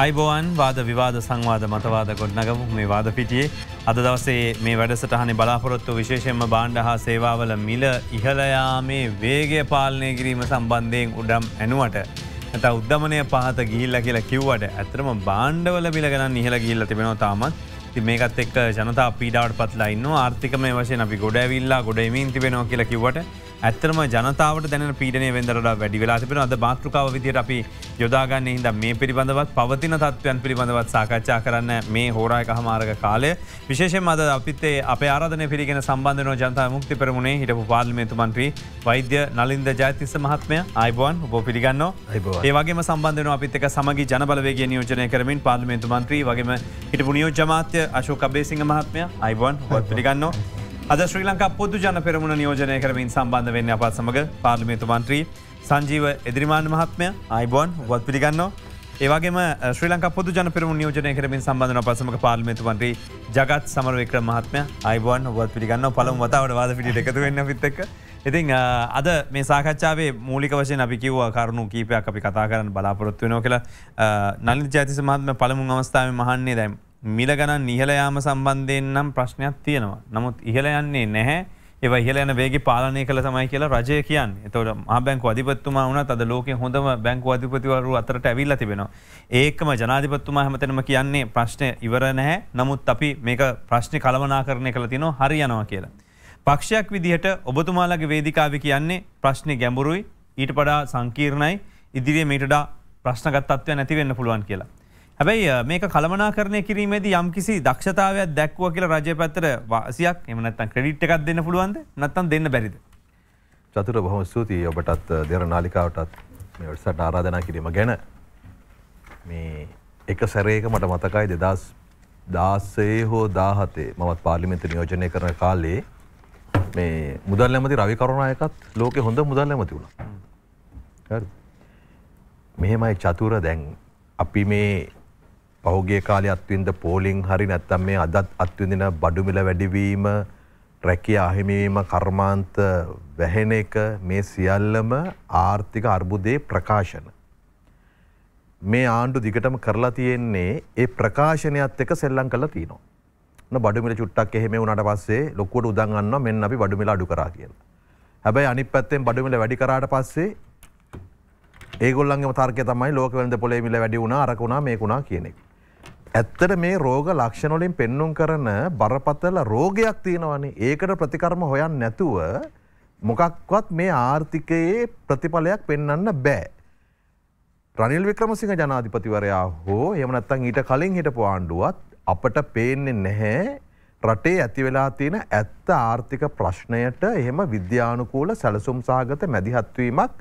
අයිබෝවන් වාද විවාද සංවාද මතවාද ගොඩ්නගමු මේ වාද පිටියේ අද දවසේ මේ වැඩසටහනි බලාපොරොත්තු විශේෂෙන්ම බාණ්ඩ හා සේවාවල මිල ඉහලයාමේ වේගය පාලනය කිරීම සම්බන්ධයෙන් උඩම් ඇනුවට ඇත උද්ධමනය පහත ගිහිල්ල කියලා කිව්වට ඇතරම බාණ්ඩවල බිලගන්න ඉහල ගිල්ල තිබෙනවා තාමත් මේකත් එක් ජනතා පීඩාවට පත්ලා ඉන්න ආර්ථිකමය වශයෙන් අපි ගොඩැවිල්ලා ගොඩමින් තිබෙනවා කියලා කිවට ඇත්තරම ජනතාවට දැන පීඩනය වෙදරට වැඩි වෙලාතිපෙන අද මාතෘකාව විදියට අපි යොදාගන්න හිද මේ පිළිබඳවත් පවතින තත්වයන් පිළිබඳවත් සාකච්ඡා කරන්න මේ හෝරායක හමාරක කාලය විශේෂෙන් අද අපිත්තේ අප ආරධන පිළිගෙන සම්බන්ධන ජනතා මුක්ති පෙරමුණේ හිටපු පාර්ලිමේතුමන්ත්‍රී වෛද්‍ය නලින්ද ජයතිස්ස මහත්මය අයිබෝන් ඔබ පිළිගන්න ඒවගේ සම්බන්ධන අපිත්තක සමග ජනබලවේගේ නියෝජනය කරමින් පාර්ලිමේතුමන්ත්‍රී වගේම හිට පුනියෝ ජමාත්‍ය අශෝක බේසිංහ මහත්මය අයිබෝන් හොත් පිළිගන්නවා. අද ශ්‍රී ලංකා පොදු ජන පෙරමුණ නියෝජනය කරමින් සම්බන්ධ වෙන්න අපත් සමඟ පාර්ලිමේතු මන්ත්‍රී සංජීව එදිරිමාන මහත්මය අයිබෝන් වත් පිළිගන්නවා. ඒවගේ ශ්‍රී ලංක පොදු ජන පෙරමු නියෝජනය කරමින් සම්බඳධන පසමක පාර්ලිමේතු මන්ත්‍රී ජගත් සමරවක්‍ර මහත්මය අයිබෝන් වත් පිළිගන්න පලම් වතාවට වාද පිට එකතු වෙන්න පිත්තක්. ඉතින් අද මේ සාකච්ඡාවේ මූලික වශයෙන් අපි කිව්වා කරුණු කීපයක් අපි කතා කරන්න බලාපොරොත්තු වෙනෝ කියලා නලින් ජාතිස මහත්ම පළමුන් අවස්ථාව මහන්නේ දැම් මිල ගණන් ඉහළ යාම සම්බන්ධයෙන් නම් ප්‍රශ්නයක් තියෙනවා. නමුත් ඉහළ යන්නේ නැහැ. ඒව ඉහළ යන වේගය පාලනය කළ තමයි කියලා රජය කියන්නේ. එතකොට මහා බැංකුව අධිපතිතුමා වුණත් අද ලෝකේ හොඳම බැංකු අධිපතිවරු අතරට ඇවිල්ලා තිබෙනවා. ඒකම ජනාධිපතිතුමා හැමතැනම කියන්නේ ප්‍රශ්නේ ඉවර නැහැ. නමුත් අපි මේක ප්‍රශ්නේ කළමනාකරණය කළ තිනවා හරි යනවා කියලා. පක්ෂයක් විදිහට ඔබතුමාලගේ වේදිකාව කියන්නේ ප්‍රශ්නය ගැඹුරුයි ඊට පඩා සංකීර්ණයි ඉදිරිය මේටඩා ප්‍රශ්නගත්තත්වය නැතිවෙන්න පුළුවන් කියලා. හැබැයි මේක කළමනා කරණය කිරීමේද යම්කිසි දක්ෂතාවයක් දැක්ව කියල රජය පැත්තර වාසියක් එමනත්තන් ක්‍රඩිට් එකක් දෙන්න පුළුවන්ද නත්තන් දෙන්න බැරිද. චතුර බොහොම ස්තුතියි ඔබටත් දෙර නාලිකාවටත් මෙවටසට ආරාධනා කිරීම ගැන මේ එක සැරේක මට මතකයි දෙදස් දාස්සේ හෝ දාහතේ මමත් පාලිමිත නියෝජනය කරන කාලේ මේ මුදල් ඇමති රවිකරුණයකත් ලෝක හොඳ මුදල් ඇමති වුණ මෙහෙමයි චතුර දැන් අපි මේ පහුගේ කාලය අත්වින්ද පෝලිං හරි නැත්තම් මේ අදත් අත්විඳන බඩුමිල වැඩිවීම රැකිය අහිමිවීම කර්මාන්ත වැහෙන එක මේ සියල්ලම ආර්ථික අර්බුදේ ප්‍රකාශන. මේ ආණ්ඩු දිගටම කරලා තියෙන්නේ ඒ ප්‍රකාශනයත් එක සෙල්ලම් කළ තියනවා. බඩුමිල චුට්ටක් එහෙම වුණට පස්සේ ලොකුවට උදන්ගන්න මෙන්න අපි බඩුමිල අඩු කරා කියලා. හැබැයි අනි පැත්තෙන් බඩුමිල වැඩි කරාට පස්සේ ඒගොල්ලන්ගේ තර්කය තමයි ලෝක වෙලඳ පොලේ මිල වැඩි වුණා අරක වුණා මේක වුණා කියන එක. ඇත්තට මේ රෝග ලක්ෂණොලින් පෙන්නුම් කරන බරපතල රෝගයක් තියෙනවනේ ඒකට ප්‍රතිකර්ම හොයන් නැතුව මොකක්වත් මේ ආර්ථිකයේ ප්‍රතිඵලයක් පෙන්න්න බෑ. රනිල් වික්‍රමසිංහ ජනාධිපතිවරයා හෝ එමනත්තන් ඊට කලින් හිටපු ආණ්ඩුවත් අපට පේන්නේ නැහැ රටේ ඇතිවෙලා තියෙන ඇත්ත ආර්ථික ප්‍රශ්නයට එහෙම විද්‍යානුකූල සැලසුම් සාගත මැදිහත්වීමක්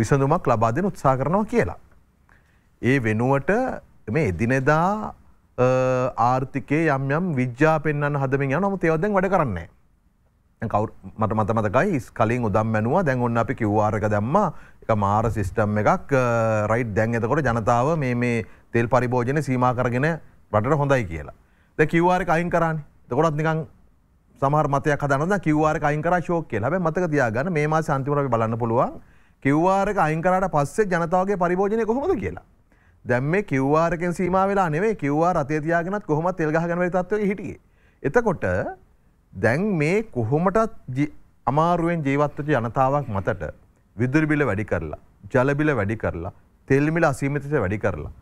විසඳුමක් ලබාදෙන උත්සා කරනවා කියලා. ඒ වෙනුවට මේ එදිනෙදා ආර්ථිකේ යම් යම් විද්‍යා පෙන්න්න හදමින් යන නමුත් ඒවදැන් වැඩ කරන්නේ. කවු මට මතමතකයි ස්කලින් උදම් මැනවා දැන් ඔන්න අපි කිව්වාර්ක දැම්ම එක මාර සිිස්ටම් එකක් රයිට් දැන් එතකොට ජනතාව මේ මේ තෙල් පරිභෝජන සීම කරගෙන රටට හොඳයි කියලා. ද කිව්වාරක අයින් කරන්න තකොටත් නිකං සමහර මතයක් හදන්න කිවවාරක අයින්කර ශෝක කියල හැබ මතක තියාගන්න මේ මා සන්තිමරක බලන්න පුළුවන් කිව්වාරක අයින්කරට පස්සේ ජනතාවගේ පරිභෝජනය කොහොමද කියලා. දැම්ම කිව්වාරකෙන් සීම වෙලා නෙවේ කිව්වා රතය තියාගෙනත් කොහොම තෙල්ගහගන තත්ව හිටිය. එතකොට දැන් මේ කොහොමටත් අමාරුවෙන් ජීවත්තච ජනතාවක් මතට විදුරබිල වැඩි කරලා ජලබිල වැඩි කරලා තෙල්මිල අසීමිතස වැඩි කරලා.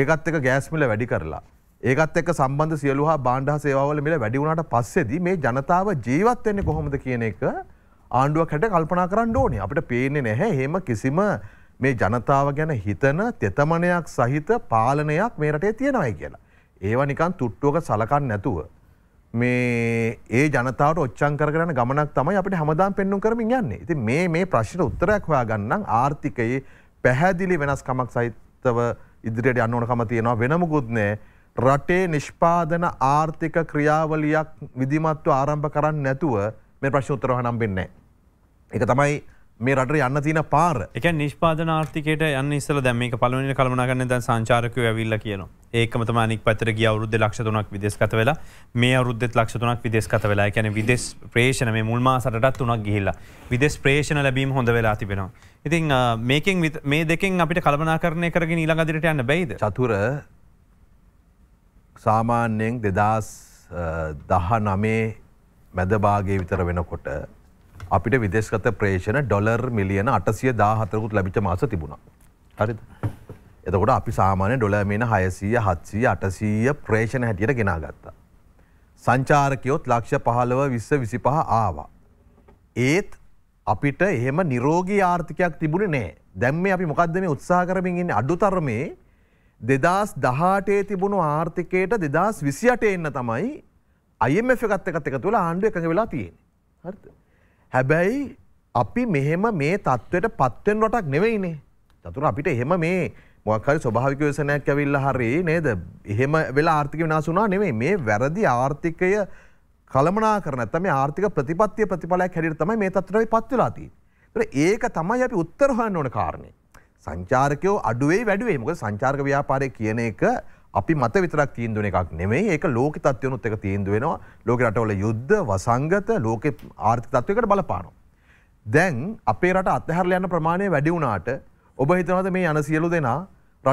ඒකත් එක ගෑස්මිල වැඩි කරලා. ඒකත් එක සම්බන්ධ සියලු හා බාණ්ඩහ සේවල මිල වැඩි වුණට පස්සෙදි මේ ජනතාව ජීවත්වෙන්නේ කොහොමද කියන එක ආණ්ඩුවක් හැට කල්පනා කරන්න ඕනේ අපට පේන්නේ නැහැ හෙම කිසිම මේ ජනතාව ගැන හිතන තෙතමනයක් සහිත පාලනයක් මේ රටේ තියෙනවයි කියලා. ඒවා නිකන් තුට්ටුවක සලකන්න නැතුව. මේ ඒ ජනතාවට ඔච්චන් කරන ගමනක් තමයි අපට හමදාම් පෙන්නුම් කරමින් යන්නේ. ඉති මේ මේ ප්‍රශ්න උත්තරයක් හොයාගන්නම් ආර්ථිකයේ පැහැදිලි වෙනස්කමක් සහිතව ඉදිරියට අන්නඕන කම තියෙනවා වෙනමුකුත්නෑ රටේ නිෂ්පාදන ආර්ථික ක්‍රියාවලියක් විදිමත්ව ආරම්භ කරන්න නැතුව මේ ප්‍රශ්න උත්තරහ නම් වෙන්නේ. එක තමයි මේ රට යන්න තින පාර එක නිෂ්පාන ආර්ථිකට යන්න ඉස්සල දැම පලවනි කළමනාගන්න දැන් සංචාරක ඇවිල්ල කියන ඒකමතම අනික් පතර ගිය අවරුද්ධ ලක්ෂතුනක් විදෙස්කත වෙලා මේ අවරුද්ධ ලක්ෂතුනක් විදෙස්කත වෙලා ැන විදෙස් ප්‍රේෂණ මේ මුල්මා සටත් තුනක් ගිහිල්ලා විදෙස් ප්‍රේෂණ ලැබීම හොඳ වෙලා තිබෙනවා. ඉතින් මේකින් මේ දෙකින් අපිට කළමනා කරණය කරගෙන ඊළඟදිරට යන්න බයිද චතුර සාමාන්‍යයෙන් දෙදස් දහ නමේ මැදභාගේ විතර වෙනකොට අපිට විදේශගත ප්‍රේෂණ ඩොලර් මිලියන අටසිය දාහතරකුත් ලබිච මාස තිබුණා. හරිද. එතකොට අපි සාමානය ඩොලමන හයසීය හත්සී අටසීය ප්‍රේෂණ හැටියට ගෙනා ගත්තා. සංචාරකයොත් ලක්ෂ පහලව විස්ස විසි පහ ආවා. ඒත් අපිට එහෙම නිරෝගී ආර්ථිකයක් තිබුණ නෑ දැම්ම අපි මොකක්ද මේ උත්සා කරමින්න්න අඩු තරමේ දෙදස් දහටේ තිබුණු ආර්ථිකයට දෙදස් විසියට එන්න තමයි අයම එකත් එකත් එක තුළ ආණ්ඩුව එකඟ වෙලා තියෙන. හරිත. හැබැයි අපි මෙහෙම මේ තත්ත්වයට පත්වෙන් රටක් නෙවෙයිනේ. තතුර අපිට එහෙම මේ මොකල් ස්වභාවික යෝසනයක් ඇවිල්ල හරි නේද එහෙම වෙලා ආර්ථික වෙනසුනා නෙවේ මේ වැරදි ආර්ථිකය කළමනා කරන ඇතම ආර්ථික ප්‍රතිපත්තිය ප්‍රතිඵලයක් හැරිට තමයි මේ තත්ත්වයට පත්වෙලාතිී. ඒක තමයි අපි උත්තර හොයන්න ඕන කාරණේ. සංචාරකයෝ අඩුවේ වැඩුවේ මොකද සංචාරක ව්‍යාපාරය කියන එක අපි මත විතරක් තීන්දුවන එකක් නෙමෙයි ඒක ලෝක තත්වයනුත් එක තීන්දුව වෙනවා ලෝක රටවල යුද්ධ වසංගත ලෝක ආර්ථික තත්වයකට බලපානවා. දැන් අපේ රට අත්හැරලා යන ප්‍රමාණය වැඩි වුණාට ඔබ හිතනවද මේ යන සියලු දෙනා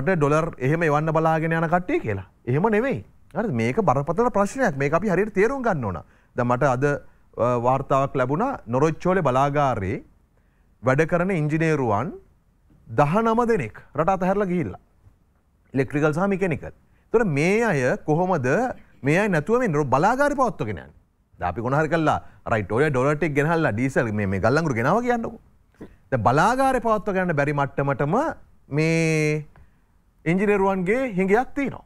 රට ඩොලර් එහෙම එවන්න බලාගෙන යන කට්ටිය කියලා. එහෙම නෙවෙයි. හරිද? මේක බරපතල ප්‍රශ්නයක්. මේක අපි හරියට තේරුම් ගන්න ඕන. දැන් මට අද වාර්තාවක් ලැබුණා නොරොච්චෝලේ බලාගාරේ වැඩ කරන ඉංජිනේරුවන් 19 දෙනෙක් රට අතහැරලා ගිහිල්ලා. ඉලෙක්ට්‍රිකල් සහ මිකැනිකල්. තොර මේ අය කොහොමද මේ අයි නැතුව මේ බලාගාරි පවත්වගෙන යන්නේ. අපි කොනහරි කල්ලා රයිට් ඔය ඩොලර් ටික ගෙනහල්ලා ඩීසල් මේ මේ ගල්ලංගුරු ගෙනාව කියන්නකෝ. දැන් බලාගාරේ පවත්ව ගන්න බැරි මට්ටමටම මේ ඉංජිනේරුවන්ගේ හිඟයක් තියෙනවා.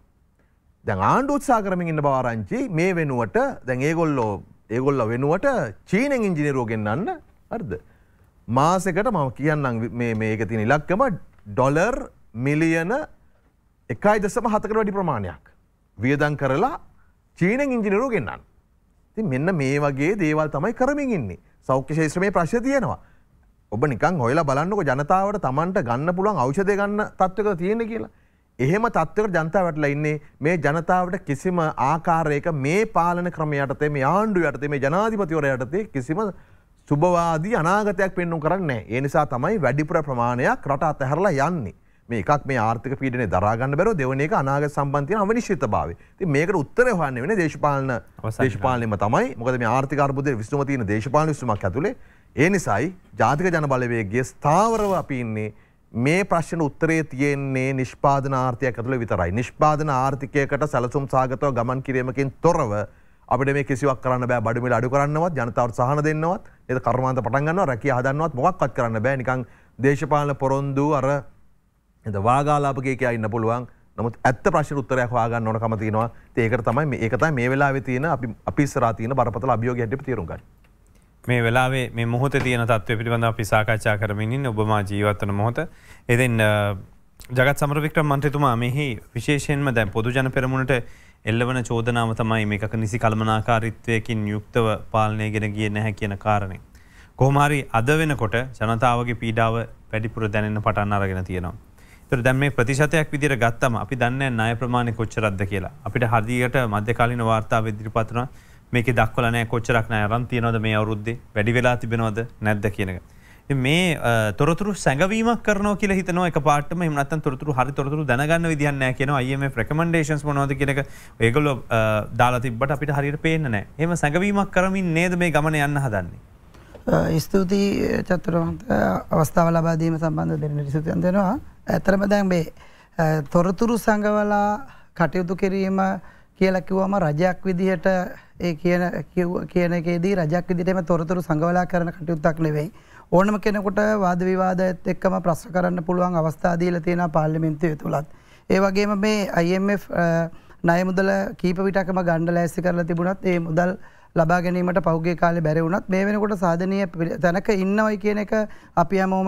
දැන් ආණ්ඩු උත්සාහ කරමින් ඉන්න බව ආරංචි මේ වෙනුවට දැන් ඒගොල්ලෝ ඒගොල්ලෝ වෙනුවට චීනෙන් ඉංජිනේරුවෝ ගෙන්නන්න හරිද? මාසෙකට මම කියන්නම් මේ මේක තියෙන ඉලක්කම ඩොලර් මිලියන එකයි දසම හතකට වැඩි ප්‍රමාණයක් වියදන් කරලා චීනෙන් ඉංජිනරු ගෙන්න්න. ති මෙන්න මේ වගේ දේවල් තමයි කරමින් ඉන්නේ සෞඛ්‍ය ශේත්‍රමය ප්‍රශ්ය තියෙනවා. ඔබ නිකං හොයලා බලන්නක ජනතාවට තමන්ට ගන්න පුළුවන් අෞෂධ ගන්න තත්වක තියෙන කියලා. එහෙම තත්වකට ජනතාවටලා ඉන්නේ මේ ජනතාවට කිසිම ආකාරයක මේ පාලන ක්‍රමයටතේ මේ ආණ්ඩු යටතේ මේ ජනාධිපතිවරයටතේ කිසිම සුභවාදී අනාගතයක් පෙන්නුම් කරන්නේ. ඒ නිසා තමයි වැඩිපුර ප්‍රමාණයක් රට අතහැරලා යන්නේ. මේ එකක් මේ ආර්ථික පීඩනේ දරාගන්න බැරුව දෙවෙනි එක අනාගත සම්බන්ධ තියෙන අවිනිශ්චිතභාවය. ඉතින් මේකට උත්තරය හොයන්න වෙන්නේ දේශපාලන දේශපාලනයම තමයි. මොකද මේ ආර්ථික අර්බුදයේ විසඳුම තියෙන දේශපාලන විසඳුමක් ඇතුලේ ඒ නිසායි ජාතික ජනබලවේගයේ ස්ථාවරව අපි ඉන්නේ මේ ප්‍රශ්න උත්තරේ තියෙන්නේ නිෂ්පාදන ආර්ථිකයක් ඇතුළේ විතරයි. නිෂ්පාදන ආර්ථිකයකට සැලසුම් සාගතව ගමන් කිරීමකින් තොරව අපිට මේ කිසිවක් කරන්න බෑ බඩු මිල අඩු කරන්නවත් ජනතාවට සහන දෙන්නවත් ඒක කර්මාන්ත පටන් ගන්නවා රැකිය හදන්නවත් මොකක්වත් කරන්න බෑ නිකන් දේශපාලන පොරොන්දු අර ඇද වාගාලාපකයක ඉන්න පුළුවන් නමුත් ඇත්ත ප්‍රශ්න උත්තරයක් හොයාගන්න ඕන කම තියෙනවා. ඒකට තමයි ඒකතයි මේ වෙලාවේ තියෙන අපි අපි ඉස්සරහා තියෙන බරපතල අභියෝගය හැටියට තේරුම් ගන්න. මේ වෙලාවේ මේ මොහොත තියෙන තත්ත්වය පිළිබඳව අපි සාකච්ඡා කරමින් ඉන්නේ ඔබ මා ජීවත් වන මොහොත. ඉතින් ජගත් සමර වික්‍රම මන්ත්‍රතුමා මෙහි විශේෂයෙන්ම දැන් පොදු ජන පෙරමුණට එල්ලවන චෝදනාව තමයි මේක නිසි කල්මනාකාරීත්වයකින් යුක්තව පාලනය ගෙන ගියේ නැහැ කියන කාරණේ. කොහොම හරි අද වෙනකොට ජනතාවගේ පීඩාව වැඩිපුර දැනෙන්න පටන් අරගෙන තියෙනවා. තොර දැන් මේ ප්‍රතිශතයක් විදිර ගත්තම අපි දන්න අය ප්‍රමාණය කොච්චරද්ද කියලා අපිට හදියට මධ්‍යකාලින වාර්තා විදිරිපත්වන මේක දක්වලනෑ කොච්චරක් නෑ අරන් තියනොද මේ අවරුද්ධ වැඩි වෙලා තිබෙනවද නැද්ද කියනක. මේ තොරතුරු සැඟවීමක් කරන කියල හිතන පාටම මනත් තොරතුරු හරි තොරතුරු දැනගන්න විදින්න කියන අයම ප්‍රකමන්ඩේන්ස් මොද කියනක ඒගොල්ලො දාලා තිබට අපිට හරිට පේන නෑ එම සැඟවීමක් කරමින් නේද මේ ගමන යන්න හදන්නේ. Uh, ස්තුතියි uh, චතුරවන්ත uh, අවස්ථාව ලබා දීම සම්බන්ධ දෙරණ රිසුතියන් දෙනවා. ඇතරම දැන් මේ තොරතුරු සංගවලා කටයුතු කිරීම කියලා කිව්වම රජයක් විදිහට ඒ කියන කියන එකේදී රජයක් විදිහටම තොරතුරු සංගවලා කරන කටයුත්තක් නෙවෙයි. ඕනම කෙනෙකුට වාද විවාදයත් එක්කම ප්‍රශ්න කරන්න පුළුවන් අවස්ථා දීලා තියෙනවා පාර්ලිමේන්තුවේ තුලත්. ඒ වගේම මේ IMF ණය මුදල කීප විටකම ගණ්ඩ ලෑස්ති කරලා තිබුණත් ඒ මුදල් ලබා ගැනීමට පෞගේ කාලෙ බැරි වුණත් මේ වෙනකොට සාධනීය තැනක ඉන්නවයි කියන එක අපි හැමෝම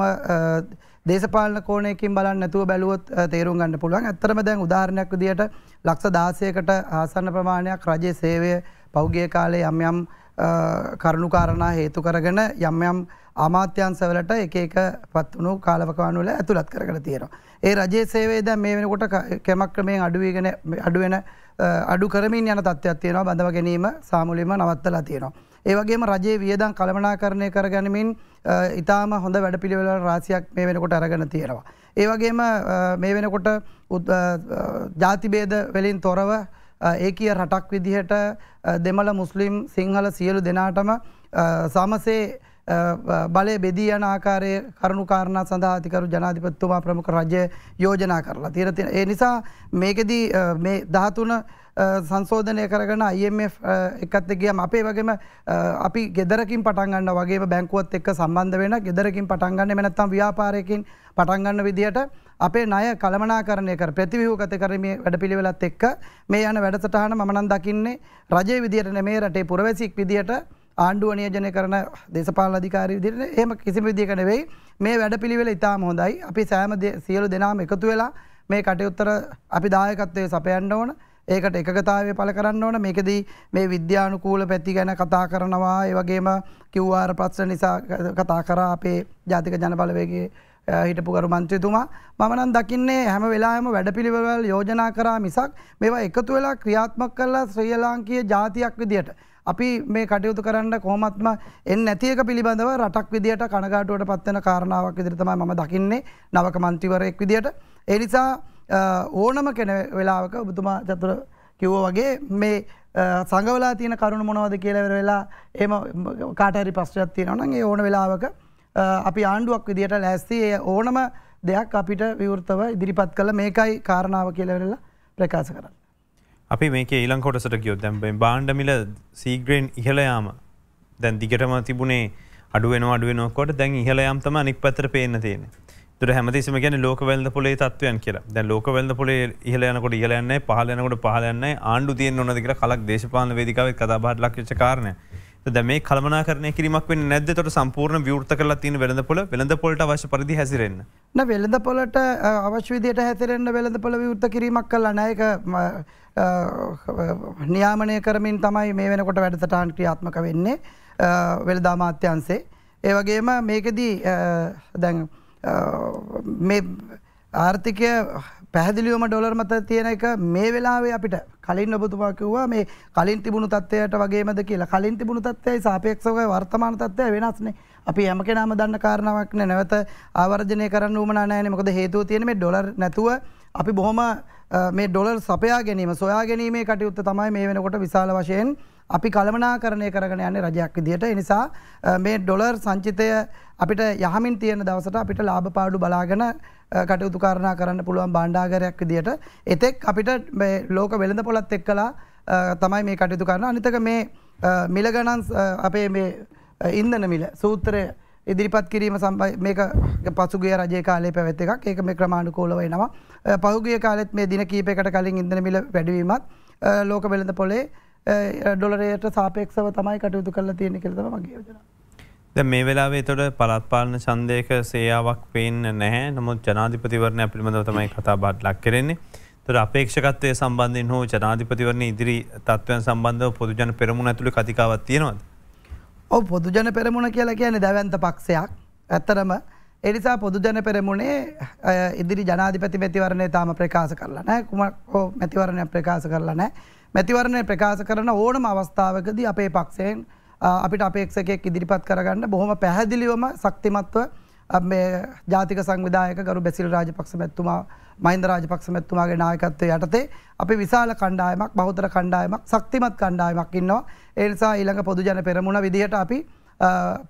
දේශපාලන කෝණයකින් බලන්න නැතුව බැලුවොත් තේරුම් ගන්න පුළුවන්. ඇත්තටම දැන් උදාහරණයක් විදියට ලක්ෂ 16කට ආසන්න ප්‍රමාණයක් රජයේ සේවය පෞගේ කාලේ යම් යම් කරුණු කාරණා හේතු කරගෙන යම් යම් අමාත්‍යංශවලට එක එක පත් වුණු කාලවකවාන වල ඇතුළත් කරගෙන තියෙනවා. ඒ රජයේ සේවය දැන් මේ වෙනකොට ක්‍රමක්‍රමයෙන් අඩු වෙන අඩු කරමින් යන තත්ත්වයක් තියෙනවා බඳව ගැනීම සාමුලින්ම නවත්තලා තියෙනවා. ඒ වගේම රජයේ වියදම් කළමනාකරණය කරගැනීමෙන් ඉතාම හොඳ වැඩපිළිවෙල රාශියක් මේ වෙනකොට අරගෙන තියෙනවා. ඒ වගේම මේ වෙනකොට ජාතිභේද වලින් තොරව ඒකීය රටක් විදිහට දෙමළ මුස්ලිම් සිංහල සියලු දෙනාටම සමසේ බලය බෙදී යන ආකාරය කරුණු කාරණ සඳහාතිකරු ජනාධිපත්තුමා ප්‍රමුඛ රජය යෝජනා කරලා තිරති. ඒ නිසා මේකෙදී දහතුන සංසෝධනය කරගන IMF එකත් ගියම් අපේ වගේම අපි ගෙදරකින් පටන්ගන්න වගේ බැංකුවත් එක් සම්බන්ධ වෙන ගෙදරකින් පටන්ගන්න මෙනත්තම් ව්‍යාපාරයකින් පටන්ගන්න විදිහට අපේ නය කළමනා කරණය කර ප්‍රතිවූගත කරමේ වැඩ පිළිවෙලත් එක්ක මේ යන වැඩසටහන මනන් දකින්නේ රජය විදියට නෙමේ රටේ පුරවැසික් විදියට ආණ්ඩුව නියෝජනය කරන දේශපාලන අධිකාරී විදිහට එහෙම කිසිම විදිහක නෙවෙයි මේ වැඩපිළිවෙල ඉතාම හොඳයි. අපි සෑම සියලු දෙනාම එකතු වෙලා මේ කටයුත්තට අපි දායකත්වයේ සපයන්න ඕන. ඒකට එකගතාවය පළ කරන්න ඕන මේකෙදී මේ විද්‍යානුකූල පැති ගැන කතා කරනවා ඒ වගේම QR ප්‍රශ්න නිසා කතා කරා අපේ ජාතික ජනබලවේගයේ හිටපු ගරු මන්ත්‍රයතුමා මම නම් දකින්නේ හැම වෙලාවෙම වැඩපිළිවෙල යෝජනා කරා මිසක් මේවා එකතු වෙලා ක්‍රියාත්මක කරලා ශ්‍රී ලාංකීය ජාතියක් විදියට අපි මේ කටයුතු කරන්න කොහොමත්ම එන් නැතික පිළිබඳව රටක් විදිට කනගාටුවට පත්වන කාරණාවක් විදිරිතමයි ම දකින්නේ නවක මන්තිවරයෙක් විදිට. එනිසා ඕනම කෙන වෙලාවක ඔබතුමා චතුර කිව්ව වගේ මේ සඟවලා තියන කරුණු මොනවද කියලවර වෙලා එම කාටරි පස්්‍රයක් තියෙනවන ඒ ඕන වෙලාවක අපි ආණ්ඩුවක් විදිට ලැස්තිය ඕනම දෙයක් අපිට විවෘතව ඉදිරිපත් කළ මේකයි කාරණාව කියලවෙරලා ප්‍රකාශ කරන්න. අපි මේක ඊළං කොටසට ගියොත් දැන් බාණ්ඩමිල සීග්‍රෙන් ඉහළ යාම දැන් දිගටම තිබුණේ අඩු වෙනවා අඩු වෙනකොට දැන් ඉහළ යාම තමයි අනික් පැත්තට පේන්න තියෙන්නේ. ඒතර හැමතිස්සෙම කියන්නේ ලෝක වෙළඳ පොලේ තත්වයන් කියලා. දැන් ලෝක වෙළඳ පොලේ ඉහළ යනකොට ඉහළ යන්නේ පහළ යනකොට පහළ යන්නේ ආණ්ඩු තියෙන්න ඕනද කියලා කලක් දේශපාලන වේදිකාවේ කතාබහට ලක් වෙච්ච කාරණය. දැන් මේ කළමනාකරණය කිරීමක් වෙන්නේ නැද්ද? ඒතර සම්පූර්ණ විවෘත කරලා තියෙන වෙළඳ පොළ වෙළඳ පොළට අවශ්‍ය පරිදි හැසිරෙන්න. නෑ වෙළඳ පොළට අවශ්‍ය විදියට හැසිරෙන්න වෙළඳ පොළ විවෘත කිරීමක් කළා නෑ. ඒක නියාමනය කරමින් තමයි මේ වෙනකොට වැඩසටාන් ක්‍රියාත්මක වෙන්නේ වෙළදා මාත්‍යන්සේ. ඒ වගේම මේකෙදී දැන් ආර්ථිකය පැහදිලියම ඩොලර් මත තියෙන එක මේ වෙලාවේ අපිට කලින් ඔබතුමා කිව්වා මේ කලින් තිබුණු තත්ත්වයට වගේමද කියලා කලින් තිබුණු තත්ත්වයයි සාපේක්ෂව වර්තමාන තත්ත්වය වෙනස්නේ. අපි හැම කෙනාම දන්න කාරණාවක් නැවත ආවර්ජනය කරන්න උවමනා නැහැ නේ. මොකද හේතුව තියෙන්නේ මේ ඩොලර් නැතුව අපි බොහොම මේ ඩොලර් සපයා ගැනීම සොයා ගැනීමේ කටයුත්ත තමයි මේ වෙනකොට විශාල වශයෙන් අපි කළමනාකරණය කරගෙන යන්නේ රජයක් විදියට. ඒ නිසා මේ ඩොලර් සංචිතය අපිට යහමින් තියෙන දවසට අපිට ලාභ පාඩු බලාගෙන කටයුතු කාරණා කරන්න පුළුවන් බණ්ඩාගාරයක් විදියට. එතෙක් අපිට ලෝක වෙළඳ පොළත් එක්කලා තමයි මේ කටයුතු කරන. අනිතක මේ මිල ගණන් අපේ මේ ඉන්ධන මිල සූත්‍රය ඉදිරිපත් කිරීම සම්බයි මේක පසුගේ රජය කාලය පැවැත් එකක් ඒක මේ ක්‍රමාණුකෝලව එනවා පහුගිය කාලෙත් මේ දින කීපයකට කලින් ඉන්දන මිල වැඩවීමත් ලෝක වෙළඳ පොලේ ඩොලරයට සාපේක්ෂව තමයි කටයුතු කරලා තියෙන කෙරතම මගේ යෝජනා. මේ වෙලාවේ තොට පලත්පාලන සන්දයක සේයාවක් පේෙන් නැහැ නමුත් ජනාධිපතිවරණය පිළිබඳව තමයි කතා බාට ලක් කරෙන්නේ තොට අපේක්ෂකත්වය සම්බන්ධෙන් හෝ ජනාධිපතිවරණ ඉදිරි තත්ත්වයන් සම්බන්ධව පොදුජන පෙරමුණ ඇතුළි කතිකාවත් තියෙනවද. ඔ පොදුජන පෙරමුණ කියලා කියන්නේ දැවන්ත පක්ෂයක් ඇත්තරම එනිසා පොදුජන පෙරමුණේ ඉදිරි ජනාධිපති මැතිවරණය තාම ප්‍රකාශ කරලා නෑ කුමක් හෝ මැතිවරණය ප්‍රකාශ කරලා නෑ මැතිවරණය ප්‍රකාශ කරන ඕනම අවස්ථාවකදී අපේ පක්ෂයෙන් අපිට අපේක්ෂකයක් ඉදිරිපත් කරගන්න බොහොම පැහැදිලිවම සක්තිමත්ව ජාතික සංවිධායක ගරු බැසිල් රාජපක්ෂ මැත්තුමා මහින්ද රාජපක්ෂ මැත්තුමාගේ නායකත්වය යටතේ අපි විශාල කණ්ඩායමක් බහුතර කණ්ඩායමක් ශක්තිමත් කණ්ඩායමක් ඉන්නවා ඒ නිසා ඊළඟ පොදුජන පෙරමුණ විදිහට අපි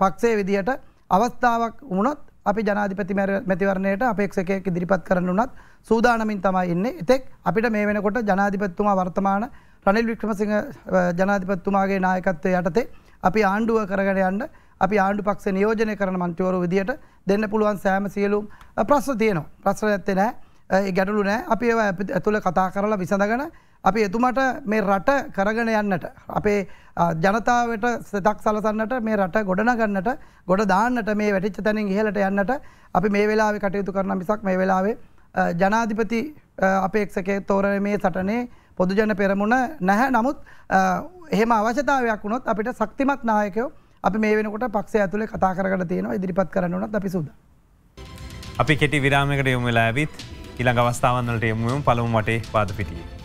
පක්ෂයේ විදිහට අවස්ථාවක් වුණොත් අපි ජනාධිපති මැතිවරණයට අපේක්ෂකය ඉදිරිපත් කරන්න වනත් සූදානමින් තමයි ඉන්න එතෙක් අපිට මේ වෙනකොට ජනාධිපත්තුමා වර්තමාන රනිල් වික්‍රමසිංහ ජනාධිපත්තුමාගේ නායකත්වය යටතේ අපි ආණ්ඩුව කරගෙන යන්න අපි ආණ්ඩු පක්ෂ නියෝජනය කරන මන්තිවරු විදියට දෙන්න පුළුවන් සෑම සියලුම් ප්‍රශ්න තියනවා ප්‍රශ්න ඇත්තේ නෑ ගැටලු නෑ අපි ඇතුළ කතා කරලා විසඳගන අපි එතුමට මේ රට කරගෙන යන්නට අපේ ජනතාවට සතක් සලසන්නට මේ රට ගොඩනගන්නට ගොඩ දාන්නට මේ වැටිච්ච තැනින් ඉහලට යන්නට අපි මේ වෙලාවේ කටයුතු කරන මිසක් මේ වෙලාවේ ජනාධිපති අපේක්ෂකේ තෝරණමේ සටනේ පොදුජන පෙරමුණ නැහැ නමුත් එහෙම අවශ්‍යතාවයක් වුණොත් අපිට ශක්තිමත් නායකයෝ අපි මේ වෙනකොට පක්ෂ ඇතුලේ කතා කරගට තියෙනවා ඉදිරිපත් කරන්නවනත් අපි සුද. අපි කෙටි විරාමකට යොමු වෙලා ඇවිත් ඊළඟ අවස්ථාවන්වලට යොමු වෙමු පළමු මටේ පාද පිටියේ.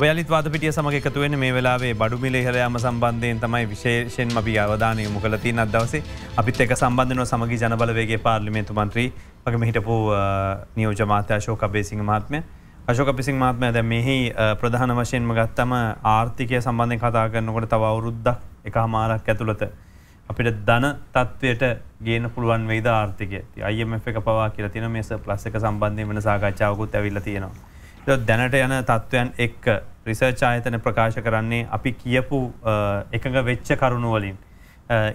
වැලිත් වාතපිටිය සමඟ එකතුවෙන මේ වෙලාවේ බඩුමිල හරයාම සම්බන්ධයෙන් තමයි විශේෂෙන් අපි අවධානය මුකලති අදවසේ අපිත් එක සම්බන්ධනව සමග ජනබලවේගේ පාර්ලිමේන්තු මන්ත්‍රී වගේම හිටපු නියෝජ මාත්‍යශෝක අබේසිංහ මහත්මය අශෝක පිසිං මහත්මය ඇද මෙහි ප්‍රධාන වශයෙන්ම ගත්තම ආර්ථිකය සම්බන්ධය කතා කරන්නකොට තව අවුරුද්දක් එක හමාරක් ඇතුළත. අපිට ධන තත්ත්වයට ගේන පුළුවන් වෙයිද ආර්ථිකය අයම එක පවා කියලා තින මේස ප්ලස් එක සම්බන්ධය වෙන සාකච්ඡාවකුත් ඇවිල්ල තියෙනවා. දැනට යන තත්ත්වයන් එක් රිසර්ච් ආයතන ප්‍රකාශ කරන්නේ අපි කියපු එකඟ වෙච්ච කරුණුවලින්.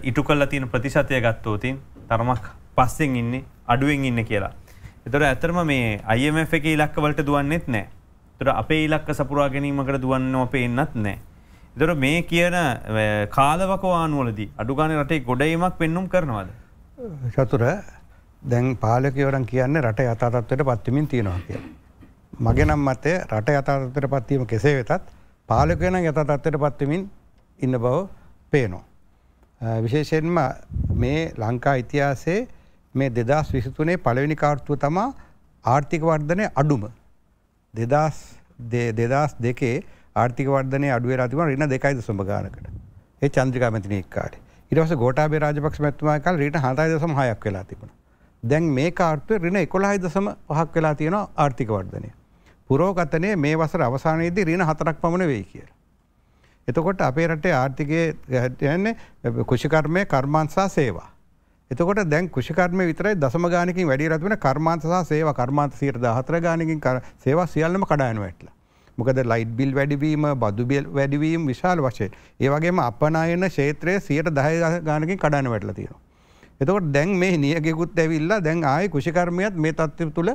ඉටු කල්ලා තියෙන ප්‍රතිශතය ගත්තෝතින් තරමක් පස්සෙන් ඉන්න අඩුවෙන් ඉන්න කියලා. එතොට ඇතරම මේ අයMF එක ඉලක්කවලට දුවන්නෙත් නෑ තුර අපේ ඉලක්ක සපුරා ගැනීමකට දුවන්න අපේ එන්නත් නෑ. දොර මේ කියන කාලවකවානුවලදී අඩුගාන රටේ ගොඩයිමක් පෙන්නුම් කරනවාද. චතුර දැන් පාලකවරන් කියන්නේ රට යතාතත්වයට පත්තිමින් තියෙනවා කියලා. මගෙනම් මතය රට යතාතත්තට පත්වීම කෙසේ වෙතත් පාලකයන යතතත්වට පත්වමින් ඉන්න බව පේනවා. විශේෂයෙන්ම මේ ලංකා ඉතිහාසේ මේ දෙදස් විසිතුනේ පලවෙනි කාර්තුව තමා ආර්ථික වර්ධනය අඩුම. දෙදස් දෙදස් දෙකේ ආර්ථික වර්ධනය අඩුවේ රතිම රින දෙකයිද සුභගානකට ඒ චන්ද්‍රිකා මැතින එක්කාට ඉරවස ගෝටාබේ රාජපක්ෂ මැත්තුමාකල් රට හතයි දසම හයක් වෙලා තිබුණ. දැන් මේ කාර්තුවය රින එකොළහයි දසම පහක් වෙලා තියෙන ආර්ථික වර්ධනය. පුරෝගතනය මේ වසර අවසානයේදී රීන හතරක් පමණ වෙයි කියලා. එතකොට අපේ රටේ ආර්ථිකය යන්නේ කෘෂිකර්මය කර්මාන්සා සේවා. එතකොට දැන් කෘෂිකර්මය විතරයි දසම ගානකින් වැඩි රත් වෙන කර්මාන්ත සහ සේවා කර්මාන්ත 114 ගානකින් සේවා සියල්ලම කඩා යනවා એટલා. මොකද ලයිට් බිල් වැඩිවීම බදු බිල් වැඩිවීම විශාල වශයෙන්. ඒ වගේම අපනයන ක්ෂේත්‍රයේ 110 ගානකින් කඩාන වැටලා තියෙනවා. එතකොට දැන් මේ නියගෙකුත් ඇවිල්ලා දැන් ආය කුෂිකර්මයත් මේ තත්ත්ව තුළ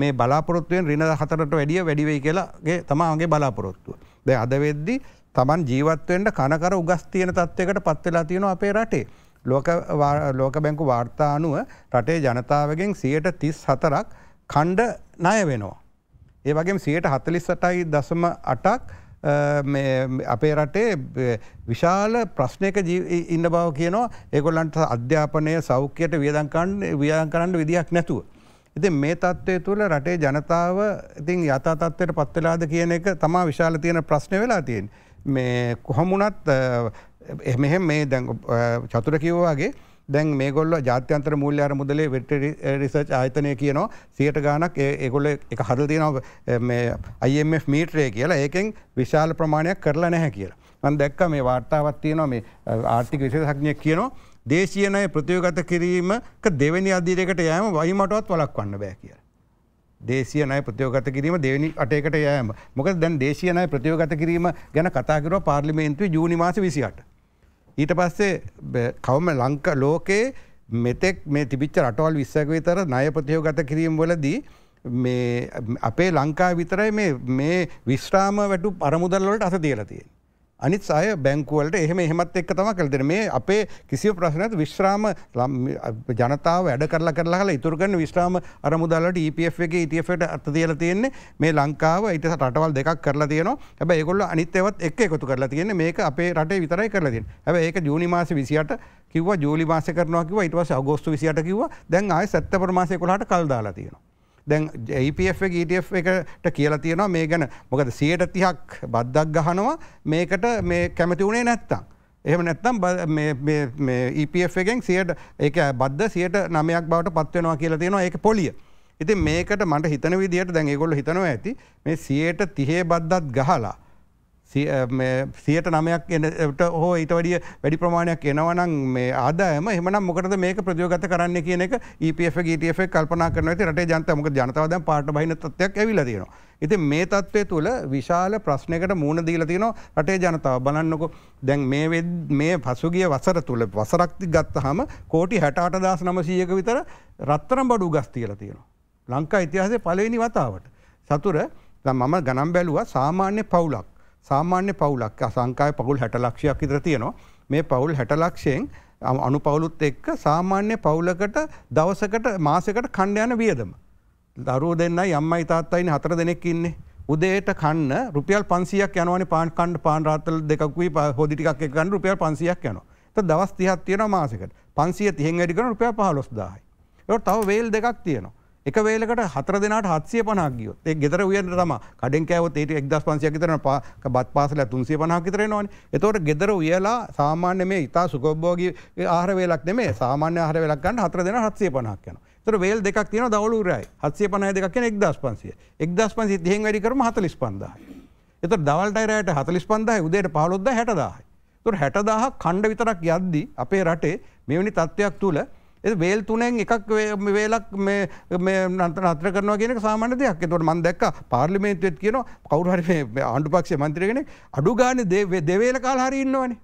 මේ බලාපොරොත්තුවෙන් රින හතරට වැඩිය වැඩිවෙයි කියලාගේ තමාගේ බලාපොරොත්තුව. ද අදවෙද්දි තමන් ජීවත්වෙන්ට කනකර උගස් තියෙන තත්වකට පත්වෙලා තියෙන අපේ රටේ. ලෝක බැංකු වාර්තා අනුව රටේ ජනතාවගෙන් සියට තිස් හතරක් කණ්ඩ ණය වෙනවා. ඒ වගේ සියට හතලිස්සටයි දසම අටක් අපේ රටේ විශාල ප්‍රශ්නයක ඉන්න බව කියනවා ඒගොල්ලන්ට අධ්‍යාපනය සෞඛ්‍යයට වියදංකන් වියන් කරන්න විදිහක් නැතුව. ඉති මේ තත්ත්වය තුළ රටේ ජනතාව ඉතින් යතාතත්වයට පත්වෙලාද කියන එක තමා විශාල තියෙන ප්‍රශ්න වෙලා තියෙන්. මේ කොහොමුණත් එ මෙහෙ මේ දැ චතුර කිව්වාගේ දැන් මේගොල්ල ජාත්‍යන්තර මුූල්‍ය අර මුදලේ වෙට රිසර්ච් ආයතනය කියනවා සියට ගානක් ඒගොල්ල එක හදල් තියනවා IMF මීට්‍රය කියලා ඒකෙන් විශාල ප්‍රමාණයක් කරලා නැහැ කියලා. මන් දැක්ක මේ වාර්තාවත් තියනවා මේ ආර්ථික විශෂඥය කියනවා දේශීයනය ප්‍රතියෝගත කිරීමක දෙවැනි අධීරකට යෑම වහිමටවත් වලක් වන්න බෑ කියලා. දේශයනය ප්‍රතියෝගත කිරීම දෙවැනි අටයකට යෑම මොක දැන් දේශයනය ප්‍රතියෝගත කිරීම ගැන කතාකරව පාර්ලිමේන්තුව ජූනිමාස විසිට. ඊට පස්සේ කවම ලංක ලෝකයේ මෙතෙක් මේ තිබිච්ච රටවල් විස්සක විතර ණය ප්‍රතියෝගත කිරීම වලදී මේ අපේ ලංකා විතරයි මේ විශ්‍රාම වැටු පරමුදල්ලට අස තියලා තියෙන. අනිත් සය බැංකුවලට එහෙම එහෙමත් එක් තම කළදර මේ අපේ කිසිව ප්‍රශ්නත් විශ්‍රාම ජනතාව වැඩ කරලා කරලා හලා ඉතුරගන්න විශ්‍රාම අරමුදලට EPF එක ඉටFට e අත තියල තියෙන්නේ මේ ලංකාව ඉට රටවල් දෙකක් කරලා තියන හැබ ඒකොල්ල අනිත්‍යවත් එක් එකතු කරලා තියෙන මේක අපේ රටේ විතරයි කරලා තියෙන හැබ ඒක ජූනි මාස විසිට කිව ජූලි මාස කරනවා කිව ඉටවස අගෝස්තු විසිට කිව දැන් ආය සත්ත ප්‍රමාසය කොලාට කල් දාලා තියෙනවා දැන් APF එක ETF එකට කියලා තියෙනවා මේ ගැන මොකද සියයට තිහක් බද්දක් ගහනවා මේකට මේ කැමති වුණේ නැත්තං. එහම නැත්තම් EPF එකෙන් සියට ඒක බද්ධ සියට නමයක් බවට පත්වෙනවා කියලා තියෙනවා ඒක පොලිය. ඉතින් මේකට මට හිතන විදිට දැන් ඒගොල්ල හිතනවා ඇති මේ සියයට තිහේ බද්දත් ගහලා සියට නමයක් එනට හෝ ඊට වඩිය වැඩි ප්‍රමාණයක් එනවනම් මේ ආදායම එමනම් මොකද මේක ප්‍රජෝගත කරන්න කියන එක EPF ගටF e කල්පනා කරන ඇති රට ජනතමක ජනතාවද පාට බහින තත්වයක් ඇවිලදීනවා. ඉතින් මේ තත්ත්වය තුළ විශාල ප්‍රශ්නයකට මූුණ දීල තියනවා රටේ ජනතාව බලන්නකො දැන් මේ පසුගිය වසර තුළ වසරක්ති ගත්ත හම කෝටි හැටාට දස් නමසීයක විතර රත්තරම් බඩු ගස් තියල තියෙනවා. ලංකා ඉතිහාසේ පලවෙනි වතාවට. සතුර මම ගනම් බැලුව සාමාන්‍ය පවුලක්. සාමාන්‍ය පවුලක් අසංකාය පවුල් හැට ලක්ෂයක් ඉදර තියෙනවා මේ පවුල් හැට ලක්ෂයෙන් අනුපවුලුත් එක්ක සාමාන්‍ය පවුලකට දවසකට මාසකට කණ්ඩ යන වියදම. දරුව දෙන්නයි අම්මයි තාත්තයින් හතර දෙනෙක් ඉන්නේ. උදේට කන්න රුපියල් 500ක් යනවනේ පාන් කන්න පාන් රාත්තල් දෙකකුයි හොදි ටිකක් එක ගන්න රුපියල් 500ක් යනවා. එතකොට දවස් 30ක් තියෙනවා මාසෙකට. 530න් වැඩි කරන රුපියල් 15000යි. ඒකට තව වේල් දෙකක් තියෙනවා. එක වේලකට හතර දෙනට හත්සිය පනාගියොත් ඒ ගෙතර වියන්න තම කඩෙන් කෑවත් ඒට එක්දස් පන්සියක් තරන බත් පාසල තුන්සේ පනාකිතර නොන එතවට ගෙදර වියලා සාමාන්‍ය මේ ඉතා සුකොබ්බෝගී ආහර වෙලක් මේ සාමාන්‍ය හර වෙලක්ගන්න හතර දෙෙන හත්සේ පනාක්යන තර වේල් දෙක් තින දවලුරයි හත්සේ පනය දෙක් එක්දස් පන්සිය එක්දස් පන්සි තියෙන් වැඩි කරම හතලිස් පන්දායි එත දවල්ටයිරයට හතලිස් පන්දායි උදේට පහලොද්ද හැටදායි තුර හැටදාහ කණ්ඩ විතරක් යද්දි අපේ රටේ මෙවැනි තත්ත්වයක් තුළ එ වේල් තුනෙන් එකක් වේලක් නත නතර කරන කියෙන සාමාන දෙයක් තොට මන් දැක් පාර්ලිමේන්තුවත් කියන කවුරහර ආණ්ඩුපක්ෂ මන්ත්‍රයගෙන අඩු ගාන දෙවේල කාල් හරින්නවනේ.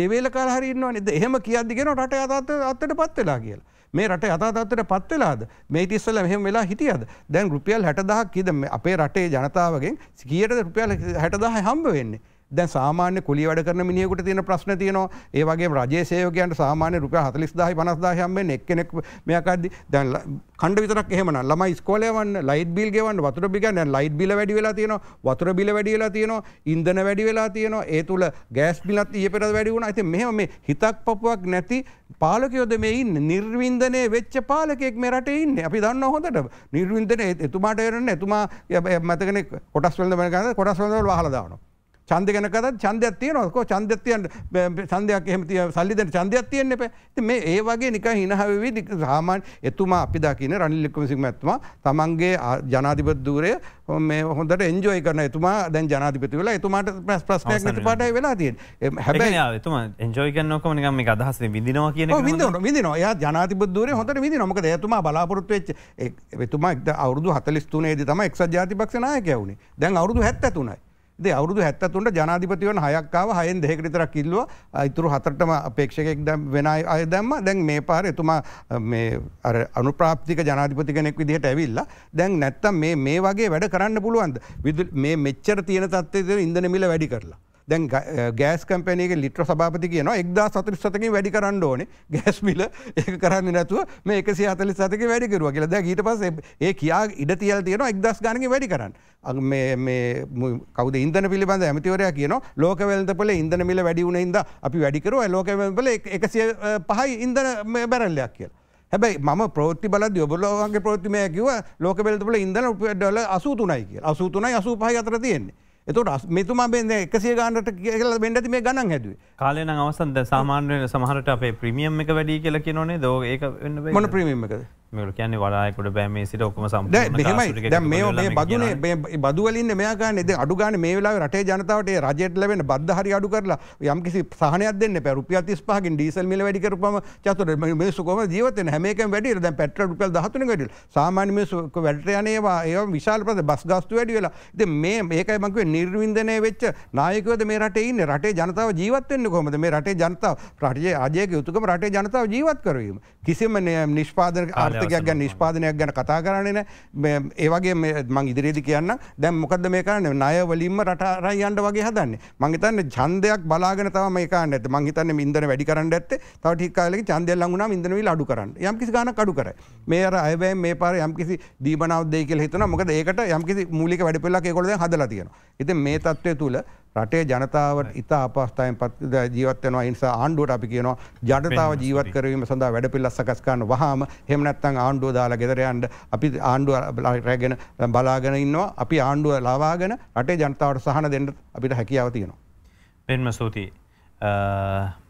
දෙවේල කාල් හරින්නවනේ එහෙම කියද්දිගෙන රට අතත් අත්තට පත් වෙලා කියලා. මේ රට අතාතත්තට පත්වෙලාද මේ තිස්සල මෙහම වෙලා හිටියද දැන් රුපියල් හැටදහක් කිදම අපේ රටේ ජනතාවගෙන් සිකියට රුපියල් හැටදාහ හම්බ වෙන්නේ දැන් සාමාන්‍ය කුලි වැඩ කරන මිනිහෙකුට තියෙන ප්‍රශ්න තියෙනවා ඒ වගේ රජයේ සේවකයන්ට සාමාන්‍ය රුපියල් 40000යි 50000යි හම්බෙන්නේ එක්කෙනෙක් මෙයාකද්දි දැන් ඛණ්ඩ විතරක් එහෙම නම් ළමයි ඉස්කෝලේ යවන්න ලයිට් බිල් ගෙවන්න වතුර බිල් ගන්න දැන් ලයිට් බිල වැඩි වෙලා තියෙනවා වතුර බිල වැඩි වෙලා තියෙනවා ඉන්ධන වැඩි වෙලා තියෙනවා ඒ තුල ගෑස් බිලත් ඊයේ පෙරේද වැඩි වුණා ඉතින් මෙහෙම මේ හිතක් පපුවක් නැති පාලකයෝද මේ ඉන්නේ නිර්වින්දනයේ වෙච්ච පාලකයෙක් මේ රටේ ඉන්නේ අපි දන්නවා හොඳට නිර්වින්දනයේ එතුමාට එරන්නේ එතුමා මතකනේ කොටස් වලද මම ගන්න කොටස් වලද වහලා දානවා චන්ද ගැන කතත් චන්දයක් තියනකො චන්දත්තියන් සන්දයක් එහමතිය සල්ලිදට චන්දයක් තියෙන් එප මේ ඒ වගේ නික හිනහවී සාමාන් එතුමා අපි දකින රනිල්ලික්කමසිම ඇත්ම තමන්ගේ ජනාධිපත් දූරය මේ හොඳට එන්ජෝය කරන එතුමා දැන් ජනාධිපති වෙලා එතුමාට ප්‍රස් ප්‍රශ්නයක් නති පටයි වෙලා තිය හැබැයි තුම එන්ජෝය කනකොම නිකම අදහස විදිනවා කියන විදන විදින ය ජනාතිපත් දූර හොට විදි නොක එතුමා බලාපොරොත්තු වෙච් එතුමා අවුදු හතලස්තුනේ ද තම එක්ස ජාතිපක්ෂනායකැවුණේ දැන් අවුදු හැත්තතුනයි දේ අවුදු හැත්තතුන්ට ජනාධිපතිවන හයක්කාව හයෙන් දෙහෙකරිතර කිල්ලුව ඉතුරු හතරටම අපේක්ෂකෙක් දැම් වෙන අය දැම්ම දැන් මේ පාර එතුමා අනුප්‍රාප්තික ජනාධිපති කෙනෙක් විදිහට ඇවිල්ලා දැන් නැත්තම් මේ වගේ වැඩ කරන්න පුළුවන්ද මේ මෙච්චර තියෙන තත්වේද ඉඳනමිල වැඩි කරලා. දැන් ගෑස් කම්පනයක ලිට්‍ර සභාපති කියන එක්දා සතුරි සතකින් වැඩි කරන්න ඕන ගෑස් මිල ඒක කරන්න නැතුව මේ එක සිහතලි සතක වැඩිකරුව කියලද ඊට පස ඒ කියා ඉඩ තියල් තියෙන එක්දස් ගණක වැඩි කරන්න කවද ඉන්දන පිළිබඳ ඇමතිවරයා කියන ලෝකවලතපල ඉදන මිල වැඩිවුණ ඉද අපි වැඩිකරුව ලෝකවල එකසිය පහයි ඉන්දන බැරල්ලයක් කියලා. හැබැයි ම ප්‍රෝති බල ඔබලෝගේ ප්‍රෝතිමය කිව ලෝකවලතපල ඉදන ඩොල අසූතුනයි කිය අසූතුනයි අසූ පහි අතර තියෙන්නේ එතුට මෙතුමා බෙන්ද එකසිය ගාන්ට කියල බෙන්ඩති මේ ගණන් හැදුව කාලයන අවසන්ද සාමාන්‍යය සමහට අපේ ප්‍රමියම් එක වැඩි කියල කියනොනේ දෝ ඒ මොන ප්‍රමියම් එකද මේට කියන්නේ වලායකොට බෑමේ සිට ඔක්කම සම් මෙහමයි දැ මේ බදනේ බදවලින් මේකාන ද අඩුගන මේලා රටේ ජනතාවට රජයට ලැබෙන බද්ධ හරි අඩු කරලා යම්කිසි සහනයක් දෙන්න පැරුපිය තිස්පාහකින් ඩීසල් මිල වැඩි කරපම චතුර මේසුකම ජීවත හැමක වැඩි දැ පැට ුපල් දහතුන වැඩ සාමාන්‍ය මේසුක වැඩට යනේවා ඒ විශාල් ප්‍රද බස් ගස්තු වැඩි වෙලා ද මේ මේකයි මංකව නිර්වින්දනය වෙච්ච නායකවද මේ රට ඉන්න රටේ ජනතාව ජීවත්වෙන්න කොමද මේ රටේ ජනතාව රටේ අජයක යුතුකම රටේ ජනතාව ජීවත් කරවීම කිසිම නිෂ්පාදන ආ සාර්ථකයක් ගැ නිෂ්පාදනයක් ගැන කතා කරන්නේ නෑ ඒවගේ මං ඉදිරිදි කියන්න දැම් මොකද මේ කරන්න නයවලින්ම රටරයි අන්ඩ වගේ හදන්න මංහිතන්න චන්දයක් බලාගෙන තම එකන්න ඇත මංහිතන්න ඉදන වැඩි කරන්න ඇත්ත තවටිකාලක චන්දය ලඟුණා ඉදනවී අඩු කරන්න යම්කිසි ගන කඩු කර මේ අර අයවැ මේ පාර යම්කිසි දීබනවදේ කියල හිතන මොකද ඒකට යම්කිසි මූලික වැඩපෙල්ලා කොලද හදලා තියෙන ඉති මේ තත්වය තුළ රටේ ජනතාවට ඉතා අපස්ථාවෙන් පත් ජීවත්වනවා නිසා ආණ්ඩුවට අපි කියනවා ජනතාව ජීවත් කරවීම සඳහා වැඩ පිල්ල සකස්කන්න වහම හෙමනැත්තන් ආණ්ඩුව දාලා ගෙදරයන්ට අපි ආණ්ඩුව රැගෙන බලාගෙන ඉන්නවා අපි ආණ්ඩුව ලවාගෙන රටේ ජනතාවට සහන දෙන්නට අපිට හැකියාව තියෙනවා. පෙන්ම සූතියි.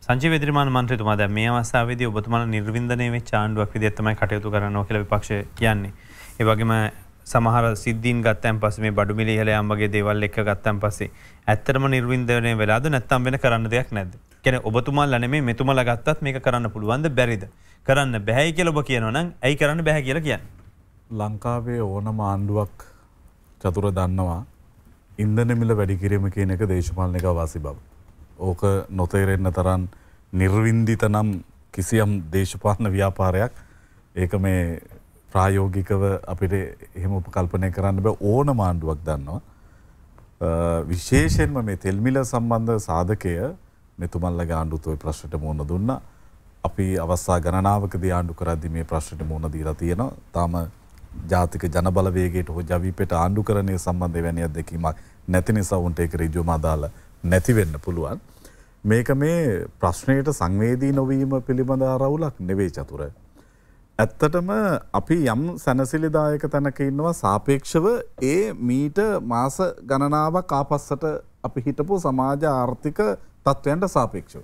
සංජි විදරමාන මන්ත්‍රතුමා දැ මේ අවාසාවිද ඔබතුමාන නිර්වින්දනය චාණ්ඩුවක් විදත්තමයි කටයුතු කරනවා කියල විපක්ෂ කියන්නේ. ඒවගේම සමහර සිද්ධීන් ගත්තැන් පස මේ බඩුමිලි හල අම්මගේ දේවල් එක් ගත්තන් පසේ ඇත්තරම නිර්වින්දනය වෙලාද නැත්තම් වෙන කරන්න දෙයක් නැද. කෙන ඔබතුමල් අනේ මෙතුමල ගත්තත් මේ කරන්න පුළුවන්ද බැරිද. කරන්න බැහැයි කියල ඔබ කියනවනම් ඇයි කරන්න බැහැ කියල කියන්න. ලංකාවේ ඕනම ආණ්ඩුවක් චතුර දන්නවා ඉන්දන මිල වැඩිකිරීම කියන එක දේශපාලනික වාසි බව. ඕක නොතේරෙන්න තරන් නිර්වින්දිත නම් කිසියම් දේශපාලන ව්‍යාපාරයක් ඒක මේ ප්‍රායෝගිකව අපිට එහෙම උපකල්පනය කරන්න බෑ ඕන මාණ්ඩුවක් දන්නවා. විශේෂයෙන්ම මේ තෙල්මිල සම්බන්ධ සාධකය මෙතුමල්ලගේ ආණ්ඩුත් ওই ප්‍රශ්නට මුහුණ දුන්නා. අපි අවස්ථා ගණනාවකදී ආණ්ඩු කරද්දී මේ ප්‍රශ්නට මුහුණ දීලා තියෙනවා. තාම ජාතික ජනබලවේගයට හෝ ජවිපෙට ආණ්ඩුකරණය සම්බන්ධ වැනි අත්දැකීමක් නැති නිසා උන්ට ඒක ඍජුවම අදාළ නැති වෙන්න පුළුවන්. මේක මේ ප්‍රශ්නයට සංවේදී නොවීම පිළිබඳ ආරවුලක් නෙවෙයි චතුර. ඇත්තටම අපි යම් සැනසිලිදායක තැනක ඉන්නවා සාපේක්ෂව ඒ මීට මාස ගණනාවක් ආපස්සට අපි හිටපු සමාජ ආර්ථික තත්ත්වයන්ට සාපේක්ෂව.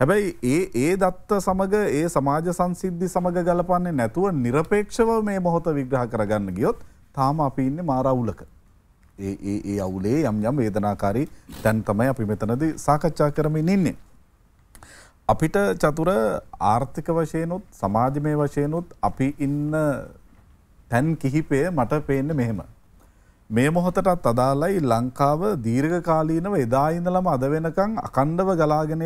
හැබැයි ඒ ඒ දත්ත සමග ඒ සමාජ සංසිද්ධි සමඟ ගලපන්නේ නැතුව නිරපේක්ෂව මේ මොහොත විග්‍රහ කරගන්න ගියොත් තාම අපි ඉන්න මාරවුලක. ඒ ඒ අවුලේ යම් යම් වේදනාකාරී තැන් තමයි අපි මෙතනද සාකච්ඡා කරමින් ඉන්නේ. අපිට චතුර ආර්ථික වශයනුත් සමාජමය වශයනුත් අපි ඉන්න තැන් කිහිපය මට පේන්න මෙහෙම. මේ මොහොතටත් අදාලයි ලංකාව දීර්ඝකාලීනව එදා ඉඳලම අද වෙනකං අකණ්ඩව ගලාගෙනන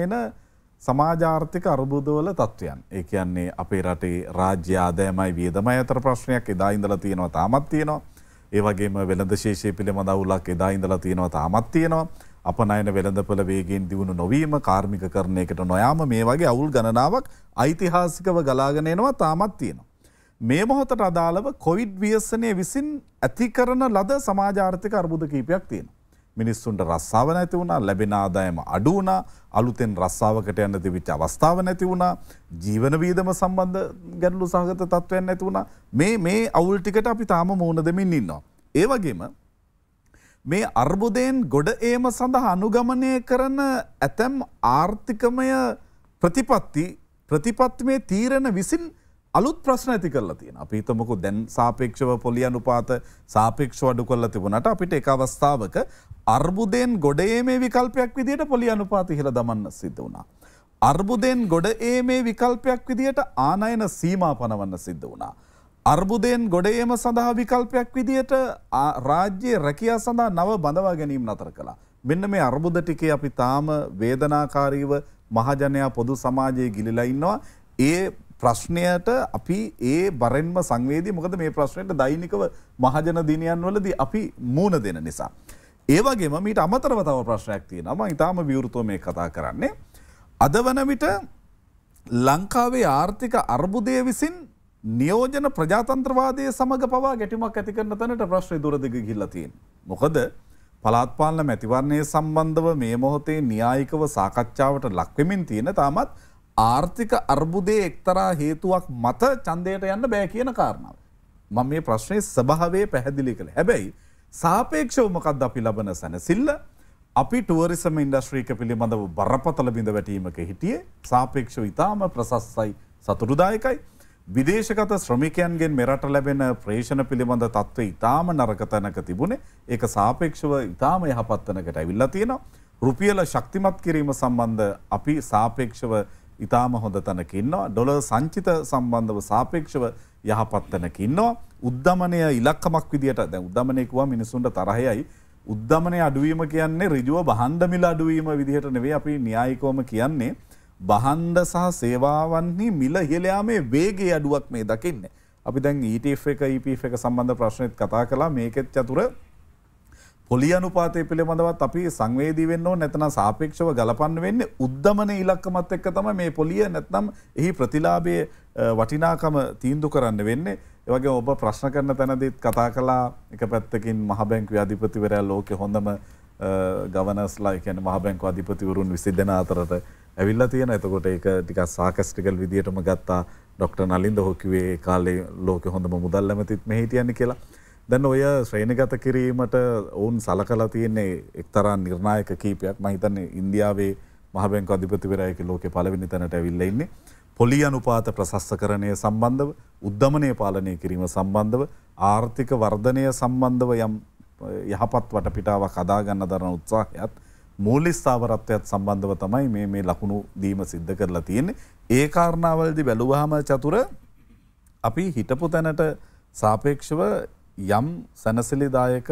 සමාජාර්ථික අර්බුදවල තත්ත්වයන්. ඒ කියන්නේ අපේ රටේ රාජ්‍ය ආදායමයි වියදමයි අතර ප්‍රශ්නයක් එදා ඉඳලා තියෙනවා තාමත් තියෙනවා. ඒ වගේම වෙළඳ ශේෂය පිළිබඳ අවුලක් එදා ඉඳලා තියෙනවා තාමත් තියෙනවා. අපනයන වෙළඳපළ වේගෙන් දියුණු නොවීම කාර්මික කරණයකට නොයාම මේ වගේ අවුල් ගණනාවක් ඓතිහාසිකව ගලාගෙන එනවා තාමත් තියෙනවා. මේ මොහොතට අදාළව කොවිඩ් ව්‍යසනය විසින් ඇති කරන ලද සමාජාර්ථික අර්බුද කීපයක් තියෙනවා. මිනිස්සුන්ට රස්සාාව නැති වුණා ලැබෙන ආදායම අඩු වුණා අලුතෙන් රස්සාාවකට යන්න තිවිච්ච අවස්ථාව නැති වුණා ජීවන වීදම සම්බන්ධ ගැටලු සහගත තත්ත්වයන් නැති වුණා මේ මේ අවුල්ටිකට අපි තාම මූුණ දෙමින් ඉන්නවා. ඒවගේම මේ අර්බුදයෙන් ගොඩ ඒම සඳහා අනුගමනය කරන ඇතැම් ආර්ථිකමය ප්‍රතිපත්ති ප්‍රතිපත්ති මේ තීරණ විසින් අලුත් ප්‍රශ්න ඇති කරලා තියෙන. අපි හිතමුකෝ දැන් සාපේක්ෂව පොලි අනුපාත සාපේක්ෂව අඩු කරලා තිබුණාට අපිට එක අවස්ථාවක අර්බුදයෙන් ගොඩ ඒමේ විකල්පයක් විදියට පොලි අනුපාත ඉහළ දමන්න සිද්ධ වුණා. අර්බුදයෙන් ගොඩ ඒමේ විකල්පයක් විදියට ආනයන සීමා පනවන්න සිද්ධ වුණා. අර්බුදයෙන් ගොඩේම සඳහා විකල්පයක් විදිහට රාජ්‍යයේ රැකියා සඳහා නව බඳවා ගැනීම නතර කළා. මෙන්න මේ අර්බුද ටිකේ අපි තාම වේදනාකාරීව මහජනයා පොදු සමාජයේ ගිලිලා ඉන්නවා. ඒ ප්‍රශ්නයට අපි ඒ බරෙන්ම සංවේදී මොකද මේ ප්‍රශ්නයට දෛනිකව මහජන දිනයන් වලදී අපි මූණ දෙන නිසා. ඒ වගේම මීට අමතරව තව ප්‍රශ්නයක් තියෙනවා. මම ඊටාම විවෘතව මේ කතා කරන්නේ. අද වන විට ලංකාවේ ආර්ථික අර්බුදය විසින් නියෝජන ප්‍රජාතන්ත්‍රවාදය සමඟ පවා ගැටිමක් ඇති කරන තැනට ප්‍රශ්නය දුරදිග ගිල්ලතියෙන්. මොකද පලාත්පාලන මැතිවරණය සම්බන්ධව මේ මොහොතේ න්‍යායිකව සාකච්ඡාවට ලක්වෙමින් තියෙන තාමත් ආර්ථික අර්බුදය එක්තරා හේතුවක් මත චන්දයට යන්න බෑ කියන කාරණාව. මම මේ ප්‍රශ්නය සභාවේ පැහැදිලි කළ හැබැයි සාපේක්ෂවමකද අපි ලබන සැනසිල්ල අපි ටුවරිසම ඉන්ඩස්ට්‍රීක පිළිබඳව බරපතල බිඳ වැටීමක හිටියේ සාපේක්ෂව ඉතාම ප්‍රසස්සයි සතුරුදායකයි විදේශගත ශ්‍රමිකයන්ගෙන් මෙරට ලැබෙන ප්‍රේෂණ පිළිබඳ තත්ත්වය ඉතාම නරක තැනක තිබුණේ ඒක සාපේක්ෂව ඉතාම යහපත් තැනකට ඇවිල්ලා තියෙනවා. රුපියල ශක්තිමත් කිරීම සම්බන්ධ අපි සාපේක්ෂව ඉතාම හොඳ තැනක ඉන්නවා. ඩොලර් සංචිත සම්බන්ධව සාපේක්ෂව යහපත් තැනක ඉන්නවා. උද්දමනය ඉලක්කමක් විදියට දැන් උද්දමනය කිව්වා මිනිසුන්ට තරහයයි. උද්දමනය අඩුවීම කියන්නේ ඍජුව බහන්ඩ මිල අඩුවීම විදිහට නෙවෙයි අපි න්‍යායිකවම කියන්නේ. බහන්ඩ සහ සේවාවන්නේ මිල හෙලයාමේ වේගේ අඩුවක් මේ දකින්නේ. අපි දැන් ඊටF e එක EPF එක සම්බන්ධ ප්‍රශ්නයත් කතා කළා මේකෙත් චතුර පොලි අනුපාතය පිළිබඳවත් අපි සංවේදී වෙන්න ඕන නැත්නම් සාපේක්ෂව ගලපන්න වෙන්නේ උද්දමන ඉලක්කමත් එක්ක තමයි මේ පොලිය නැත්නම් එහි ප්‍රතිලාභයේ වටිනාකම තීන්දු කරන්න වෙන්නේ. ඒ වගේ ඔබ ප්‍රශ්න කරන තැනදීත් කතා කළා එක පැත්තකින් මහ බැංකුවේ අධිපතිවරයා ලෝකේ හොඳම ගවර්නර්ස්ලා කියන්නේ මහ බැංකුව අධිපතිවරුන් 20 දෙනා අතරට ඇවිල්ලා තියෙන එතකොට ඒක ටිකක් සාකස්ටිකල් විදිහටම ගත්තා ඩොක්ටර් නලින්ද හොකිවේ කාලේ ලෝකෙ හොඳම මුදල් ඇමතිත් මෙහි තියන්නේ කියලා. දැන් ඔය ශ්‍රේණිගත කිරීමට ඔවුන් සලකලා තියෙන්නේ එක්තරා නිර්ණායක කීපයක් මම හිතන්නේ ඉන්දියාවේ මහ බැංකු අධිපතිවරයෙක් ලෝකේ පළවෙනි තැනට ඇවිල්ලා ඉන්නේ. පොලි අනුපාත ප්‍රශස්තකරණය සම්බන්ධව උද්ධමනය පාලනය කිරීම සම්බන්ධව ආර්ථික වර්ධනය සම්බන්ධව යම් යහපත් වටපිටාවක් හදාගන්න දරන උත්සාහයත් මූලිස්ථාවරත්වයත් සම්බන්ධව තමයි මේ මේ ලකුණු දීම සිද්ධ කරලා තියෙන්නේ. ඒ කාරණාවලදි බැලුවහම චතුර අපි හිටපු තැනට සාපේක්ෂව යම් සැනසිලිදායක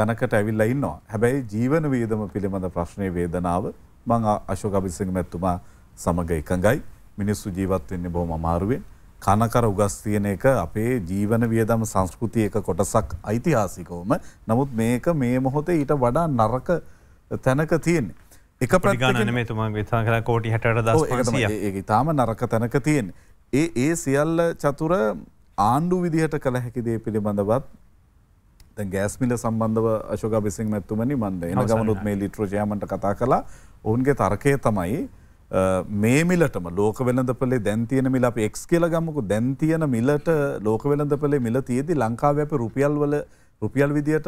තැනකට ඇවිල්ලා ඉන්නවා. හැබැයි ජීවන වියදම පිළිබඳ ප්‍රශ්නයේ වේදනාව මං අශෝක අබිසිංහ මැතිතුමා සමග එකඟයි. මිනිස්සු ජීවත් වෙන්නේ බොහොම අමාරුවෙන්. කනකර උගස් තියෙන එක අපේ ජීවන වියදම සංස්කෘතියක කොටසක් ඓතිහාසිකවම. නමුත් මේක මේ මොහොතේ ඊට වඩා නරක තැනක තියෙන. එක ප්‍රගානනේ තුමන් විතා කලා කෝටි හැට දස්සිය ඒ තාම නරක තැනක තියෙන්. ඒ ඒ සියල්ල චතුර ආණ්ඩු විදිහට කළ හැකිදේ පිළිබඳවත් ගෑස්මිල සම්බන්ධව අශෝක බිසිං මැත්තුමනි මන්ද එන ගමනුත් මේ ලිට්‍රජයමට කතා කලා ඔවුන්ගේ තර්කය තමයි මේ මිලටම ලෝක වෙළඳ පලේ දැන්තියන මිල අප එක් කියල ගමකු දැන්තියන මිලට ලෝක වෙළඳ පලේ මිල තියේදී ලංකාව අප රුපියල් වල රුපියල් විදිට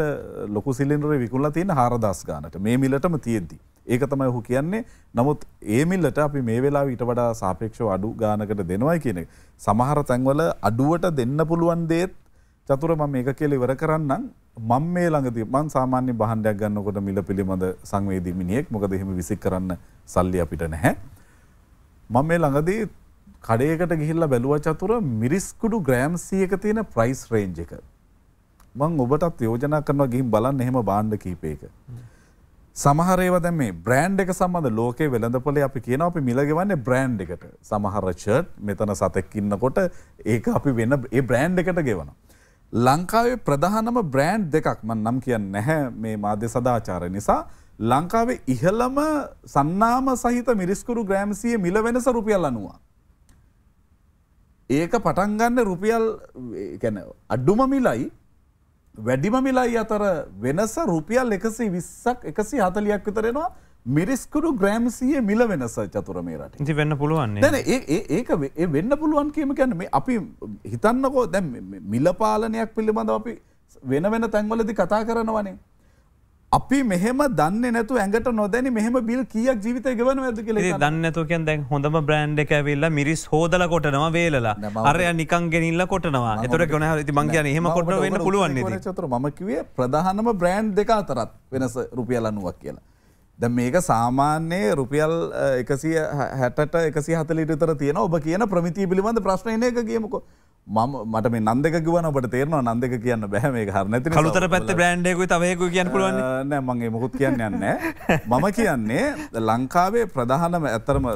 ලොකු සිලින්ඩර විකුල්ල තියෙන හාරදස් ගානට මේ මිලටම තියෙද්දි. ඒක තමයි හු කියන්නේ නමුත් ඒ මිල්ලට අපි මේ වෙලා ඊට වඩා සාපේක්ෂව අඩු ගානකට දෙනවයි කියන එක. සමහර තැන්වල අඩුවට දෙන්න පුළුවන් දේත් චතුර මම මේක කියලා ඉවර කරන්නම් මම මේ ළඟදී මම සාමාන්‍ය භාණ්ඩයක් ගන්නකොට මිල පිළිබඳ සංවේදී මිනිහෙක් මොකද එහෙම විසික් කරන්න සල්ලි අපිට නැහැ. මම මේ ළඟදී කඩේකට ගිහිල්ලා බැලුවා චතුර මිරිස් කුඩු ග්‍රෑම් 100ක තියෙන ප්‍රයිස් රේන්ජ් එක මං ඔබටත් යෝජනා කරනවා ගිහින් බලන්න එහෙම බාණ්ඩ කීපයක. සමහර ඒවා දැන් මේ බ්‍රෑන්ඩ් එක සම්බන්ධ ලෝකේ වෙළඳපොලේ අපි කියනවා අපි මිල ගෙවන්නේ බ්‍රෑන්ඩ් එකට. සමහර ෂර්ට් මෙතන සතෙක් ඉන්නකොට ඒක අපි වෙන ඒ බ්‍රෑන්ඩ් එකට ගෙවනවා. ලංකාවේ ප්‍රධානම බ්‍රෑන්ඩ් දෙකක් මම නම් කියන්නේ නැහැ මේ මාධ්‍ය සදාචාරය නිසා ලංකාවේ ඉහළම සන්නාම සහිත මිරිස්කුරු ග්‍රෑම්සිය මිල වෙනස රුපියල් අනුව. ඒක පටන් ගන්න රුපියල් අඩුම මිලයි වැඩිම මිලයි අතර වෙනස රුපියල් එකසි විස්සක් එකසි හතලියක් විතරෙනවා මිරිස්කුරු ග්‍රෑම්සිය මිල වෙනස චතුරමේරට ඉති වෙන්න පුළුවන් ඒක වෙන්න පුළුවන් කියම ගැන මේ අපි හිතන්නකෝ දැ මිලපාලනයක් පිළිබඳ අපි වෙන වෙන තැන්වලදි කතා කරනවනේ අපි මෙහෙම දන්න නැතු ඇඟට නොදැන මෙහම බිල් කියක් ජීවිත ගවන ඇද කියල දන්නතුකෙන් දැන් හොඳම බ්‍රන්් එක ඇවෙල්ල මිරිස් හෝදල කොටනවා වේලලා අරය නිකන් ගෙනල්ල කොටනවා එතර ගොන ති මංගේන හෙම කොට වන්න පුළුවන් චතර මකිවේ ප්‍රධානම බ්‍රන්් දෙක අතරත් වෙනස රුපියලනුවක් කියලා. ද මේක සාමාන්‍යයේ රුපියල් එකසි හැටට එකසි හතලිට තර තියෙන ඔබ කියන ප්‍රමිති පිළිබඳ ප්‍රශ්නයක කියමකෝ මම මට මේ නන්දක ගවන ඔට තේරනවා නන්දක කියන්න බැහම මේ හර නැති කලුතර පැත්ත බ්‍රන්්ඩෙකු තවයකු කියන්න පුළුවන් නෑ මගේ මුහුත් කියන්න යන්න මම කියන්නේ ලංකාවේ ප්‍රධානම ඇත්තරම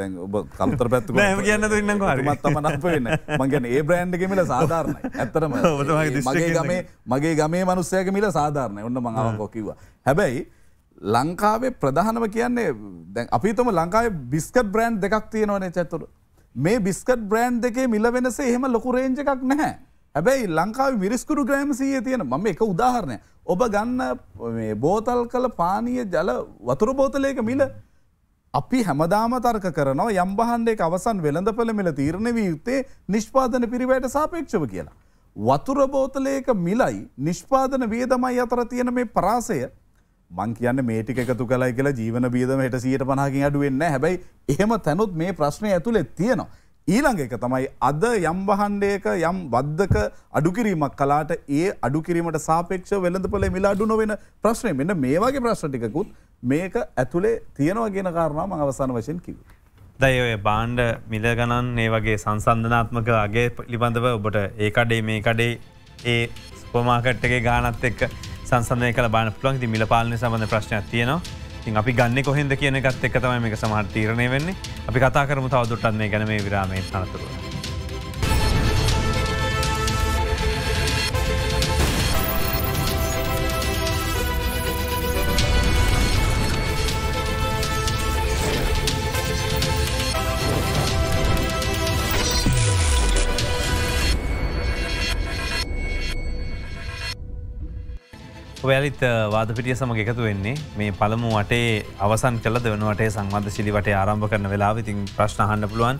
දැ ඔබ කලතර පැත්තු කියන්න ඉන්න මත්තම නපවෙන්න මගැන ඒ බ්‍රන්්ඩ මිල සාධාරණයි ඇත්තරම මගේ ගමේ මගේ ගමේ මනුස්සයක මිල සාධාරණය ඔන්න මඟාව කොකිවා හැබැයි ලංකාවේ ප්‍රධානම කියන්නේ දැ අපිතම ලංකාවේ බිස්කට් බ්‍රන්් දෙකක් තියෙනවනේ චැතුරු මේ බිස්කට් බ්‍රෑන්් දෙකේ මිල වෙනස එහෙම ලොකුරේජ එකක් නැහැ. හැබැයි ලංකාව මිරිස්කුරු ග්‍රෑම සීය තියෙන මම එක උදාහරණය. ඔබ ගන්න බෝතල් කළ පානීය ජල වතුර බෝතලයක මිල අපි හැමදාම තර්ක කරනවා යම්බහන්ඩේ අවසන් වෙළඳ පළමිල තීරණ වී යුත්තේ නිෂ්පාදන පිරිවැයට සාපේක්ෂව කියලා. වතුර බෝතලයක මිලයි නිෂ්පාදන වියදමයි අතර තියෙන මේ පරාසය මං කියන්න මේටික එකතු කලා කියලා ජීවන බීදම හට සියට පනාකින් අඩුවෙන්න හැබයි එහෙම තැනුත් මේ ප්‍රශ්නය ඇතුළෙ තියෙනවා. ඊළඟ එක තමයි අද යම් වහන්ඩයක යම් බද්ධක අඩුකිරීමක් කලාට ඒ අඩුකිරීමට සාපේක්ෂ වෙළඳපොලේ මිලා අඩු නොවෙන ප්‍රශ්නය මෙන්න මේ වගේ ප්‍රශ්ටිකුත් මේක ඇතුළේ තියෙනවා ගෙන කාරණාව මං අවසාන වශයෙන් කිව. දැයි ඔය බාණ්ඩ මිල ගණන් ඒ වගේ සංසන්ධනාත්මක අගේ පිළිබඳව ඔබට ඒකඩේ මේකඩේ ඒ ස්පමාකට්ටගේ ගානත් එක්ක සංසධය කළ බාන පුළන් ති මිලපාලන සබඳ ප්‍රශ්නයක් තියනවා ඉතින් අපි ගන්න කොහෙද කියන එකත් එක්කතම මේ සමහර තීරණය වෙන්නේ අපි කතා කරම තවදුටත් මේ ගැන මේ විරාමේ සනතුරුව. ඔයාලිත් වාදපිටිය සමඟ එකතු වෙන්නේ මේ පළමු වටේ අවසන් කළ දෙවනටේ සංවධ ශිලිවට ආරම්භ කරන වෙලා ඉතින් ප්‍රශ්න හන්න පුළුවන්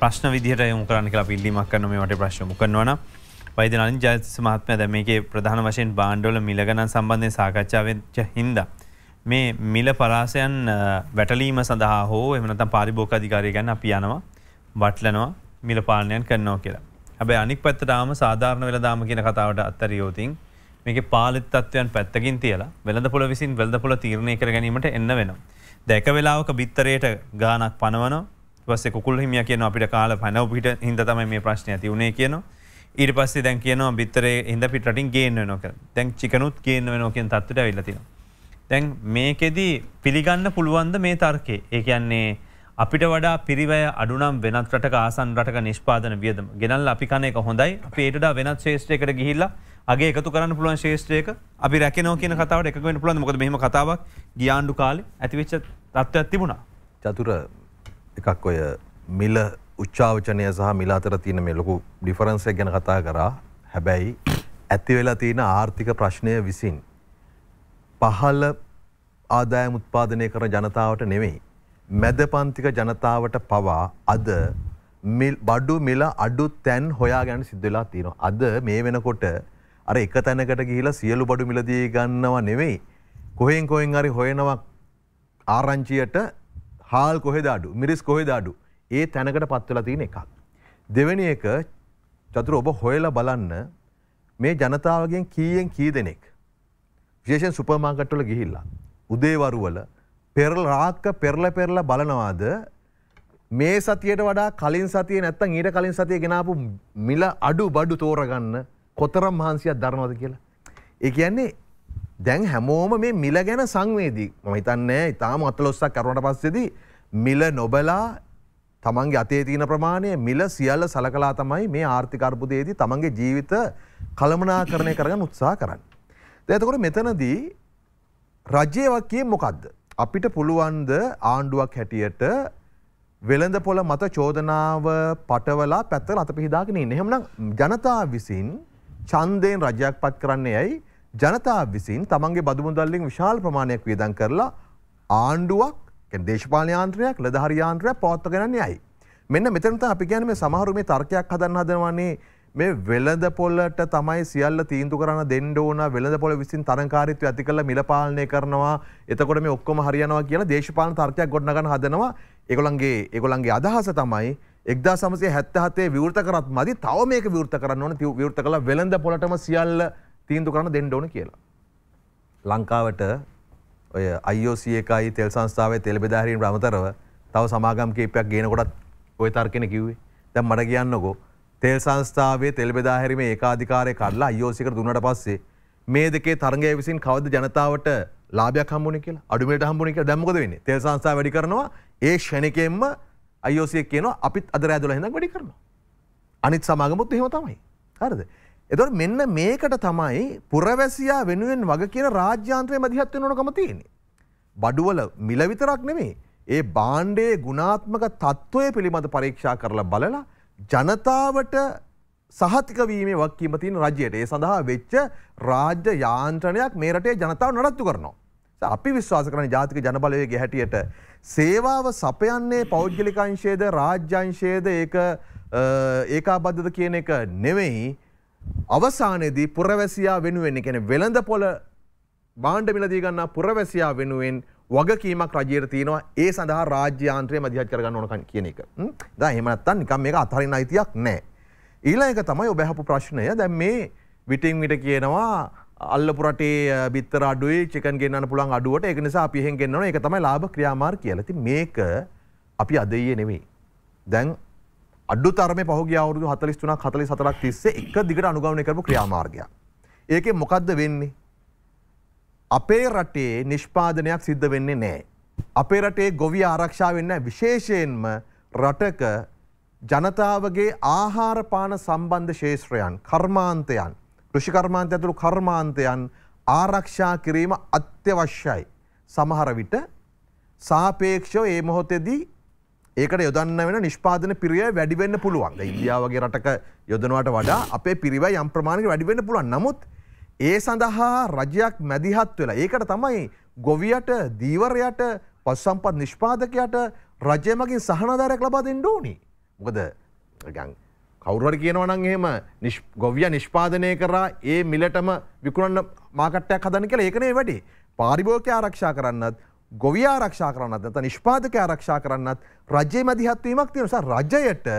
ප්‍රශ්න විදිට මුකරන් කලා පිල්ලිමක් කන මේට ප්‍රශ්ම කරනවන වෛදනලින් ජාතිස මහත්මය දැ මේකේ ප්‍රධාන වශයෙන් බාණ්ඩොල මිලගන සම්බන්ධය සාකච්ඡාවච්ච හින්ද. මේ මිල පරාසයන් වැටලීම සඳහා හෝ එමනත පාරිභෝක අධිකාරය ගැන්න අපි යනවා වටලනවා මිල පාලනයන් කරනවා කියලා. හැබැ අනික් පැත්තටාම සාධාරණ වෙලදාම කියන කතාවට අත්තරයෝතින් මේක පාලිත්තත්වයන් පැත්තකින් තියලා වෙළඳ පුළ විසින් වෙළඳ පුළ තීරණය කර ගැනීමට එන්න වෙනවා. දැක වෙලාවක බිත්තරයට ගානක් පනවන පස්සේ කුල් හිමිය කියන අපිට කාල පැනව පිට හිද තමයි මේ ප්‍රශ්නය ඇති වුණේ කියනවා. ඊට පස්සේ දැන් කියනවා බිත්තරේ හිද පිටින් ගේන්න වෙනක දැන් චිකනුත් ගේන්න වෙනෝකෙන් තත්වට වෙල්ලතින. දැන් මේකෙදී පිළිගන්න පුළුවන්ද මේ තර්කේ ඒ කියන්නේ අපිට වඩා පිරිවය අඩුනම් වෙනත් රට ආසන් රටක නිෂ්පාදන වියදම ගෙනල් අපි කනයක හොඳයි අපේටඩා වෙනත් ශේෂ්‍රයකට ගිහිල්ලා අගේ එකතු කරන්න පුළුවන් ශේෂත්‍රයක අපි රැකනෝ කියන කතාවට එකක වෙන පුළුවන් මොකද මෙහෙම කතාවක් ගියාණ්ඩු කාලේ ඇතිවෙච්ච තත්ත්වයක් තිබුණා. චතුර එකක් ඔය මිල උච්චාවචනය සහ මිල අතර තියෙන මේ ලොකු ඩිෆරන්ස් එක ගැන කතා කරා. හැබැයි ඇති වෙලා තියෙන ආර්ථික ප්‍රශ්නය විසින් පහළ ආදායම් උත්පාදනය කරන ජනතාවට නෙවෙයි මැද පන්තික ජනතාවට පවා අද බඩු මිල අඩු තැන් හොයා ගැන සිද්ධවෙලා තියෙනවා. අද මේ වෙනකොට අර එක තැනකට ගිහිලා සියලු බඩු මිලදී ගන්නවා නෙවෙයි. කොහෙන් කොහෙන් හරි හොයනවා ආරංචියට හාල් කොහෙද අඩු මිරිස් කොහෙද අඩු ඒ තැනකට පත්වෙලා තියෙන එකක්. දෙවෙනි එක චතුර ඔබ හොයලා බලන්න මේ ජනතාවගෙන් කීයෙන් කී දෙනෙක්. විශේෂෙන් සුපර්මාකට්වල ගිහිල්ලා. උදේවරුවල පෙරල රාක්ක පෙරල පෙරල බලනවාද මේ සතියට වඩා කලින් සතිය නැත්තම් ඊට කලින් සතිය ගෙනාපු මිල අඩු බඩු තෝරගන්න කොතරම් මහන්සියක් දරනවද කියලා. ඒ කියන්නේ දැන් හැමෝම මේ මිල ගැන සංවේදී මම හිතන්නේ ඉතාම අතලොස්සක් කරුණට පස්සේදී මිල නොබලා තමන්ගේ අතේ තියෙන ප්‍රමාණය මිල සියල්ල සලකලා තමයි මේ ආර්ථික අර්බුදයේදී තමන්ගේ ජීවිත කළමනාකරණය කරගන්න උත්සාහ කරන්නේ. දැන් එතකොට මෙතනදී රජයේ වකිය මොකද්ද? අපිට පුළුවන්ද ආණ්ඩුවක් හැටියට වෙළඳ පොළ මත චෝදනාව පටවලා පැත්තට අත පිහිදාගෙන ඉන්න. එහෙමනම් ජනතාව විසින් ඡන්දයෙන් රජයක් පත් කරන්නේ ඇයි? ජනතාව විසින් තමන්ගේ බදු මුදල්ලින් විශාල ප්‍රමාණයක් වියදම් කරලා ආණ්ඩුවක්, කියන්නේ දේශපාලන යාන්ත්‍රයක්, ලදහරි යාන්ත්‍රයක් පවත්වාගෙනන්නේ ඇයි? මෙන්න මෙතන තමයි අපි කියන්නේ මේ සමහරු මේ තර්කයක් හදන්න හදනවානේ මේ වෙළඳ පොලට තමයි සියල්ල තීන්දු කරන්න දෙන්න ඕන වෙළඳ පොල විසින් තරංකාරීත්වය ඇති කරලා මිල පාලනය කරනවා එතකොට මේ ඔක්කොම හරියනවා කියලා දේශපාලන තර්කයක් ගොඩනගන්න හදනවා ඒගොල්ලන්ගේ ඒගොල්ලන්ගේ අදහස තමයි එක්දා සමසේ හැත්තහතේ විවෘත කරත් මදි තව මේක විවෘත කරන්න ඕන විවෘත කළ වෙළඳ පොලටම සියල්ල තීන්දු කරන්න දෙන්න ඕන කියලා. ලංකාවට ඔය අයෝC එකයි තෙල් සංස්ථාවේ තෙල් බෙදාහරීන් රමතරව තව සමාගම් කීපයක් ගේනකොටත් ඔය තර්කෙන කිව්වේ. දැන් මට කියන්නකෝ තෙල් සංස්ථාවේ තෙල් බෙදාහැරීමේ ඒකාධිකාරය කඩලා IOC එකට දුන්නට පස්සේ මේ දෙකේ තරගය විසින් කවද ජනතාවට ලාභයක් හම්බුනේ කියලා අඩුමිලට හම්බුනේ කියලා දැන් මොකද වෙන්නේ? තෙල් සංස්ථාව වැඩි කරනවා ඒ ෂණිකෙම්ම අයෝසිය කියන අපිත් අදරෑ දුල හිඳක් වැඩි කරනවා. අනිත් සමාගමුත් එහෙම තමයි. හරිද? එතකොට මෙන්න මේකට තමයි පුරවැසියා වෙනුවෙන් වග කියන රාජ්‍යාන්ත්‍රයේ මැදිහත් වෙන්න ඕනකම තියෙන්නේ. බඩුවල මිල විතරක් නෙමෙයි. ඒ බාණ්ඩයේ ගුණාත්මක තත්ත්වය පිළිබඳ පරීක්ෂා කරලා බලලා ජනතාවට සහතික වීමේ වගකීම තියෙන රජයට. ඒ සඳහා වෙච්ච රාජ්‍ය යාන්ත්‍රණයක් මේ රටේ ජනතාව නඩත්තු කරනවා. අපි විශ්වාස කරන ජාතික ජනබලයගේ හැටියට සේවාව සපයන්නේ පෞද්ගලිකංශයේද රාජ්‍යංශයේද ඒක ඒකාබද්ධද කියන එක නෙවෙයි අවසානයේදී පුරවැසියා වෙනුවෙන් එකන වෙළඳ පොල බාණ්ඩ මිලදීගන්න පුරවැසියා වෙනුවෙන් වගකීමක් රජයට තියෙනවා ඒ සඳහා රාජ්‍යන්ත්‍රය මදිහත් කරගන්න ඕනකන් කියන එක ද හෙමනත්තන් නිකම් මේ අතරින් අයිතියක් නෑ. ඊලා එක තමයි ඔබැහපු ප්‍රශ්නය දැ මේ විටිං විට කියනවා අල්ලපු රටේ බිත්තර අඩුයි චිකන් ගෙන්න්න පුළන් අඩුවට එක නිසා අපිහෙන් ගෙන්න්නන එක තමයි ලාභ ක්‍රියාමාර් කියලති මේක අපි අදයේ නෙමේ. දැන් අඩු තරම පහු අවුදු හතලිස්තුනක් හතලි සතරක් තිස්සේ එක දිගට අනුගමනය කරපු ක්‍රියාමාර්ගය. ඒක මොකක්ද වෙන්නේ. අපේ රටේ නිෂ්පාදනයක් සිද්ධ වෙන්නේ නෑ. අපේ රටේ ගොවි ආරක්ෂා වෙන්න විශේෂයෙන්ම රටක ජනතාවගේ ආහාරපාන සම්බන්ධ ශේත්‍රයන් කර්මාන්තයන් කෘෂිකර්මාන්ත ඇතුළු කර්මාන්තයන් ආරක්ෂා කිරීම අත්‍යවශ්‍යයි. සමහර විට සාපේක්ෂව ඒ මොහොතේදී ඒකට යොදන්න වෙන නිෂ්පාදන පිරිය වැඩිවෙන්න පුළුවන් ඉන්දියාවගේ රටක යොදනවට වඩා අපේ පිරිව යම් ප්‍රමාණක වැඩිවෙන්න පුළුවන් නමුත් ඒ සඳහා රජයක් මැදිහත් වෙලා ඒකට තමයි ගොවියට දීවරයට පස්සම්පත් නිෂ්පාදකයට රජයමකින් සහනාධාරයක් ලබා දෙන්න ඕනි. මොකද ගන් කවරුවට කියනවනන් එහෙම ගොවිය නිෂ්පාදනය කරා ඒ මිලටම විකුණන්න මාකට්ටයක් හදන කියලා ඒකනේ වැඩේ පාරිභෝකය ආරක්ෂා කරන්නත් ගොවිය ආරක්ෂා කරන්නත් නැත නිෂ්පාදක ආරක්ෂා කරන්නත් රජයේ මැදිහත්වීමක් තියෙන නිසා රජයට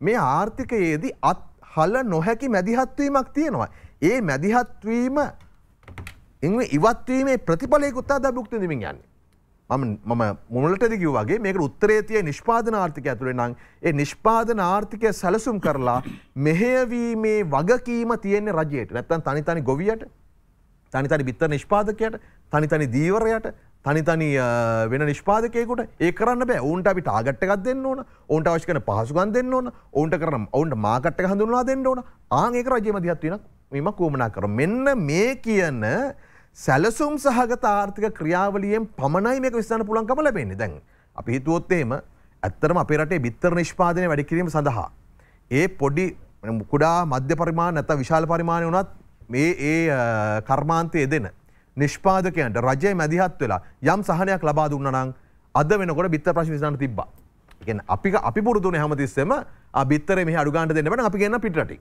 මේ ආර්ථිකයේදී අත් හල නොහැකි මැදිහත්වීමක් තියෙනවා. ඒ මැදිහත්වීම ඉවත් වීමේ ප්‍රතිඵලයකුත් අද භුක්ති විඳින්න යන්නේ. මම මුලටද කිව්වගේ මේක උත්තරේතිය නිෂ්පාදන ආර්ථික ඇතුළේ නම් ඒ නිෂ්පාදන ආර්ථිකය සැලසුම් කරලා මෙහෙයවීමේ වගකීම තියෙන රජයට නැත්තන් තනිතනි ගොවියට තනිතනි බිත්තර නිෂ්පාදකයට තනිතනි දීවරයට තනිතනි වෙන නිෂ්පාදකයකුට ඒ කරන්න බෑ ඔවුන්ට අපි ටාගට් එකක් දෙන්න ඕන ඔවුන්ට අවශ්‍ය කරන පහසුකම් දෙන්න ඕන ඔවුන්ට කරන ඔවුන්ට මාකට් එක හඳුන්වලා දෙන්න ඕන ආන් ඒක රජයේම දිහත් වෙනක් වීමක් වුමනා කරනවා මෙන්න මේ කියන සැලසුම් සහගත ආර්ථික ක්‍රියාවලියෙන් පමණයි මේක විස්තන්න පුළන්කම ලැබෙන්නේ දැන් අපි හිතුවොත්තේම ඇත්තරම අපේ රටේ බිත්තර නිෂ්පාදනය වැඩි කිරීම සඳහා. ඒ පොඩි කුඩා මධ්‍ය පරිමාණ නැත විශාල පරිමාණය වුණත් මේ ඒ කර්මාන්තය දෙන. නිෂ්පාදකයන්ට රජය මැදිහත් වෙලා යම් සහනයක් ලබා දුන්නනං අද වෙනකොට බිත්තර ප්‍රශ් විසන්න තිබ්බා. අපි අපි පුරුදුන හැමතිස්සෙම බිත්තර මේ අඩුගාන්ට දෙන්නට අපි ගන්න පිටටි.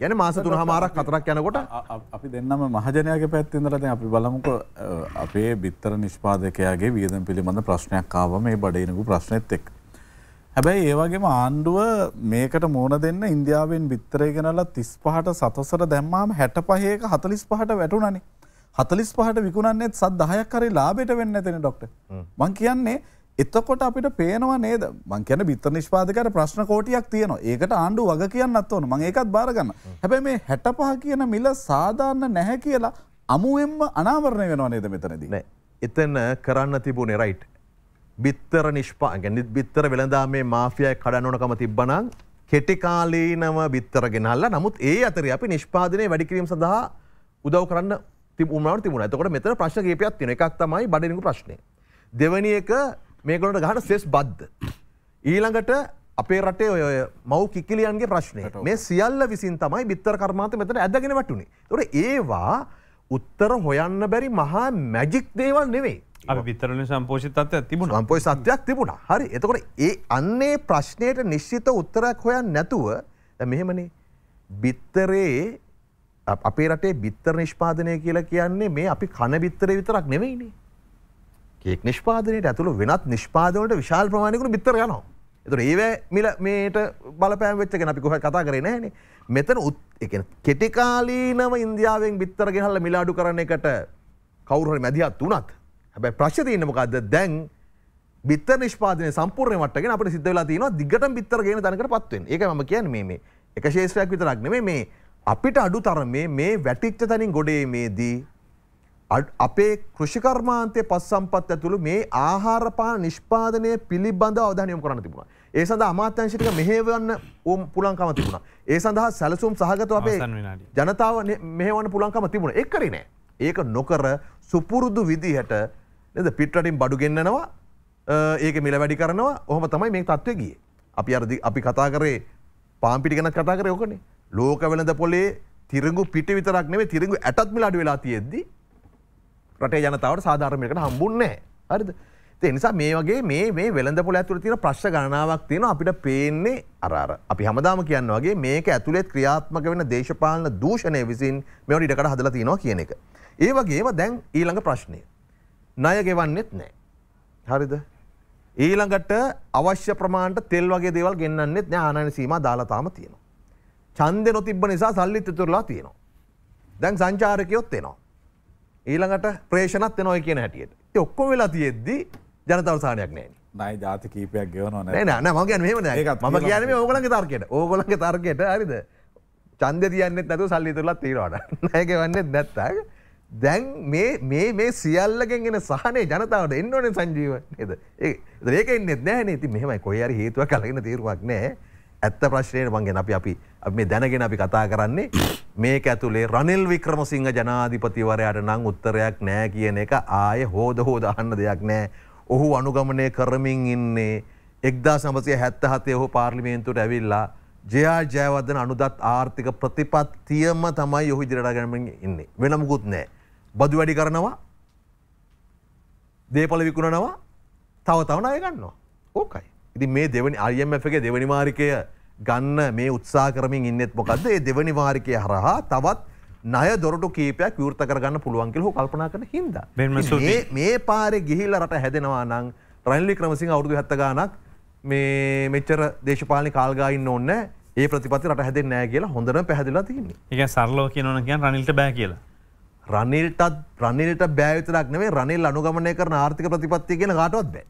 ගැන මාස තුන හමාරක් කතරක් යනකොට අපි දෙන්නම මහජනයාගේ පැත්තිදරට අපි බලමුක අපේ බිත්තර නිෂ්පාදකයාගේ වියදම් පිළිබඳ ප්‍රශ්නයක් කාවම මේ බඩයිනකු ප්‍රශ්නයත් එක්. හැබැයි ඒවගේම ආණ්ඩුව මේකට මෝන දෙන්න ඉන්දියාවෙන් බිත්තරය ගෙනලා තිස් පහට සතසර දැම්මාම හැට පහේක හතලිස් පහට වැටුනනි. හතලිස් පහට විකුණන්නේත් සත් දහයක් කරේ ලාබෙට වෙන්න ඇතෙන ඩොක්ට. මං කියන්නේ එතකොට අපිට පේනවා නේද මංකැන බිත්තර නිෂ්පාදකට ප්‍රශ්න කෝටියක් තියන ඒකට ආණ්ඩු වග කියන්නත් ඕන මං ඒකත් බාරගන්න හැබැ මේ හැටපහ කියන මිල සාධාරන්න නැහැ කියලා අමුුවෙන්ම අනාවරණය වෙනවා නේද මෙතනදී. එතන කරන්න තිබුණේ රයිට්. බිත්තර නිෂ්පා ගැනිත් බිත්තර වෙළඳාමේ මාෆියය කඩනෝනකම තිබ්බනං කෙටිකාලීනම බිත්තර ගෙනල්ලා නමුත් ඒ අතර අපි නිෂ්පාදනය වැඩිකිරීම සඳහා උදව් කරන්න තිබුණට තිබුණ එතකොට මෙතර ප්‍රශ්න කේපයක් තින එකක් තමයි බඩිනිකු ප්‍රශ්නය. දෙවනි එක මේකොලට ගහන සෙස් බද්ධ. ඊළඟට අපේ රටේ ඔය මව් කිකිලියන්ගේ ප්‍රශ්නය මේ සියල්ල විසින් තමයි බිත්තර කර්මාත මෙතන ඇදගෙන වටුනේ. තොර ඒවා උත්තර හොයන්න බැරි මහා මැජික් දේවල් නෙවෙයි. අපි විතරල සම්පෝෂිතත්වයක් තිබුණ සම්පෝය සත්‍යයක් තිබුණ හරි එතකොට ඒ අන්නේ ප්‍රශ්නයට නිශ්චිත උත්තරයක් හොයන් නැතුව මෙහෙමනේ බිත්තරේ අපේ රටේ බිත්තර නිෂ්පාදනය කියලා කියන්නේ මේ අපි කණ බිත්තරේ විතරක් නෙවෙයිනේ කෙක් නිෂ්පාදනයට ඇතුළ වෙනත් නිෂ්පාදවලට විශාල් ප්‍රමාණයකුණ බිත්තර යනවා. එතුර ඒවැ මිල මේට බලපෑම් වෙච්ච කෙන අපි කොහ කතා කරේ නෑන මෙතන උත් කෙටිකාලීනව ඉන්දියාවෙන් බිත්තර ගෙහල්ල මිලාඩු කරන එකට කවුරහට මැදිහත් වනත් හැබැ ප්‍රශ්තියනමකක්ද දැන් බිත්ත නිෂ්පාදන සම්පූර්ණයටගෙන අපට සිද්ධවෙලා තියෙනවා දිගට බිත්තර ගෙන තනකට පත්වෙන් ඒ ම කියන් මේ එක ශේෂ්‍රයක් විතරක්න මේ අපිට අඩු තරමේ මේ වැටිච්ච තනින් ගොඩේ මේදී අපේ කෘෂිකර්මාන්තය පස් සම්පත් ඇතුළු මේ ආහාරපා නිෂ්පාදනය පිළිබඳ අවධානයම් කරන්න තිබුණා. ඒ සඳහා අමාත්‍යංශික මෙහෙවන්න ඕම් පුලංකම තිබුණා. ඒ සඳහා සැලසුම් සහගත අපේ ජනතාව මෙහෙවන්න පුලංකම තිබුණ එක් කරි නෑ. ඒක නොකර සුපුරුදු විදිහට නද පිටරටින් බඩු ගෙන්න්නනවා ඒක මිල වැඩි කරනවා ඔහම තමයි මේ තත්ත්වය ගිය. අපි අරදි අපි කතා කරේ පාම්පිටි ගැන කතා කර යෝකනේ ලෝක වෙලඳ පොලේ තිරගු පිට විතරක් නෙවේ තිරගු ඇටත් මිලාඩි වෙලා තියෙද්දී රටේ ජනතාවට සාධාරමයකට හම්බුන්නේ හරිද එනිසා මේ වගේ මේ මේ වෙළඳ පොල ඇතුළ තියෙන ප්‍රශ් ගණනාවක් තියෙන අපිට පේන්නේ අරාර අපි හමදාම කියන්න වගේ මේක ඇතුළෙත් ක්‍රියාත්මක වෙන දේශපාලන දූෂණය විසින් මෙවට ඉඩකට හදලා තියෙනවා කියන එක. ඒ වගේම දැන් ඊළඟ ප්‍රශ්නය. ණය ගෙවන්නෙත් නැහැ. හරිද? ඊළඟට අවශ්‍ය ප්‍රමාණයට තෙල් වගේ දේවල් ගෙන්නන්නෙත් නැහැ ආනයන සීමා දාලා තාම තියෙනවා. ඡන්දේ නොතිබ්බ නිසා සල්ලිත් ඉතුරුලා තියෙනවා. දැන් සංචාරකයොත් එනවා. ඊළඟට ප්‍රේෂණත් එනොය කියන හැටියට ඔක්කොම වෙලා තියෙද්දි ජනතවසානයක් නෑ නයි ජාති කීපයක් ගෙවන නෑන මගන් මෙම ම කියන ඕගලගේ තර්කයට ඕගොලගේ තර්කයට හරිද චන්ද තියන්නෙත් නැතු සල්ලිතුරලත් තීරවාට නැගවන්නෙත් නැත්තක දැන් මේ මේ සියල්ලගෙන් එන සහනේ ජනතාවට එන්න ඕනේ සංජීව නේද ඒක එන්නෙත් නෑනේ ඉතින් මෙහෙමයි කොහේ හරි හේතුවක් අරගෙන තීරුවක් නෑ ඇත්ත ප්‍රශ්නයට මන්ගෙන අපි අපි මේ දැනගෙන අපි කතා කරන්නේ මේක ඇතුළේ රනිල් වික්‍රමසිංහ ජනාධිපතිවරයට නං උත්තරයක් නෑ කියන එක ආය හෝද හෝදාහන්න දෙයක් නෑ ඔහු අනුගමනය කරමින් ඉන්නේ එක්දා සමසය හැත්ත හතය ඔහු පාර්ලිමේන්තුට ඇවිල්ලා ජයා ජයවදන අනුදත් ආර්ථික ප්‍රතිපත්තියම තමයි යොහු දිරටගැනමින් ඉන්නේ වෙනමුකුත් නෑ බදු වැඩි කරනවා දේපල විකුණනවා තව තවනාය ගන්නවා ඕකයි ඉති මේ දෙවනි අයම්ගේ දෙවනි මාරිකය ගන්න මේ උත්සා කරමින් ඉන්නෙත් මොකක්ද ඒ දෙවනි වාරිකය හරහා තවත් නය දොරට කීපයක් විවෘත කරගන්න පුළුවන්කිල් හෝ කල්පනා කරන හින්ද මේ පාරෙ ගිහිල්ල රට හැදෙනවා නං රැල්ලි ක්‍රමසිං අවුදු හත්ත ගානක් මේ මෙච්චර දේශපාලි කාල්ගායින්න ඕන්න ඒ ප්‍රතිපති රට හැදෙන් නෑ කියලා හොඳන පැහදිලා තින්නේ එක සරලෝ කියනන කිය රනිල්ට බෑ කියලා රනිල්ටත් රනිල්ට බෑවිතරක් නේ රනිල් අනුගමනය කරන ආර්ථික ප්‍රතිපත්තිය කියෙන ගටවත් බෑ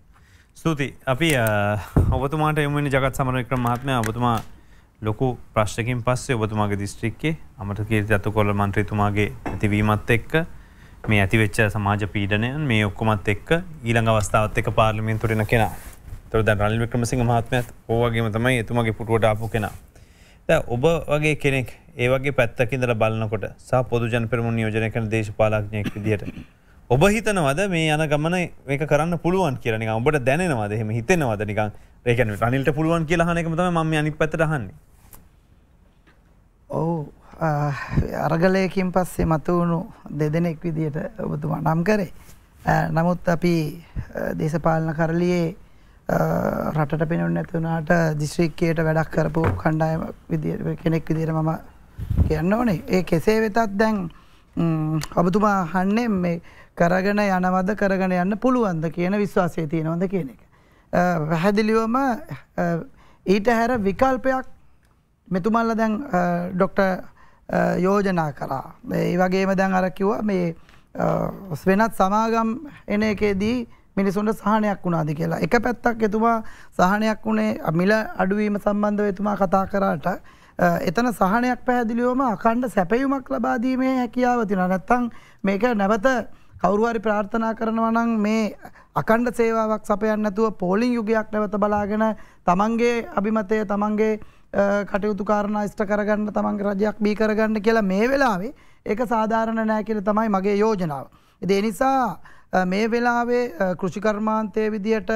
ස්තුති අපි ඔබතුමාට එමනි ජගත් සමරක්‍ර මහත්මය ඔබතුමා ලොකු ප්‍රශ්ටකින් පස්සේ ඔබතුමාගේ දිස්ත්‍රික්කේ අමට කීරති අතු කොල්ල මන්ත්‍රීතුමාගේ ඇතිවීමත් එක්ක මේ ඇතිවෙච්ච සමාජ පීඩනයන් මේ ඔක්කොමත් එක්ක ඊළඟ අවස්ථාවත් එක පාර්ලිමින් තුරෙන කෙන තොර ද රල් වික්‍රමසිංහ මහත්මයත් ඕවගේම තමයි එතුමගේ පුටුවට ආපු කෙනා ද ඔබ වගේ කෙනෙක් ඒවගේ පැත්තකින්දල බලන්නකොට සහ පොදුජන පෙරමුණ යෝජනය කන දේශපාලක්ඥයක් විදිහයට ඔබ හිතනවද මේ යන ගමන එක කරන්න පුළුවන් කියන එක ඔබට දැනවද එහෙම හිතෙනවද නිකං ඒකන රනිල්ට පුළුවන් කියලාහනකම තම ම අනි පතරහන්න ඔවු අරගලයකින් පස්සේ මතුවුණු දෙදෙනෙක් විදියට ඔබතුමා නම් කරේ නමුත් අපි දේශපාලන කරලියේ රටට පෙනුන් නැතිවුණට දිශ්‍රික්කයට වැඩක් කරපු කණ්ඩායම විදි කෙනෙක් විදිර මම කියන්න ඕනේ ඒ කෙසේ වෙතත් දැන් ඔබතුමා හන්නේ කරගෙන යනවද කරගෙන යන්න පුළුවන්ද කියන විශ්වාසය තියෙනවද කියන එක. පැහැදිලිවම ඊට හැර විකල්පයක් මෙතුමල්ල දැන් ඩොක්ට යෝජනා කරා. ඒ වගේම දැන් අරකිව මේ වෙනත් සමාගම් එන එකේදී මිනිසුන්ට සහනයක් වුණාද කියලා. එක පැත්තක් එතුමා සහනයක් වුණේ මිල අඩුවීම සම්බන්ධව එතුමා කතා කරාට එතන සහනයක් පැහැදිලිවම අකණ්ඩ සැපයුමක් ලබා දීමේ හැකියාව තියෙනවා. නැත්තම් මේක නැවත කවුරු හරි ප්‍රාර්ථනා කරනවා නම් මේ අකණ්ඩ සේවාවක් සපයන්නේ නැතුව පෝලිං යුගයක් නැවත බලාගෙන තමන්ගේ අභිමතය තමන්ගේ කටයුතු කාරණා ඉෂ්ට කරගන්න තමන්ගේ රජයක් බිහි කරගන්න කියලා මේ වෙලාවේ ඒක සාධාරණ නෑ කියලා තමයි මගේ යෝජනාව. ඒ නිසා මේ වෙලාවේ කෘෂිකර්මාන්තයේ විදියට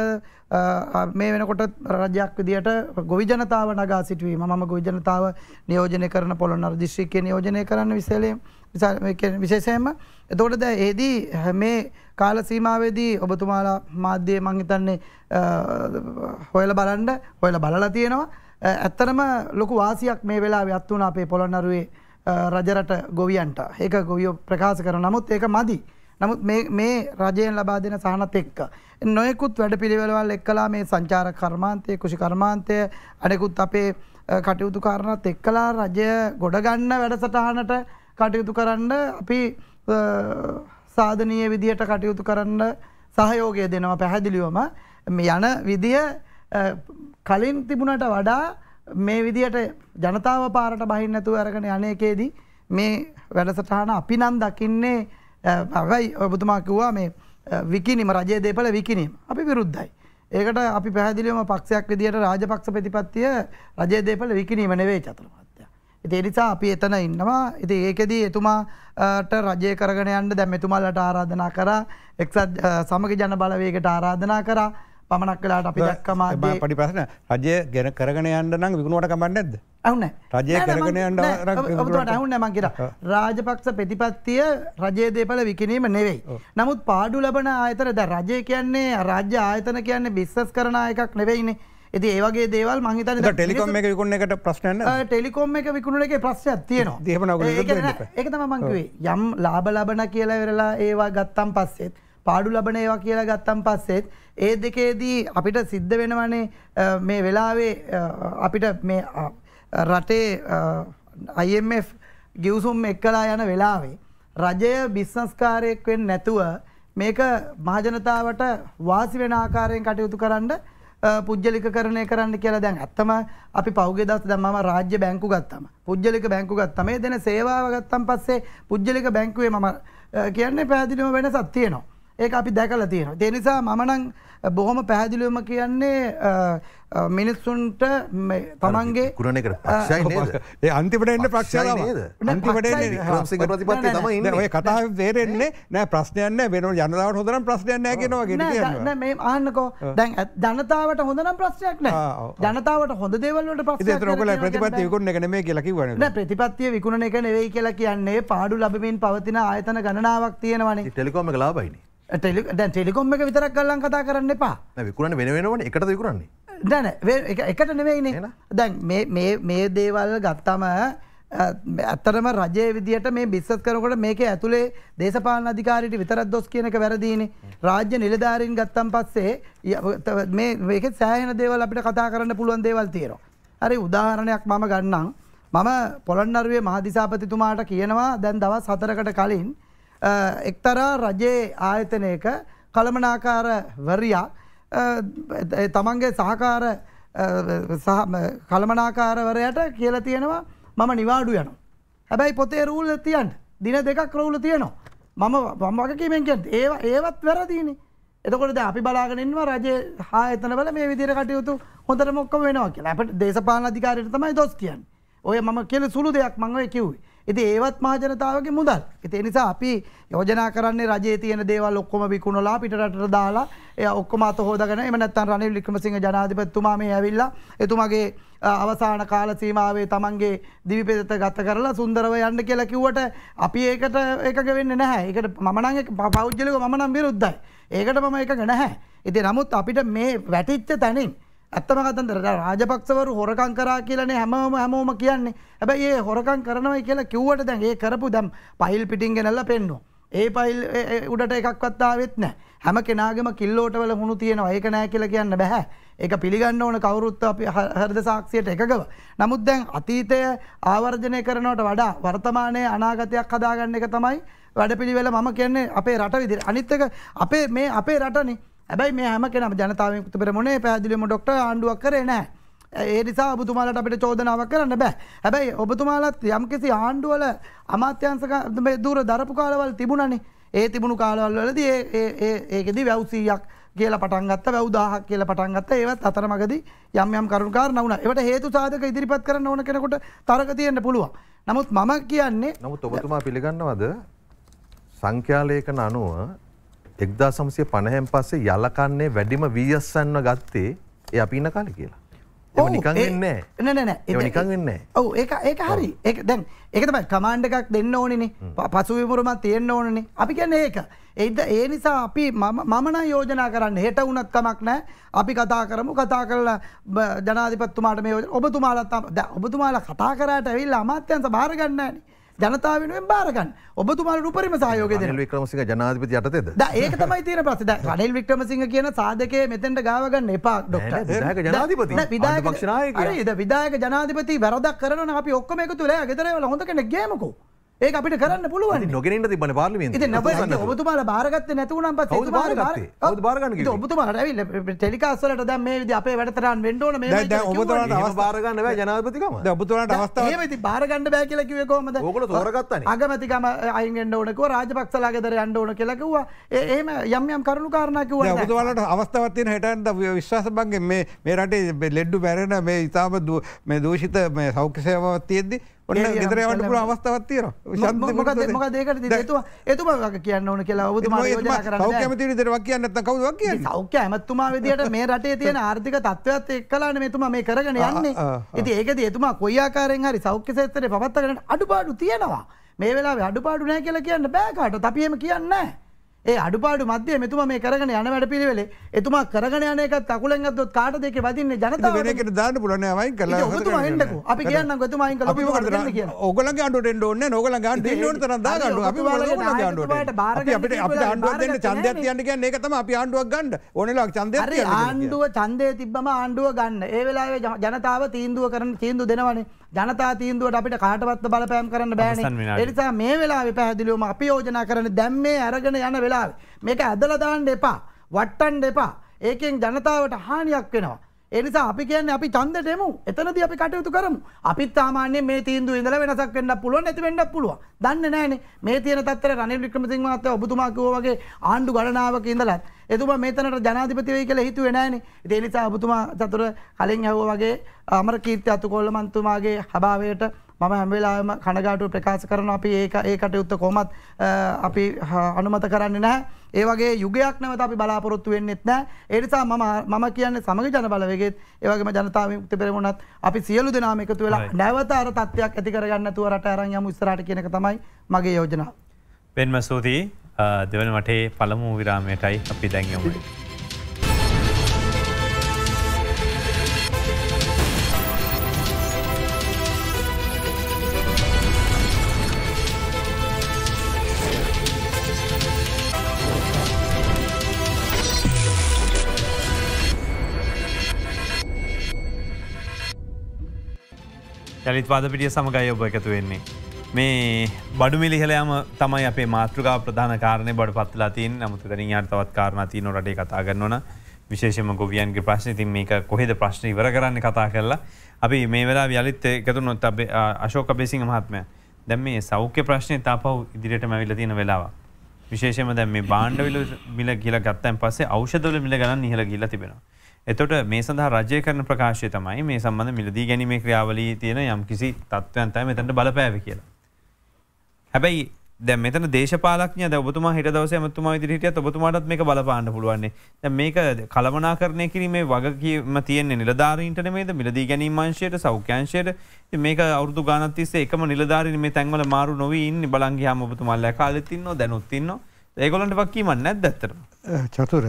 මේ වෙනකොට රජයක් විදියට ගොවි ජනතාව නගා සිටුවීම මම ගොවි ජනතාව නියෝජනය කරන පොළොන්නරු දිස්ත්‍රික්කයේ නියෝජනය කරන විශේෂයෙන් විශේෂයෙන්ම එතකොට දැන් ඒදී මේ කාල සීමාවේදී ඔබතුමාලා මාධ්‍යයේ මං හිතන්නේ හොයලා බලන්න හොයලා බලලා තියෙනවා. ඇත්තටම ලොකු වාසියක් මේ වෙලාවේ අත් වුණා අපේ පොළොන්නරුවේ රජරට ගොවියන්ට. ඒක ගොවියෝ ප්‍රකාශ කරන නමුත් ඒක මදි. නමුත් මේ මේ රජයෙන් ලබා දෙන සහනත් එක්ක නොයෙකුත් වැඩපිළිවෙළවල් එක්කලා මේ සංචාර කර්මාන්තය, කෘෂි කර්මාන්තය, අනෙකුත් අපේ කටයුතු කාරණාත් එක්කලා රජය ගොඩ ගන්න වැඩසටහනට කටයුතු කරන්න අපි සාධනීය විදිහට කටයුතු කරන්න සහයෝගය දෙනවා පැහැදිලිවම යන විදිය කලින් තිබුණට වඩා මේ විදියට ජනතාව පාරට බහින්න නැතුව අරගෙන යන්නේකේදී මේ වැඩසටහන අපි නම් දකින්නේ අවයි ඔබතුමා කිව්වා මේ විකිනිම රජයේ දේපල විකිනීම අපි විරුද්ධයි. ඒකට අපි පැහැදිලිවම පක්ෂයක් විදියට රාජපක්ෂ ප්‍රතිපත්තිය රජයේ දේපල විකිනීම නෙවෙයි චතුරමා. ඒ නිසා අපි එතන ඉන්නවා. ඉතින් ඒකෙදී එතුමාට රජය කරගෙන යන්න දැන් මෙතුමාලට ආරාධනා කරා. එක්සත් සමග ජන බලවේගයට ආරාධනා කරා. පමණක් වෙලාට අපි දැක්කම ආදී පඩි ප්‍රශ්න රජය ගැන කරගෙන යන්න නම් විකුණුවට කමක් නැද්ද? ඇහුන්නේ. රජය කරගෙන යන්න ඔබතුමාට ඇහුන්නේ මං කියලා. රාජපක්ෂ ප්‍රතිපත්තිය රජයේ දේපල විකිණීම නෙවෙයි. නමුත් පාඩු ලබන ආයතන දැන් රජය කියන්නේ රාජ්‍ය ආයතන කියන්නේ බිස්නස් කරන එකක් නෙවෙයිනේ. ඇති ඒවගේ දේවල් මහිතන ටෙලිකොම් එක විකුණ එකට ප්‍රශ්න ටෙලිකොම් එක විකුණ එක ප්‍රශ්යක් තියනවා දේපන එක තම මංකිවේ යම් ලාබ ලබන කියලා වෙරලා ඒවා ගත්තම් පස්සෙත් පාඩු ලබන ඒවා කියලා ගත්තම් පස්සෙත් ඒ දෙකේදී අපිට සිද්ධ වෙනවනේ මේ වෙලාවේ අපිට මේ රටේ IMF ගිවසුම් එක්කලා යන වෙලාවේ රජය බිස්නස්කාරයෙක් වෙන් නැතුව මේක මහජනතාවට වාසි වෙන ආකාරයෙන් කටයුතු කරන්න පුද්ගලික කරණය කරන්න කියලා දැන් ඇත්තම අපි පෞගේ දවස් දැන් මම රාජ්‍ය බැංකු ගත්තම පුද්ගලික බැංකු ගත්තම මේ දෙන සේවාව ගත්තන් පස්සේ පුද්ගලික බැංකුවේ මම කියන්නේ පැහැදිලිම වෙනසක් තියෙනවා ඒක අපි දැකලා තියෙනවා ඒ නිසා මම නම් බොහොම පැහැදිලිවම කියන්නේ මිනිස්සුන්ට තමන්ගේ කුරණකට පක්ෂයිඒ අන්තිමට එන්න පක්ෂ ට ඔය කතා වේරෙන්නේ නෑ ප්‍රශ්නයන්න වෙන ජනතාවට හොඳනම් ප්‍රශ්නයන්න ගෙනවා මේ ආන්නකෝ දැන් ජනතාවට හොඳනම් ප්‍රශ්නයක් නෑ ජනතාවට හොඳ දේවල්ලට පස් රොකල ප්‍රතිපත්ති විකුණ එකන මේ කියලකි වන ප්‍රතිපත්තිය විකුණ එක නෙවෙයි කියලා කියන්නේ පාඩු ලබමින් පවතින ආයතන ගණනාවක් තියෙනවනේ ටෙලිකොම ලාබයිනේ දැන් ටෙලිකොම් එක විතරක් කල්ලන් කතා කරන්න එපා විකුණ වෙනවෙනවට එකට විකරන්නේ දැන එකට නෙවෙයින දැන් මේ දේවල් ගත්තම ඇත්තරම රජය විදිට මේ බිස්සත් කරකට මේක ඇතුළේ දේශපාලන අධිකාරයට විතරත් දොස් කියනක වැරදිීන. රාජ්‍ය නිලධාරීන් ගත්තම් පස්සේ මේක සෑහන දේවල් අපිට කතා කරන්න පුළුවන් දේවල් තේර. හරි උදාහරණයක් මම ගන්නම්. මම පොළන්නරුවේ මහදිසාපතිතුමාට කියනවා දැන් දවස් හතරකට කලින්. එක්තරා රජයේ ආයතනයක කළමනාකාරවරයා තමන්ගේ සහකාර කළමනාකාරවරයට කියලා තියෙනවා මම නිවාඩු යනවා. හැබැයි පොතේ රූල් තියන්ට දින දෙකක් රවුල තියනවා මම වගකීමෙන් කියන්න ඒ ඒවත් වැරදිනේ එතකොට අපි බලාගෙනවා රජ හායතනවල මේ විදිර කටයුතු හොඳට මොක්ක වෙනවා කියලා අපට දේශපාලන අධිකාරයට තමයි දොස් කියන්න ඔය මම කියල සුළු දෙයක් මංව කිව්වේ ඉතින් ඒවත් මහජනතාවගේ මුදල්. ඉතින් ඒ නිසා අපි යෝජනා කරන්නේ රජයේ තියෙන දේවල් ඔක්කොම විකුණලා පිට රටට දාලා එයා ඔක්කොම අත හොදාගෙන එහෙම නැත්නම් රනිල් වික්‍රමසිංහ ජනාධිපතිතුමා මේ ඇවිල්ලා එතුමාගේ අවසාන කාල සීමාවේ තමන්ගේ දිවිපෙත ගත කරලා සුන්දරව යන්න කියලා කිව්වට අපි ඒකට එකග වෙන්නේ නැහැ. ඒකට මම නම් ඒක පෞද්ගලිකව මම නම් විරුද්ධයි. ඒකට මම එකග නැහැ. ඉතින් නමුත් අපිට මේ වැටිච්ච තැනින් ඇත්තම කතන්දර රාජපක්ෂවරු හොරකම් කරා කියලානේ හැමෝම හැමෝම කියන්නේ. හැබැයි ඒ හොරකම් කරනවා කියලා කිව්වට දැන් ඒ කරපු දැන් පහිල් පිටින් ගෙනල්ලා පෙන්නුවා. ඒ පයිල් උඩට එකක්වත් ආවෙත් නැහැ. හැම කෙනාගේම කිල්ලෝටවල හුණු තියෙනවා. ඒක නෑ කියලා කියන්න බෑ. ඒක පිළිගන්න ඕන කවුරුත් අපි හෘද සාක්ෂියට එකගව. නමුත් දැන් අතීතය ආවර්ජනය කරනවට වඩා වර්තමානයේ අනාගතයක් හදාගන්න එක තමයි වැඩපිළිවෙල මම කියන්නේ අපේ රට විදිහට. අනිත් එක අපේ මේ අපේ රටනේ හැබැයි මේ හැම කෙනම ජනතාවෙන් පෙර මොනේ පැහැදිලිවම ඩොක්ටර් ආණ්ඩුවක් කරේ නැහැ. ඒ නිසා ඔබතුමාලට අපිට චෝදනාවක් කරන්න බෑ. හැබැයි ඔබතුමාලත් යම්කිසි ආණ්ඩුවල අමාත්‍යංශක මේ දුර දරපු කාලවල තිබුණනේ. ඒ තිබුණු කාලවල වලදී ඒ ඒ ඒකෙදි වැව් 100ක් කියලා පටන් ගත්තා වැව් 1000ක් කියලා පටන් ගත්තා. ඒවත් අතරමඟදී යම් යම් කරුණු කාරණා වුණා. ඒවට හේතු සාධක ඉදිරිපත් කරන්න ඕන කෙනෙකුට තරක තියෙන්න පුළුවන්. නමුත් මම කියන්නේ නමුත් ඔබතුමා පිළිගන්නවද සංඛ්‍යාලේඛන අනුව එක්දා සමසය පණහැම් පස්සේ යලකන්නේ වැඩිම වීයස්සන්ව ගත්තේ එය අපින්න කාල කියලා. එම නිකන් වෙන්නේ නැහැ. නෑ නිකන් වෙන්නේ නැහැ. ඔව් ඒක ඒක හරි. ඒක දැන් ඒක තමයි කමාන්ඩ් එකක් දෙන්න ඕනේනේ. පසු විමුරුමක් තියෙන්න ඕනේනේ. අපි කියන්නේ ඒක. ඒද ඒ නිසා අපි මම නම් යෝජනා කරන්නේ හෙට වුණත් කමක් නැහැ. අපි කතා කරමු. කතා කරලා ජනාධිපතිතුමාට මේ ඔබතුමාලා ඔබතුමාලා කතා කරාට ඇවිල්ලා අමාත්‍යංශ බාර ගන්න නැහැනේ. ජනතාව වෙනුවෙන් බාර ගන්න. ඔබතුමාලට උපරිම සහයෝගය දෙන්න. රනිල් වික්‍රමසිංහ ජනාධිපති යටතේද? දැන් ඒක තමයි තියෙන ප්‍රශ්නේ. දැන් රනිල් වික්‍රමසිංහ කියන සාධකයේ මෙතෙන්ට ගාව ගන්න එපා ડોක්ටර්. විධායක ජනාධිපති. විධායක පක්ෂ නායකයා. හරිද? විධායක ජනාධිපති වැරදක් කරනවා නම් අපි ඔක්කොම එකතු වෙලා ගෙදර ඒවල හොඳ කෙනෙක් ගේමුකෝ. ඒ අපිට කරන්න පුළුවන් නොගෙනට තිබන පාලම ඔබතුමාල භාරගත්ත නැතුවනම් පත් බාරගන්න ඔබතුමාට ඇවිල් ටෙලිකාස්සලට දැ මේ විදි අපේ වැඩතරන් වෙන්ඩෝන ඔබතුරට අවස් භාරගන්න බෑ ජනාපතිකම ඔබතුරට අවස්ථාව භාරගන්න බෑ කියලකිවේ කොමද ඔකල තොරගත්ත අගමතිකම අයිගෙන්ඩ ඕනක රාජපක්සලාගෙදර අන්ඩ ඕන කෙලකවා ඒම යම් යම් කරුණු කාරණකව ඔබතුවාලට අවස්ථාවත්තිය හටන්ද විශ්වාස බන්ගේ මේ රටේ ලෙඩ්ඩු බැරෙන මේ ඉතාම මේ දූෂිත සෞඛ්‍ය සේවාවත් තියෙද්දී ඔන්න ගෙදරවට පුර අවස්ථාවක් තියෙනවා මොක දෙකට ඒතුවා එතුම කියන්න ඕන කියලා ඔබතුමා කැමති දරවක් කියන්න කවද කිය සෞඛ්‍ය ඇමත්තුමා විදිට මේ රටේ තියෙන ආර්ථික තත්ත්වත් එක්කලාන මෙතුම මේ කරගෙන යන්නේ ඇති ඒකද එතුමා කොයාකාරෙන් හරි සෞඛ්‍ය සේත්තරය පවත්තකට අඩුපාඩු තියෙනවා මේ වෙලා අඩුපාඩු නෑ කියලා කියන්න බෑකාට තපියම කියන්න නෑ ඒ අඩුපාඩු මධ්‍යය මෙතුම මේ කරගෙන යන වැඩ පිළිවෙලේ එතුමා කරගෙන යනක තකුලෙන් අදොත් කාට දෙක වදින්නේ ජනතාවට දාන්න පුලන වයි කල හටක අපි කියන්න ගතුමයි කල ඔගලගේ අඩුටෙන්ට ඔන්න නොගල ගන්න තර දාගඩු අපි ට බාර අපට අප අන්ුවන්න චන්දය තියන්න කියන්න එකතම අපි ආණ්ඩුවක් ගන්න ඕනලක් චන්ද ආණ්ඩුව චන්දය තිබ්බම ආණ්ඩුව ගන්න ඒ වෙලාේ ජනතාව තීන්දුව කරන තීන්දු දෙනවනේ ජනතා තීන්දුවට අපිට කාටවත් බලපෑම් කරන්න බෑනේ. ඒ නිසා මේ වෙලාවේ පැහැදිලිවම අපි යෝජනා කරන්නේ දැන් මේ අරගෙන යන වෙලාවේ මේක ඇදලා දාන්න එපා. වට්ටන්න එපා. ඒකෙන් ජනතාවට හානියක් වෙනවා. එනිසා අපි කියන්නේ අපි ඡන්දෙට එමු. එතනදී අපි කටයුතු කරමු. අපිත් සාමාන්‍යයෙන් මේ තීන්දුව ඉඳලා වෙනසක් වෙන්න පුළුවන් නැති වෙන්න පුළුවන්. දන්නේ නැහැනේ. මේ තියෙන තත්ත්වය රනිල් වික්‍රමසිංහ මහත්තයා ඔබතුමා කිව්වා වගේ ආණ්ඩු ගණනාවක ඉඳලා එතුමා මේතනට ජනාධිපති වෙයි කියලා හිතුවේ නැහනේ. ඉතින් ඒ නිසා ඔබතුමා චතුර කලින් ඇහුවා වගේ අමරකීර්ති අතුකොල්ල මන්තුමාගේ හභාවයට මම හැම වෙලාවෙම කනගාටුව ප්‍රකාශ කරනවා අපි ඒක ඒ කටයුත්ත කොහොමත් අපි අනුමත කරන්නේ නැහැ. ඒ වගේ යුගයක් නැවත අපි බලාපොරොත්තු වෙන්නෙත් නැහැ. ඒ නිසා මම මම කියන්නේ සමග ජන බලවේගෙත් ඒ වගේම ජනතා විමුක්ති පෙරමුණත් අපි සියලු දෙනාම එකතු වෙලා නැවත අර තත්ත්වයක් ඇති කරගන්න නැතුව රට අරන් යමු ඉස්සරහට කියන එක තමයි මගේ යෝජනාව. වෙන්ම ස්තුතියි. දෙවන වටේ පළමු විරාමයටයි අපි දැන්යොමයි. චලිත්වාද පිටිය සමගය ඔබ එකතු වෙන්නේ. මේ බඩුමිලිහලයම තමයි අපේ මාතෘකා ප්‍රධාන කාරණය බඩ පත්ලා තින් නමුතු තරින් අර්තවත් කාරණතිය නොරටේ කතා ගන්නවන විශේෂම ගොවියන්ගේ ප්‍රශ්න තින් මේක කොහෙද ප්‍රශ්න ඉවර කරන්න කතා කරලා අපි මේ වෙලා ව්‍යලිත් එකතු නොත් අපේ අශෝක බේසිං මහත්මය දැම් මේ සෞඛ්‍ය ප්‍රශ්නය තාපව් ඉදිරියට මැවිල තියෙන වෙලාව විශේෂම දැම් මේ බාණ්ඩවිල මිල කියල ගත්තන් පස්සේ අෞෂදවල මිල ගන්න නිහල ගිල්ල තිබෙන එතොට මේ සඳහා රජය කරන ප්‍රකාශය තමයි මේ සම්බඳ මිලදී ගැනීමේ ක්‍රියාවලී තියෙන යම් කිසි තත්ත්වන්තයි මෙතැට බලපෑව කියලා හැබැයි දැ මෙතන දේශපාලක්ය ද ඔබතුමා හිට දවස මතුම දිරිටිය ඔබතුමාටත් මේ බලපාන්න පුළුවන්නේ ද මේක කළමනා කරණය කිරීමේ වගකීම තියන්නේ නිලධාරීන්ටන මේද මිලදී ගැනීම අංශයට සෞඛ්‍යංශයට මේක අවුදු ගානතිස්සේ එකම නිලධාරීන මේ තැන්වල මාරු නොවීන් බලන්ගේ හම ඔබතුමල්ල කාලතින්න දැනුත්තින්න ඒගොලන්ට වක්කීම නැත් දත්තර. චතුර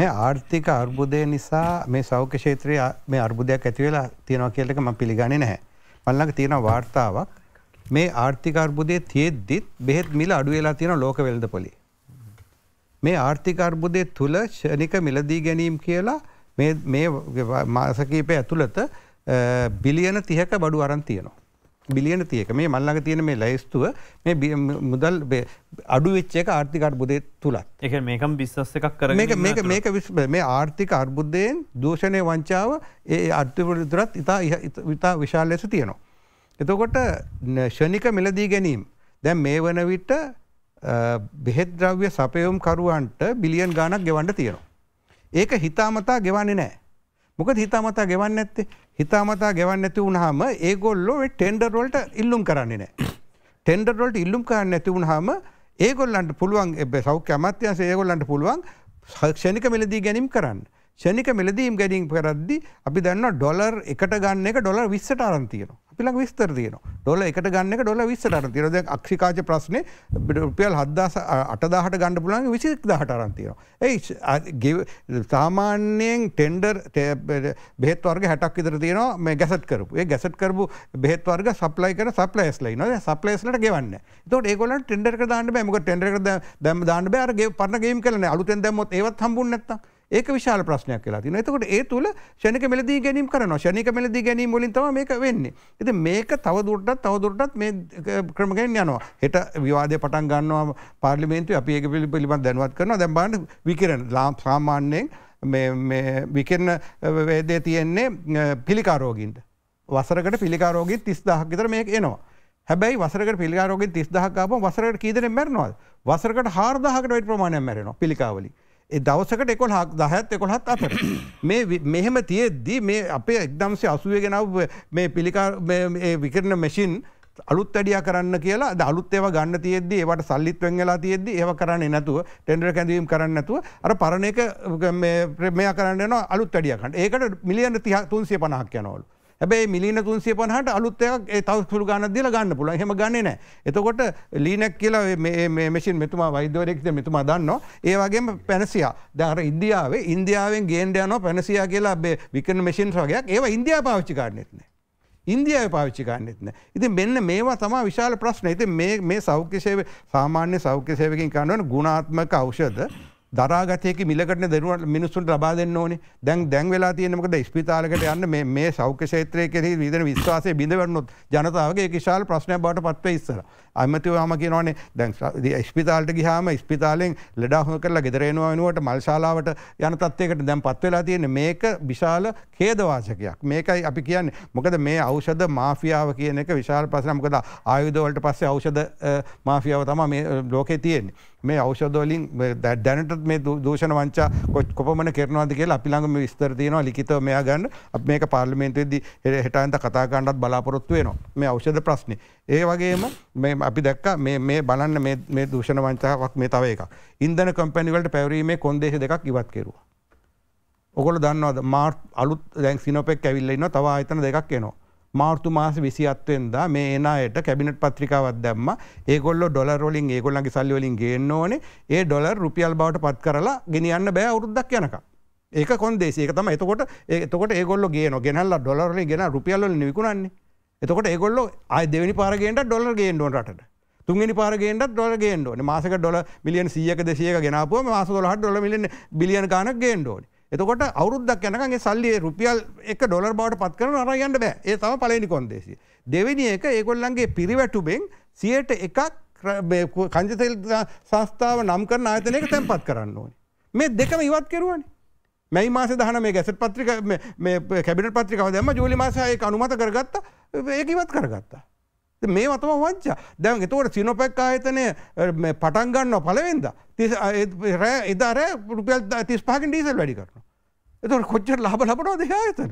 මේ ආර්ථික අර්බුදය නිසා මේ සෞඛ්‍ය ෂේත්‍රය මේ අර්බුදයක් ඇතිවෙලා තියෙනවා කියලක ම පිළිගණි නැහැ. මල්ලක තියෙන වාර්තාවක් මේ ආර්ථිකර්බුදය තියෙද්දිත් බෙහෙත් මිල අඩුවෙලා තියෙන ලෝක වෙල්ද පොලි. මේ ආර්ථිකර්බුදය තුළ ෂණික මිලදී ගැනීම් කියලා මේ මාසකීපය ඇතුළත බිලියන තියක බඩු අරන් තියනවා. බිලියන තියක මේ මල්ලඟ තියෙන මේ ලැයිස්තුව මේ මුදල් අඩු විච්චයක ආර්ථික අර්බුදය තුළත් එක මේකම් විශ්ස් එකක් කර මේක මේ ආර්ථික අර්බුද්ධයෙන් දූෂණය වංචාව ඒ අර්ථිපල තුරත් ඉතා ඉතා විශාල් ලෙස තියනවා. එතකොට ෂණික මිලදී ගැනීම් දැන් මේ වන විට බෙහෙත් ද්‍රව්‍ය සපයුම් කරුවන්ට බිලියන් ගාණක් ගෙවන්න තියෙනවා. ඒක හිතාමතා ගෙවන්නේ නැහැ. මොකද හිතාමතා ගෙවන්නේ නැත්තේ? හිතාමතා ගෙවන්නේ නැති වුනහම ඒගොල්ලෝ ඒ ටෙන්ඩර් වලට ඉල්ලුම් කරන්නේ නැහැ. ටෙන්ඩර් වලට ඉල්ලුම් කරන්නේ නැති වුනහම ඒගොල්ලන්ට පුළුවන් සෞඛ්‍ය අමාත්‍යාංශය ඒගොල්ලන්ට පුළුවන් ක්ෂණික මිලදී ගැනීම් කරන්න. ෂණික මිලදීම් ගැනීම් කරද්දී අපි දන්නවා ඩොලර් එකට ගන්න එක ඩොලර් 20ට අරන් තියෙනවා. අපිලක් විස්තර තියන ොල එකට ගන්න ොල විස්සට තිරද අක්ෂිකාච ප්‍රශ්නය රුපියල් හද්දාස අටදාහට ගණඩ පුලන් විසික් දහට අරන්තියනවා. ඒ සාමාන්‍යයෙන් ටෙන්ඩර් බෙත්වර්ග හැටක් ඉදර තියනවා මේ ගැසට කරපු ඒ ගැසට කරපු බෙත්වර්ග සප්ලයි කර සප්ලයිස්ලයි නොද සප්ලේස්ලට ගවන්න තොට ඒකොල ටෙන්ඩර් දාන්න මක ටෙන්ඩර් දැම දාන්න බෑරගේ පරනගේම කරන අලුතෙන් දැමොත් ඒවත් හම්බුන්නත්තා ඒක විශාල ප්‍රශ්නයක් වෙලා තියෙනවා. එතකොට ඒ තුල ෂණික මෙලදී ගැනීම කරනවා. ෂණික මෙලදී ගැනීම වලින් තමයි මේක වෙන්නේ. ඉතින් මේක තව දුරටත් තව දුරටත් මේ ක්‍රම ගැන යනවා. හෙට විවාදය පටන් ගන්නවා පාර්ලිමේන්තුවේ අපි ඒක පිළිබඳව දැනුවත් කරනවා. දැන් බලන්න විකිරණ සාමාන්‍යයෙන් මේ විකිරණ වේදේ තියෙන්නේ පිළිකාරෝගින්ට. වසරකට පිළිකාරෝගී 30000ක් විතර මේක එනවා. හැබැයි වසරකට පිළිකාරෝගී 30000ක් ආවම වසරකට කී දෙනෙක් මැරෙනවද? වසරකට 4000කට වැඩි ප්‍රමාණයක් මැරෙනවා පිළිකාවලින්. ඒ දවසකට එකොළහක් දහත් එකොළහත් අතර මේ මෙහෙම තියෙද්දී මේ අපේ එක්දම්සේ අසුවේ ගෙනව මේ පිළිකා විකරණ මැසින් අලුත් වැඩිය කරන්න කියලා අලුත් ඒව ගන්න තියෙද්දි ඒවට සල්ලිත් වෙන් වෙලා තියෙද්දි ඒව කරන්නේ නැතුව ටෙන්ඩර් කැඳවීම් කරන්නේ නැතුව අර පරණ එක මෙයා කරන්න යනවා අලුත් වැඩිය ගන්න. ඒකට මිලියන 350ක් යනවලු. හැබැයි මිලින තුන්සිය පහට අලුත්තයක් තවස්තුළ ගන්න දිල ගන්න පුළ හෙම ගන්න නෑ එතකොට ලීනක් කියලා මෙසින් මෙතුමා වෛදවරෙක්ද මෙතුමා දන්න ඒවගේම පැනසියා දහර ඉන්දියාවේ ඉන්දියාවෙන් ගේන්ඩයනෝ පැනසියා කියලා බේ විකන මෙසින් වගේයක් ඒ ඉන්දයා පාච්චි කාරනෙත්න ඉන්දියාව පාච්චි කාන්නෙත්න ඉති මෙන්න මේවා තමා විශාල ප්‍රශ්න ඇති මේ සෞඛ්‍යසේව සාමාන්‍ය සෞඛ්‍යසේවකින් කන්නවන ගුණාත්මක අවෂද දරාගතයක මිලකට දරුව මිනිස්සුන් ලබා දෙන්න ඕනේ දැන් දැන් වෙලා තියෙනකට ස්පිතාලකට යන්න මේ සෞඛ්‍ය ෂේත්‍රය කෙරෙහි විදන විශ්වාසය බිඳවන්නොත් ජනතාවගේ කිශාල ප්‍රශ්නය බවට පත්ව ඉස්සර අමතිව හම කියනවනේ දැන් ස්පිතාලට ගිහාම ස්පිතාලෙන් ලෙඩාහුණ කරලා ගෙදරෙනවා වෙනුවට මල්ශාලාවට යන තත්වයකට දැන් පත්වෙලා තියෙන මේක විශාල කේදවාසකයක් මේකයි අපි කියන්නේ මොකද මේ අවෂධ මාෆියාව කියන එක විශාල පසනමකද ආයුධවලට පස්සේ අවෂධ මාෆියාව තම මේ ලෝකේ තියෙන්නේ මේ අවෂදෝලින් දැනට මේ දූෂණ වංචා කොච් කොපමන කරනවාද කියලා අපිළඟම විස්තර තියෙනවා ලිකිතව මෙයා ගන්න අප මේක පාර්ලිමේන්තුවේදී හෙටන්ත කතාකණ්ඩත් බලාපොරොත්තු වෙනවා මේ අවෂධ ප්‍රශ්නය ඒ වගේම මේ අපි දැක්ක මේ බලන්න මේ දූෂණ වංචාවක් මේ තව එකක්. ඉන්දන කම්පැනිවලට පැවරීමේ කොන්දේශ දෙකක් ඉවත් කෙරුවා. ඔගොල්ලෝ දන්නවද මාර්ත් අලුත් දැන් සිනෝපෙක් ඇවිල්ලා ඉන්නවා තව ආයතන දෙකක් එනවා. මාර්තු මාස 27 වෙනිදා මේ එන අයට කැබිනට් පත්‍රිකාවක් දැම්මා. ඒගොල්ලෝ ඩොලර් වලින් ඒගොල්ලන්ගේ සල්ලි වලින් ගේන්න ඕනේ. ඒ ඩොලර් රුපියල් බවට පත් කරලා ගෙනියන්න බෑ අවුරුද්දක් යනකම්. ඒක කොන්දේසි. ඒක තමයි. එතකොට එතකොට ඒගොල්ලෝ ගේනවා. ගෙනල්ලා ඩොලර් වලින් ගෙන රුපියල් වලින් විකුණන්නේ. එතකොට ඒගොල්ල අය දෙවනි පාරගේට ඩොල් ගේන්ඩුවන්ට තුන්ගනි පාරගේට ඩොල් ගේන්ඩුවන මාසක ඩොල මිලියන් සියක දෙසියක ගෙනාපුව මාස ොලහ ොල මිලියන බිලියන ගනක් ගේන්ඩෝඩ එතකොට අවුරුද්දක් යනකගේ සල්ලිය රුපියල් එක ඩොලර් බවට පත් කරන අරයන්න බෑ ඒ තම පලනි කොන්දේසි. දෙවිනි එක ඒගොල්ලන්ගේ පිරිවැටුබෙන් සියට එකක් කංජතෙල් සංස්ථාව නම් කරන අයතනක තැන්පත් කරන්න ඕනි. මේ දෙකම ඉවත් කෙරුවනි. මැයි මාස දහන මේ ගැසට පත්‍රික කැබිට පත්‍රිකව දැම ජූලි මාසයක අනුමත කරගත්ත ඒකවත් කරගත්තා. මේ වතම වංචා දැන් එතවට සිනොපැක් ආයතනය පටන්ගන්න පලවෙද රෑ එදාර රුපියල් තිස් පාකින් ඩීසල් වැඩි කරන. එතට කොච්චර ලාබ ලබනවා දෙහ ආයතන.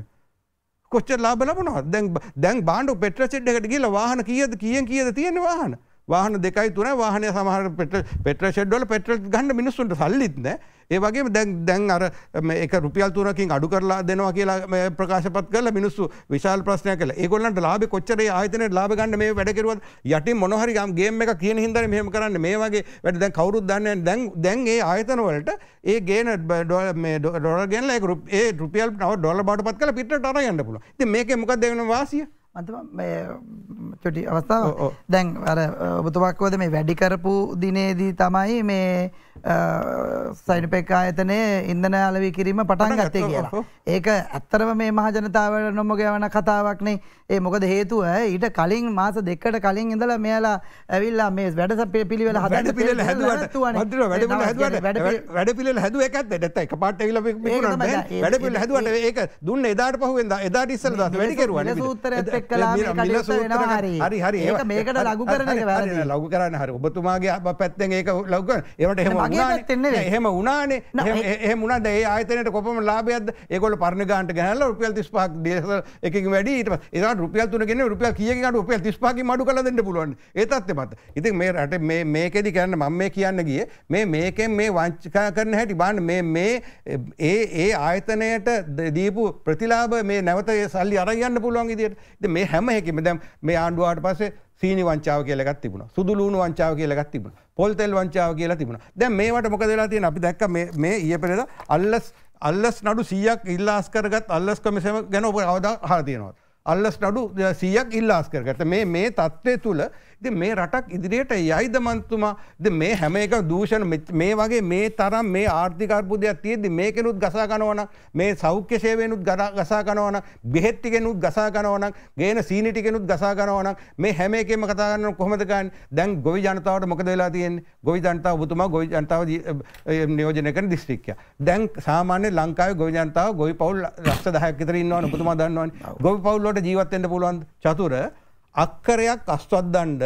කොච්චර ලාබ ලබනවා දැන් දැන් බාණ්ඩු පෙට්‍රසිට් එකට කියල වාහන කියද කියෙන් කියද තියෙන වාහන වාහන දෙකයි තුන වාහනය සමහර පෙට පෙට්‍රෂෙඩ්ඩොල පෙට්‍රල් ගන්න මිනිස්සුන්ට සල්ලිත්නෑ ඒ වගේ දැන් දැන් අර එක රුපියල් තුනකින් අඩු කරලා දෙනවා කියලා ප්‍රකාශපත් කරලා මිනිස්සු විශාල ප්‍රශ්නයක් කළා. ඒගොල්ලන්ට ලාභේ කොච්චරේ ආයතනයේ ලාභ ගන්න මේ වැඩ කෙරුවද යටින් මොන හරි ගේම් එකක් කියන හින්දානේ මෙහෙම කරන්නේ. මේ වගේ වැඩ දැන් කවුරුත් දන්නේ නැහැ. දැන් දැන් ඒ ආයතන වලට ඒ ගේන ඩොලර් මේ ඩොලර් ගේනලා ඒ රුපියල් නව ඩොලර් බාටපත් කරලා පිටරට අරන් යන්න පුළුවන්. ඉතින් මේකේ මොකක්ද වෙන වාසිය? මම මේ චුටි අවස්ථාව දැන් අර ඔබතුමා කිව්වද මේ වැඩි කරපු දිනේදී තමයි මේ සයිනිපෙක් ආයතනයේ ඉන්ධන අලෙවි කිරීම පටන් ගත්තේ කියලා. ඒක ඇත්තරම මේ මහ ජනතාවට නොමග කතාවක් නේ. ඒ මොකද හේතුව ඊට කලින් මාස දෙකකට කලින් ඉඳලා මෙයාලා ඇවිල්ලා මේ වැඩ පිළිවෙල හදන්න පිළිවෙල හැදුවට මන්ත්‍රීව වැඩ පිළිවෙල හැදුවට වැඩ පිළිවෙල හැදුව එකක් නැත්නම් එකපාරට ඇවිල්ලා මේ වැඩ පිළිවෙල හැදුවට ඒක දුන්න එදාට පහුවෙන්දා එදාට ඉස්සෙල්ලා වැඩි කෙරුවා නේද? සබ්ජෙක්් කලා වෙනවා හරි හරි හරි ඒ මේකට ලගු කරන ලගු කරන්න හරි ඔබතුමාගේ පැත්තෙන් ඒක ලව්ක ඒට එහම එහෙම උනානේ එහමුණ දේ ආතනයට කොපම ලාබයද ඒකොල පරණගාන්ට ගැනල රුපියල් තිස්පාක් දේස එක වැඩට ඒ රුපියල් තුනගෙන රුපිය කියකට රුපියල් තිස්පාක මඩු කලදන්න පුළුවන් ඒතත් මත ඉතින් මේ රට මේකෙදි කරන්න මම මේ කියන්න ගිය මේ මේකෙන් මේ වංචිකා කරන හැටි බාන්න මේ මේ ඒ ඒ ආයතනයට දීපු ප්‍රතිලාබ මේ නැවත සල්ලි අරයන්න පුළුවන් ඉදිට මේ හැම එකෙම දැන් මේ ආණ්ඩුවාට පස්සේ සීනි වංචාව කියලා එකක් තිබුණා. සුදු ලුණු වංචාව කියලා එකක් තිබුණා. පොල් තෙල් වංචාව කියලා තිබුණා. දැන් මේවට මොකද වෙලා තියෙන්නේ? අපි දැක්ක මේ මේ ඊයේ පෙරේදා අල්ලස් අල්ලස් නඩු 100ක් ඉල්ලාස් කරගත් අල්ලස් කොමිසම ගැන ඔබ කවදා අහලා තියෙනවද? අල්ලස් නඩු 100ක් ඉල්ලාස් කරගත්ත. මේ මේ தත්ත්වය තුල මේ රටක් ඉදිරියට යයිද මන්තුමා මේ හැම එක දූෂණ මේ වගේ මේ තරම් මේ ආර්ථිකර්බුදයක් තියෙද්දි මේකෙනුත් ගසා ගනවන මේ සෞඛ්‍ය සේවයනුත් ගසා ගනවන බෙහෙත්තිකෙනුත් ගසා ගනවන ගේන සීනිටිකෙනුත් ගසා ගනවන මේ හැම එකම කතා ගන්න කොහොමද ගන්න දැන් ගොවි ජනතාවට මොකද වෙලා තියෙන්නේ ගොවි ජනතාව ඔබතුමා ගොවි ජනතාව නියෝජනය කරන දිස්ත්‍රික්කය දැන් සාමාන්‍ය ලංකාවේ ගොවි ජනතාව ගොවි පවුල් ලක්ෂ 10ක් විතර ඉන්නවනේ ඔබතුමා දන්නවනේ ගොවි පවුල් වලට ජීවත් වෙන්න පුළුවන් චතුර අක්කරයක් අස්වත්දන්ඩ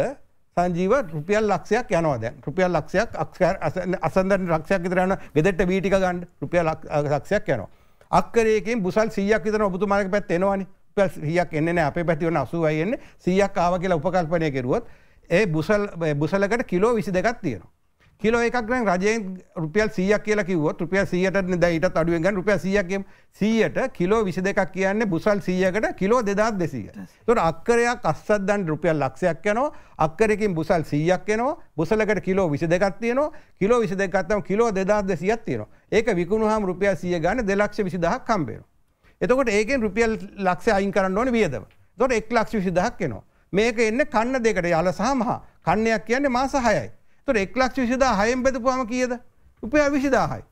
සංජීව රුපියල් ලක්ෂයක් යනවාද රුපියල් ලක්ෂයක් අසන්දර ලක්ෂයක් විතරයන ගෙදට බීටික ගන්ඩ රුපිය ලක්ෂයක් යනවා. අක්කරයකින් බුසල් සියක් විතන ඔබතුමාක පැත් එනවානි සියක් එන්න අපේ පැතිවන අසුවයන්නේ සියක් ආව කියලා උපකල්පනය කෙරුවත් ඒ බුසලකට කිලෝ විසි දෙකක් තියෙනවා. කිලෝ එකක් නම් රජයෙන් රුපියල් 100ක් කියලා කිව්වොත් රුපියල් 100ට දැන් ඊටත් අඩුවෙන් ගන්න රුපියල් 100ක් කියමු 100ට කිලෝ 22ක් කියන්නේ බුසල් 100කට කිලෝ 2200. ඒතකොට අක්කරයක් අස්සද්දන් රුපියල් ලක්ෂයක් යනවා. අක්කරයකින් බුසල් 100ක් එනවා. බුසලකට කිලෝ 22ක් තියෙනවා. කිලෝ 22ක් ගත්තම කිලෝ 2200ක් තියෙනවා. ඒක විකුණුවාම රුපියල් 100 ගන්න 220000ක් හම්බ වෙනවා. එතකොට ඒකෙන් රුපියල් ලක්ෂය අයින් කරන්න ඕනේ වියදම. එතකොට 120000ක් එනවා. මේක එන්නේ කන්න දෙකට යල සහ මහ. කන්නයක් කියන්නේ මාස 6යි. තොර එක්ලක්ෂ විසිදා හයෙන් බෙදපුහම කියද රුපයා විසිදාහයි.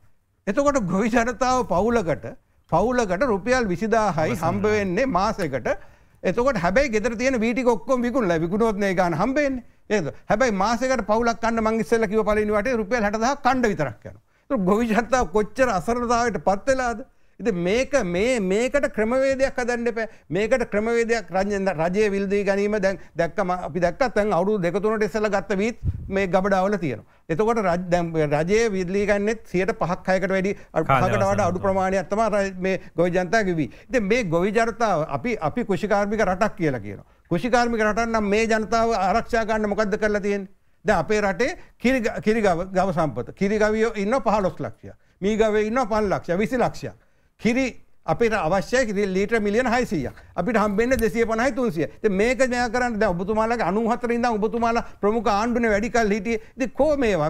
එතකොට ගොවි ජනතාව පවුලකට පවුලකට රුපියල් විසිදාහයි හම්බවෙන්නේ මාසකට එතකොට හැබයි ගෙතර තියෙන වීටි ඔක්කොම විකුණල විකුණොත් ගන හම්බෙන් ඒ හැබයි මාසකට පවුලක් කන්න මංගස්සල්ල කිව පලනිවට රුපියල් හටදහ කණ්ඩ විතරක් යන ගොවි ජනතාව කොච්චර අසරතාවට පත්වෙලාද ඉති මේක මේ මේකට ක්‍රමවේදයක් අදන්න එප මේකට ක්‍රමවේදයක් රජෙන්ද රජය විල්දී ගැනීම දැන් දැක්කම අපි දැක්කත්තැන් අවුරු දෙකතුනට ඉස්සල ගත්ත වීත් මේ ගබඩාවල තියෙන. එතකොට රජය විදලී ගන්නෙත් සියට පහක් අයකට වැඩි පහකටවට අඩු ප්‍රමාණයක් තම මේ ගොවිජනතා කිවී. ඉති මේ ගොවිජනතාව අපි අපි කෘෂිකාර්මික රටක් කියලා කියන. කෘෂිකාර්මික රටන්නම් මේ ජනතාව ආරක්ෂාගන්න මොකක්ද කරලා තියෙන්. ද අපේ රටේ කිරි ගව සම්පත කිරිගවියෝ ඉන්න පහලොස් ලක්ෂය මීගවේ ඉන්න පල් ලක්ෂ විසි ලක්ෂයක්. kiri අපිට අවශ්‍යය ලීට මිලියන හයිසියක් අපිට හම්බෙන්න්න දෙසේ පනයි තුන්සිය මේක ජය කරන්න ඔබතුමාලක අනුහතර ඉඳ ඔබතුමාලා ප්‍රමුඛ ආණ්ඩුන වැඩිකල් හිටිය ති කෝ මේවා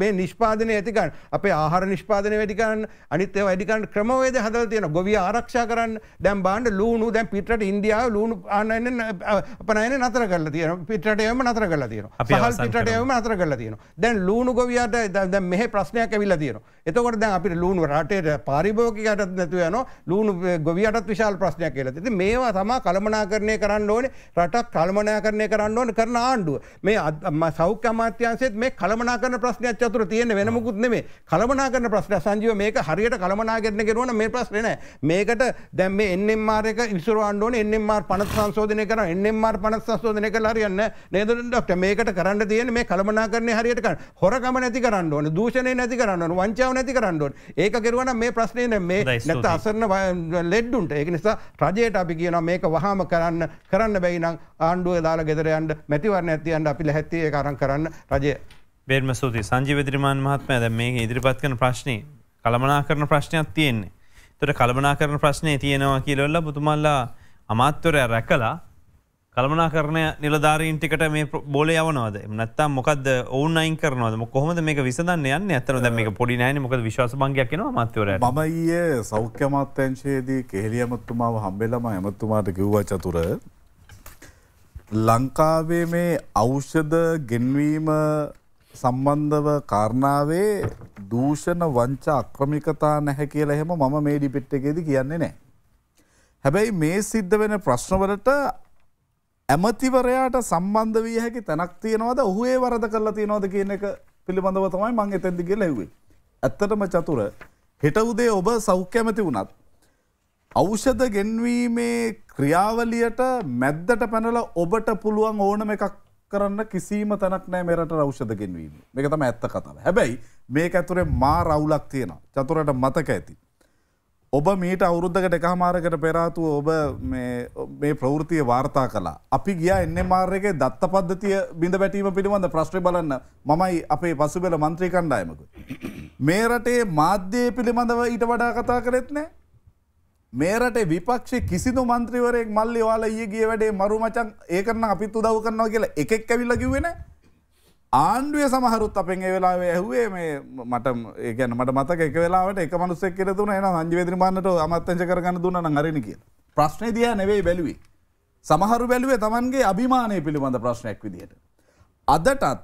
මේ නිෂ්පාදනය ඇතිකන් අපේ ආහර නිෂ්පාදන වැඩිකන්න අනිත්‍ය වැඩිකන් ක්‍රමවේද හදල තියෙන ගොවිය ආරක්ෂා කරන්න දැම් බාන්ඩ ලූුණු දැන් පිටට ඉන්දියාව ලූුණු ආනන්න අපනයන නතර කල තියන පිටයම නතර කල තියන හල් පිටයම අතර කල තියන දැන් ලූුණු ගොවියට දැ මෙහ ප්‍රශ්නයක් ඇවිල්ල තියෙන එතකොට දැන් අපිට ලූුණු රටේට පාරිභෝකිකට නැතුවයන ලූුණු ගොවියටත් විශාල් ප්‍රශ්නයක් කියලද මේවා තමා කළමනාකරණය කරන්න ඕන රටක් කළමනාකරණය කරන්න ඕන කරන ආණ්ඩුව මේ අම සෞඛ්‍ය අමාත්‍යන්සේත් මේ කළමනාකරන ප්‍රශ්නයක් චතුර තියෙන වෙනමුකුත් නෙමේ කළමනාකරන ප්‍රශ්න සංජීව මේක හරියට කළමනාකරණය කරන මේ ප්‍රශ්න නෑ මේකට දැම් මේ එන්නම්මාර එක ඉසුරවාන්න ඕන එන්නම්මාර් පනත් සංශෝධනය කර එන්නම්මාර් පනත් සංශෝධනය කළ හරියන්න නේදරට මේකට කරන්න තියෙන මේ කළමනාකරණය හරියට කරන්න හොරගම නැති කරන්න ඕන දූෂණය නැති කරන්න වංචාව නැති කරන්න ඕන ඒක කෙරුවන මේ ප්‍රශ්නය මේ නැත අසරන්න ලෙඩ්ඩුන්ට ඒක නිසා රජයට අපි කියන මේක වහම කරන්න කරන්න බැයිනම් ආණ්ඩුව දාලා ගෙදරයන්ට මැතිවරණ ඇතියන්ට අපි ලැහැත්තිය කරන් කරන්න රජය. බේර්ම සූති සංජීවිදිරිමාන් මහත්මය ද මේ ඉදිරිපත් කන ප්‍රශ්නය කළමනා කරන ප්‍රශ්නයක් තියෙන්නේ. තොට කළමනා කරන ප්‍රශ්නය තියෙනවා කියලොල්ල බුතුමල්ලා අමාත්වරය රැකලා කළමනා කරණය නිලධාරීන් ටිකට මේ බෝල යවනවද නත්තම් මොකද ඔවුන් අයින් කරනවද කොහොම මේක විසඳන්න යන්න ඇතන ද මේ පොඩි නෑන මොකද විශ්වාස භංගයක් න මත්වර ම ඒ සෞඛ්‍ය මත්තංශයේදී කෙහෙලිය ඇමත්තුමාව හම්බෙලම ඇමත්තුමාට කිව්වා චතුර ලංකාවේ මේ අෞෂධ ගෙන්වීම සම්බන්ධව කාරණාවේ දූෂණ වංචා අක්‍රමිකතා නැහැ කියලා එහෙම මම මේ ඩිපිට් එකේද කියන්නේ නෑ. හැබැයි මේ සිද්ධ වෙන ප්‍රශ්නවලට ඇමතිවරයාට සම්බන්ධ වී හැකි තැනක් තියෙනවද ඔහු ඒ වරද කරලා තියෙනවද කියන එක පිළිබඳව තමයි මං එතැදිගේ ලැව්වේ. ඇත්තටම චතුර හිටවුදේ ඔබ සෞඛ්‍යමති වුණත්. අෞෂධ ගෙන්වීමේ ක්‍රියාවලියට මැද්දට පැනල ඔබට පුළුවන් ඕනම එකක් කරන්න කිසිීම තැනක් නෑ මෙරට රෞෂධ ගෙන්වීම එක තම ඇත්ත කතාව. හැබැයි මේ ඇතුරේ මා රවුලක් තියෙන චතුරට මතක ඇති. ඔබ මීට අවුරුද්ධකට එකහමාරකට පෙරාතුව ඔබ මේ ප්‍රවෘතිය වාර්තා කලා. අපි ගිය එන්න මාර්යගේ දත්ත පද්ධතිය බිඳ පැටීම පිළිබඳ ප්‍රශ්්‍රි බලන්න මයි අපේ පසුබෙල මන්ත්‍රී කණ්ඩායමක. මේ රටේ මාධ්‍යය පිළිබඳව ඊට වඩා කතා කරෙත් නෑ. මේ රටේ විපක්ෂ කිසිදු මන්ත්‍රීවරයෙක් මල්ලි වාල ඒ ගිය වැඩේ මරු මචන් ඒකරන අපිත් උදව කරනවා කියලා එකෙක් ඇවිල්ලකිවෙන ආණ්ඩුව සමහරුත් අපෙන් වෙලාව ඇහුවේ මේ මට ඒකන මට මතක එක වෙලාට එක මනුස්සෙක් කෙර තුන එන සංජවේදිරි බන්නට අමත්තංච කරගන්න දුන්න හරිනි කිය ප්‍රශ්නය දිය නෙවෙයි බැලුවේ. සමහරු බැලුවේ තමන්ගේ අභිමානය පිළිබඳ ප්‍රශ්නයක් විදිහයට. අදටත්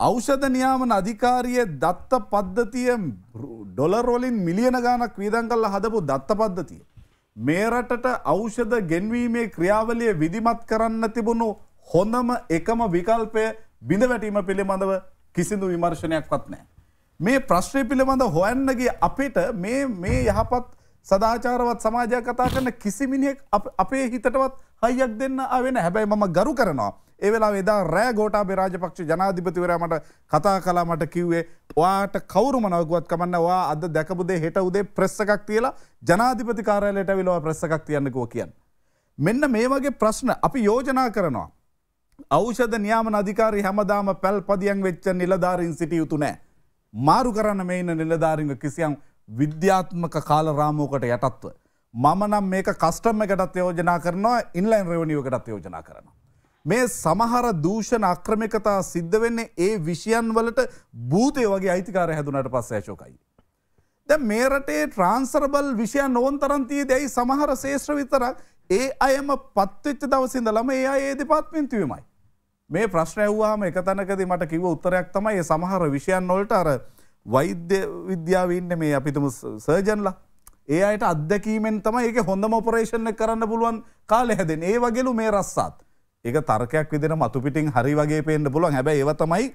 අෞෂධ නියාමන අධිකාරිය දත්ත පද්ධතිය ඩොලරොලින් මිලියන ගානක් වීදන් කල්ලා හදපු දත්ත පද්ධතිය. මේරටට අෞෂධ ගෙන්වීමේ ක්‍රියාවලිය විදිමත් කරන්න තිබුණු හොඳම එකම විකල්පය බිඳ වැටීම පිළිබඳව කිසිදු විමර්ශනයක්වත් නෑ. මේ ප්‍රශ්්‍රය පිළිබඳ හොයන්නගේ අපිට මේ මේ යහපත් සදාචාරවත් සමාජය කතා කරන කිසි මිනිහෙක් අපේ හිතටවත් හයියක් දෙන්න අවෙන හැබැයි මම ගරු කරනවා. ඒවෙලා වෙදා රෑ ගෝටා බෙරාජපක්ෂ ජනාධිපතිවරමට කතා කලාමට කිව්වේ වාට කවරු මනවගුවත් කමන්නවා අද දැකපුදේ හෙට උදේ ප්‍රස්ස එකක් තියලා ජනාධිපති කාරලට විලව ප්‍රස්ස එකක් තියන්නකුව කියන්න. මෙන්න මේ වගේ ප්‍රශ්න අපි යෝජනා කරනවා. ඖෂධ නියාමන අධිකාරී හැමදාම පැල්පදියන් වෙච්ච නිලධාරීන් සිටිය යුතු නෑ. මාරු කරන්න මේ ඉන්න නිලධාරීන්ව කිසියම් විද්‍යාත්මක කාල රාමුවකට යටත්ව. මම නම් මේක කස්ටම් එකටත් යෝජනා කරනවා ඉන්ලයින් රෙවනිියකටත් යෝජනා කරනවා. මේ සමහර දූෂණ අක්‍රමිකතා සිද්ධ වෙන්නේ ඒ විෂයන් වලට භූතය වගේ අයිතිකාර හැදුනට පස්සේශෝකයි. ද මේරටේ ට්‍රන්සර්බල් විෂය නෝන්තරන්තිය දැයි සමහර සේෂ්‍ර විතරක් ඒ අයම පත්වෙච්ච දවසිඳලම ඒ අඒ දෙපාත්මින්තුවීමයි. මේ ප්‍රශ්න ඇව්වාම එක තැනකද මට කිව උත්තරයක් තමයි සමහර විෂයන් නොලට අර වෛද්‍ය විද්‍යාවන්න මේ අපිතුම සර්ජන්ලා ඒ අයට අදැකීමෙන් තම ඒක හොඳම ඔපරේෂණ කරන්න පුළුවන් කාල හැදෙන ඒ වගේලු මේ රස්සාත් ඒක තර්කයක් විදින මතුපිටින් හරි වගේ පේන්න පුළුවන් හැබ ඒවතමයි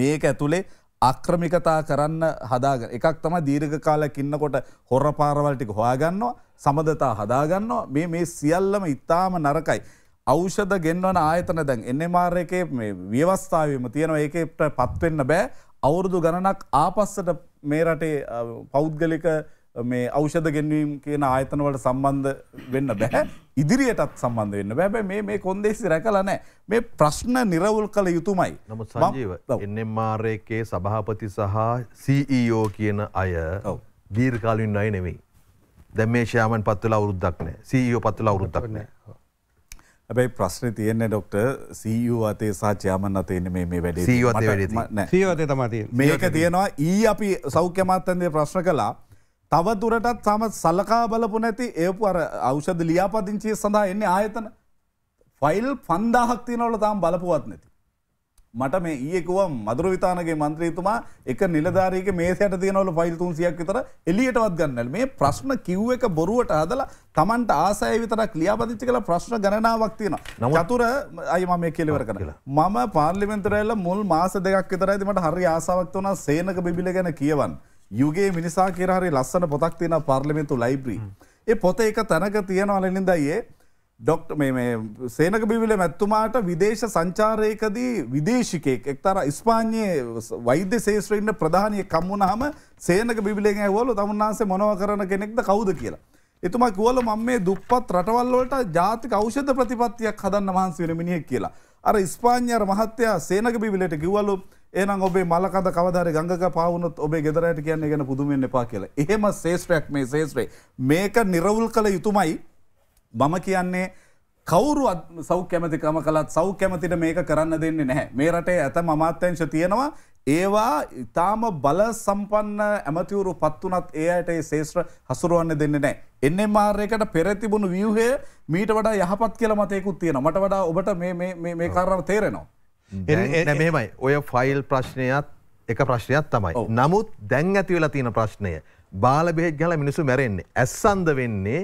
මේක ඇතුළේ අක්‍රමිකතා කරන්න හදාග එකක් තම දීර්ඝ කාලයක් ඉන්නකොට හොර පාරවල්ටික හොයාගන්නවා සමඳතා හදාගන්නවා මේ මේ සියල්ලම ඉතාම නරකයි. ෞෂධ ගෙන්වන ආයතන දැන් එන්නමාර එකේ මේ ව්‍යවස්ථාවම තියෙනවා ඒකට පත්වෙන්න බෑ අවුරුදු ගණනක් ආපස්සට මේ රටේ පෞද්ගලික මේ ඖෂධ ගෙන්වීම් කියන ආයතනවලට සම්බන්ධ වෙන්න බැහැ. ඉදිරියටත් සම්බන්ධ වෙන්න බෑ. හැබැයි මේ මේ කොන්දේසි රැකලා නැහැ. මේ ප්‍රශ්න නිරවුල් කළ යුතුමයි. නමුත් සංජීව NMR එකේ සභාපති සහ CEO කියන අය දීර්ඝකාලීන අය නෙමෙයි. දැන් මේ ෂයාමන් පත්වලා අවුරුද්දක් නැහැ. CEO පත්වලා අවුරුද්දක් නැහැ. ඇැයි ප්‍රශ්න තියන ඩොක්ට සූ e අතේ සාචයාමන් අතේන මේ වැඩේ සීවතේ වැඩ සීවතේ තමති මේක තියෙනවා ඊ අපි සෞඛ්‍යමත්තන්දය ප්‍රශ්න කලා තව දුරටත් තම සලකා බලපු නැති ඒපු අර අෞෂධ ලියාපදිංචිය සඳහා එන්නේ ආයතන ෆයිල් පන්දාහක් තියෙනවල තාම බලපුවත් නැති. මට මේ ඒකුව මදුරවිතානගේ මන්ත්‍රීතුමා එක නිලධාරීක මේසයට තියනවල ෆයිල් තුන්සියක් විතර එලියටවත් ගන්නල් මේ ප්‍රශ්න කිව් එක බොරුවට හදලා තමන්ට ආසය විතරක් ලියාපදිච්ච කළ ප්‍රශ්න ගණනාවක් තියෙනවා නතුර අයම මේ කෙලිවර කරලා මම පාර්ලිමෙන්තරල්ල මුල් මාස දෙකක් විතරයිති මට හරි ආසාවක් වන සේනක බිබිල ගැන කියවන්න. යුගේ මිනිසා කියරහරි ලස්සන පොතක් තියෙන පාර්ලිමේතු ලයිබ්‍රී. ඒ පොත එක තැනක තියෙනවලනින්ද ඒ ඩොක්ට සේනක බිවිල මැත්තුමාට විදේශ සංචාරයකදී විදේශිකෙක් එක්තර ස්පාන්යේ වෛද්‍ය සේත්‍රඉන්න ප්‍රධානය කම්මුණහම සේනක බිවිලෙන් ඇවලු තමුන්නාන්සේ මොනව කරන කෙනෙක්ද කවුද කියලා. එතුමා කියවල මම මේ දුප්පත් රටවල්වලට ජාතික ෞෂධ ප්‍රතිපත්තියක් හදන්න වහන්සේ වෙන මිනිහෙක් කියලා. අර ස්පාඤ්ඤාර මහත්තයා සේනක බිවිලට කිව්වලු ඒනම් ඔබේ මලකඳ කවදර ගඟ පවුනොත් ඔබේ ගෙදරට කියන්නේ ගැන පුදුමෙන් එපා කියලා එහෙම සේෂ්‍රයක් මේ සේෂ්‍රේ මේක නිරවුල් කළ යුතුමයි මම කියන්නේ කවුරු සෞ කැමතිකම කලත් සෞ කැමතිට මේක කරන්න දෙන්නේ නැහැ මේ රටේ ඇත මමාත්‍යංශ තියෙනවා ඒවා ඉතාම බල සම්පන්න ඇමතිවරු පත්වනත් ඒ අයට සේෂ්‍ර හසුරුවන්න දෙන්න නෑ. එන්නේ මාර්යකට පෙරැතිබුණු වියහය මීට වඩා යහපත් කියල මතයකුත් තියෙන මට වඩා ඔබට මේ කරන්න තේරෙනවා. මෙමයි ඔය ෆයිල් ප්‍රශ්නයත් එක ප්‍රශ්නයක් තමයි. නමුත් දැන් ඇතිවෙලා තියෙන ප්‍රශ්නය බාල බෙහෙත් ගල මිනිසු මැරෙන්නේ ඇස්සන්ද වෙන්නේ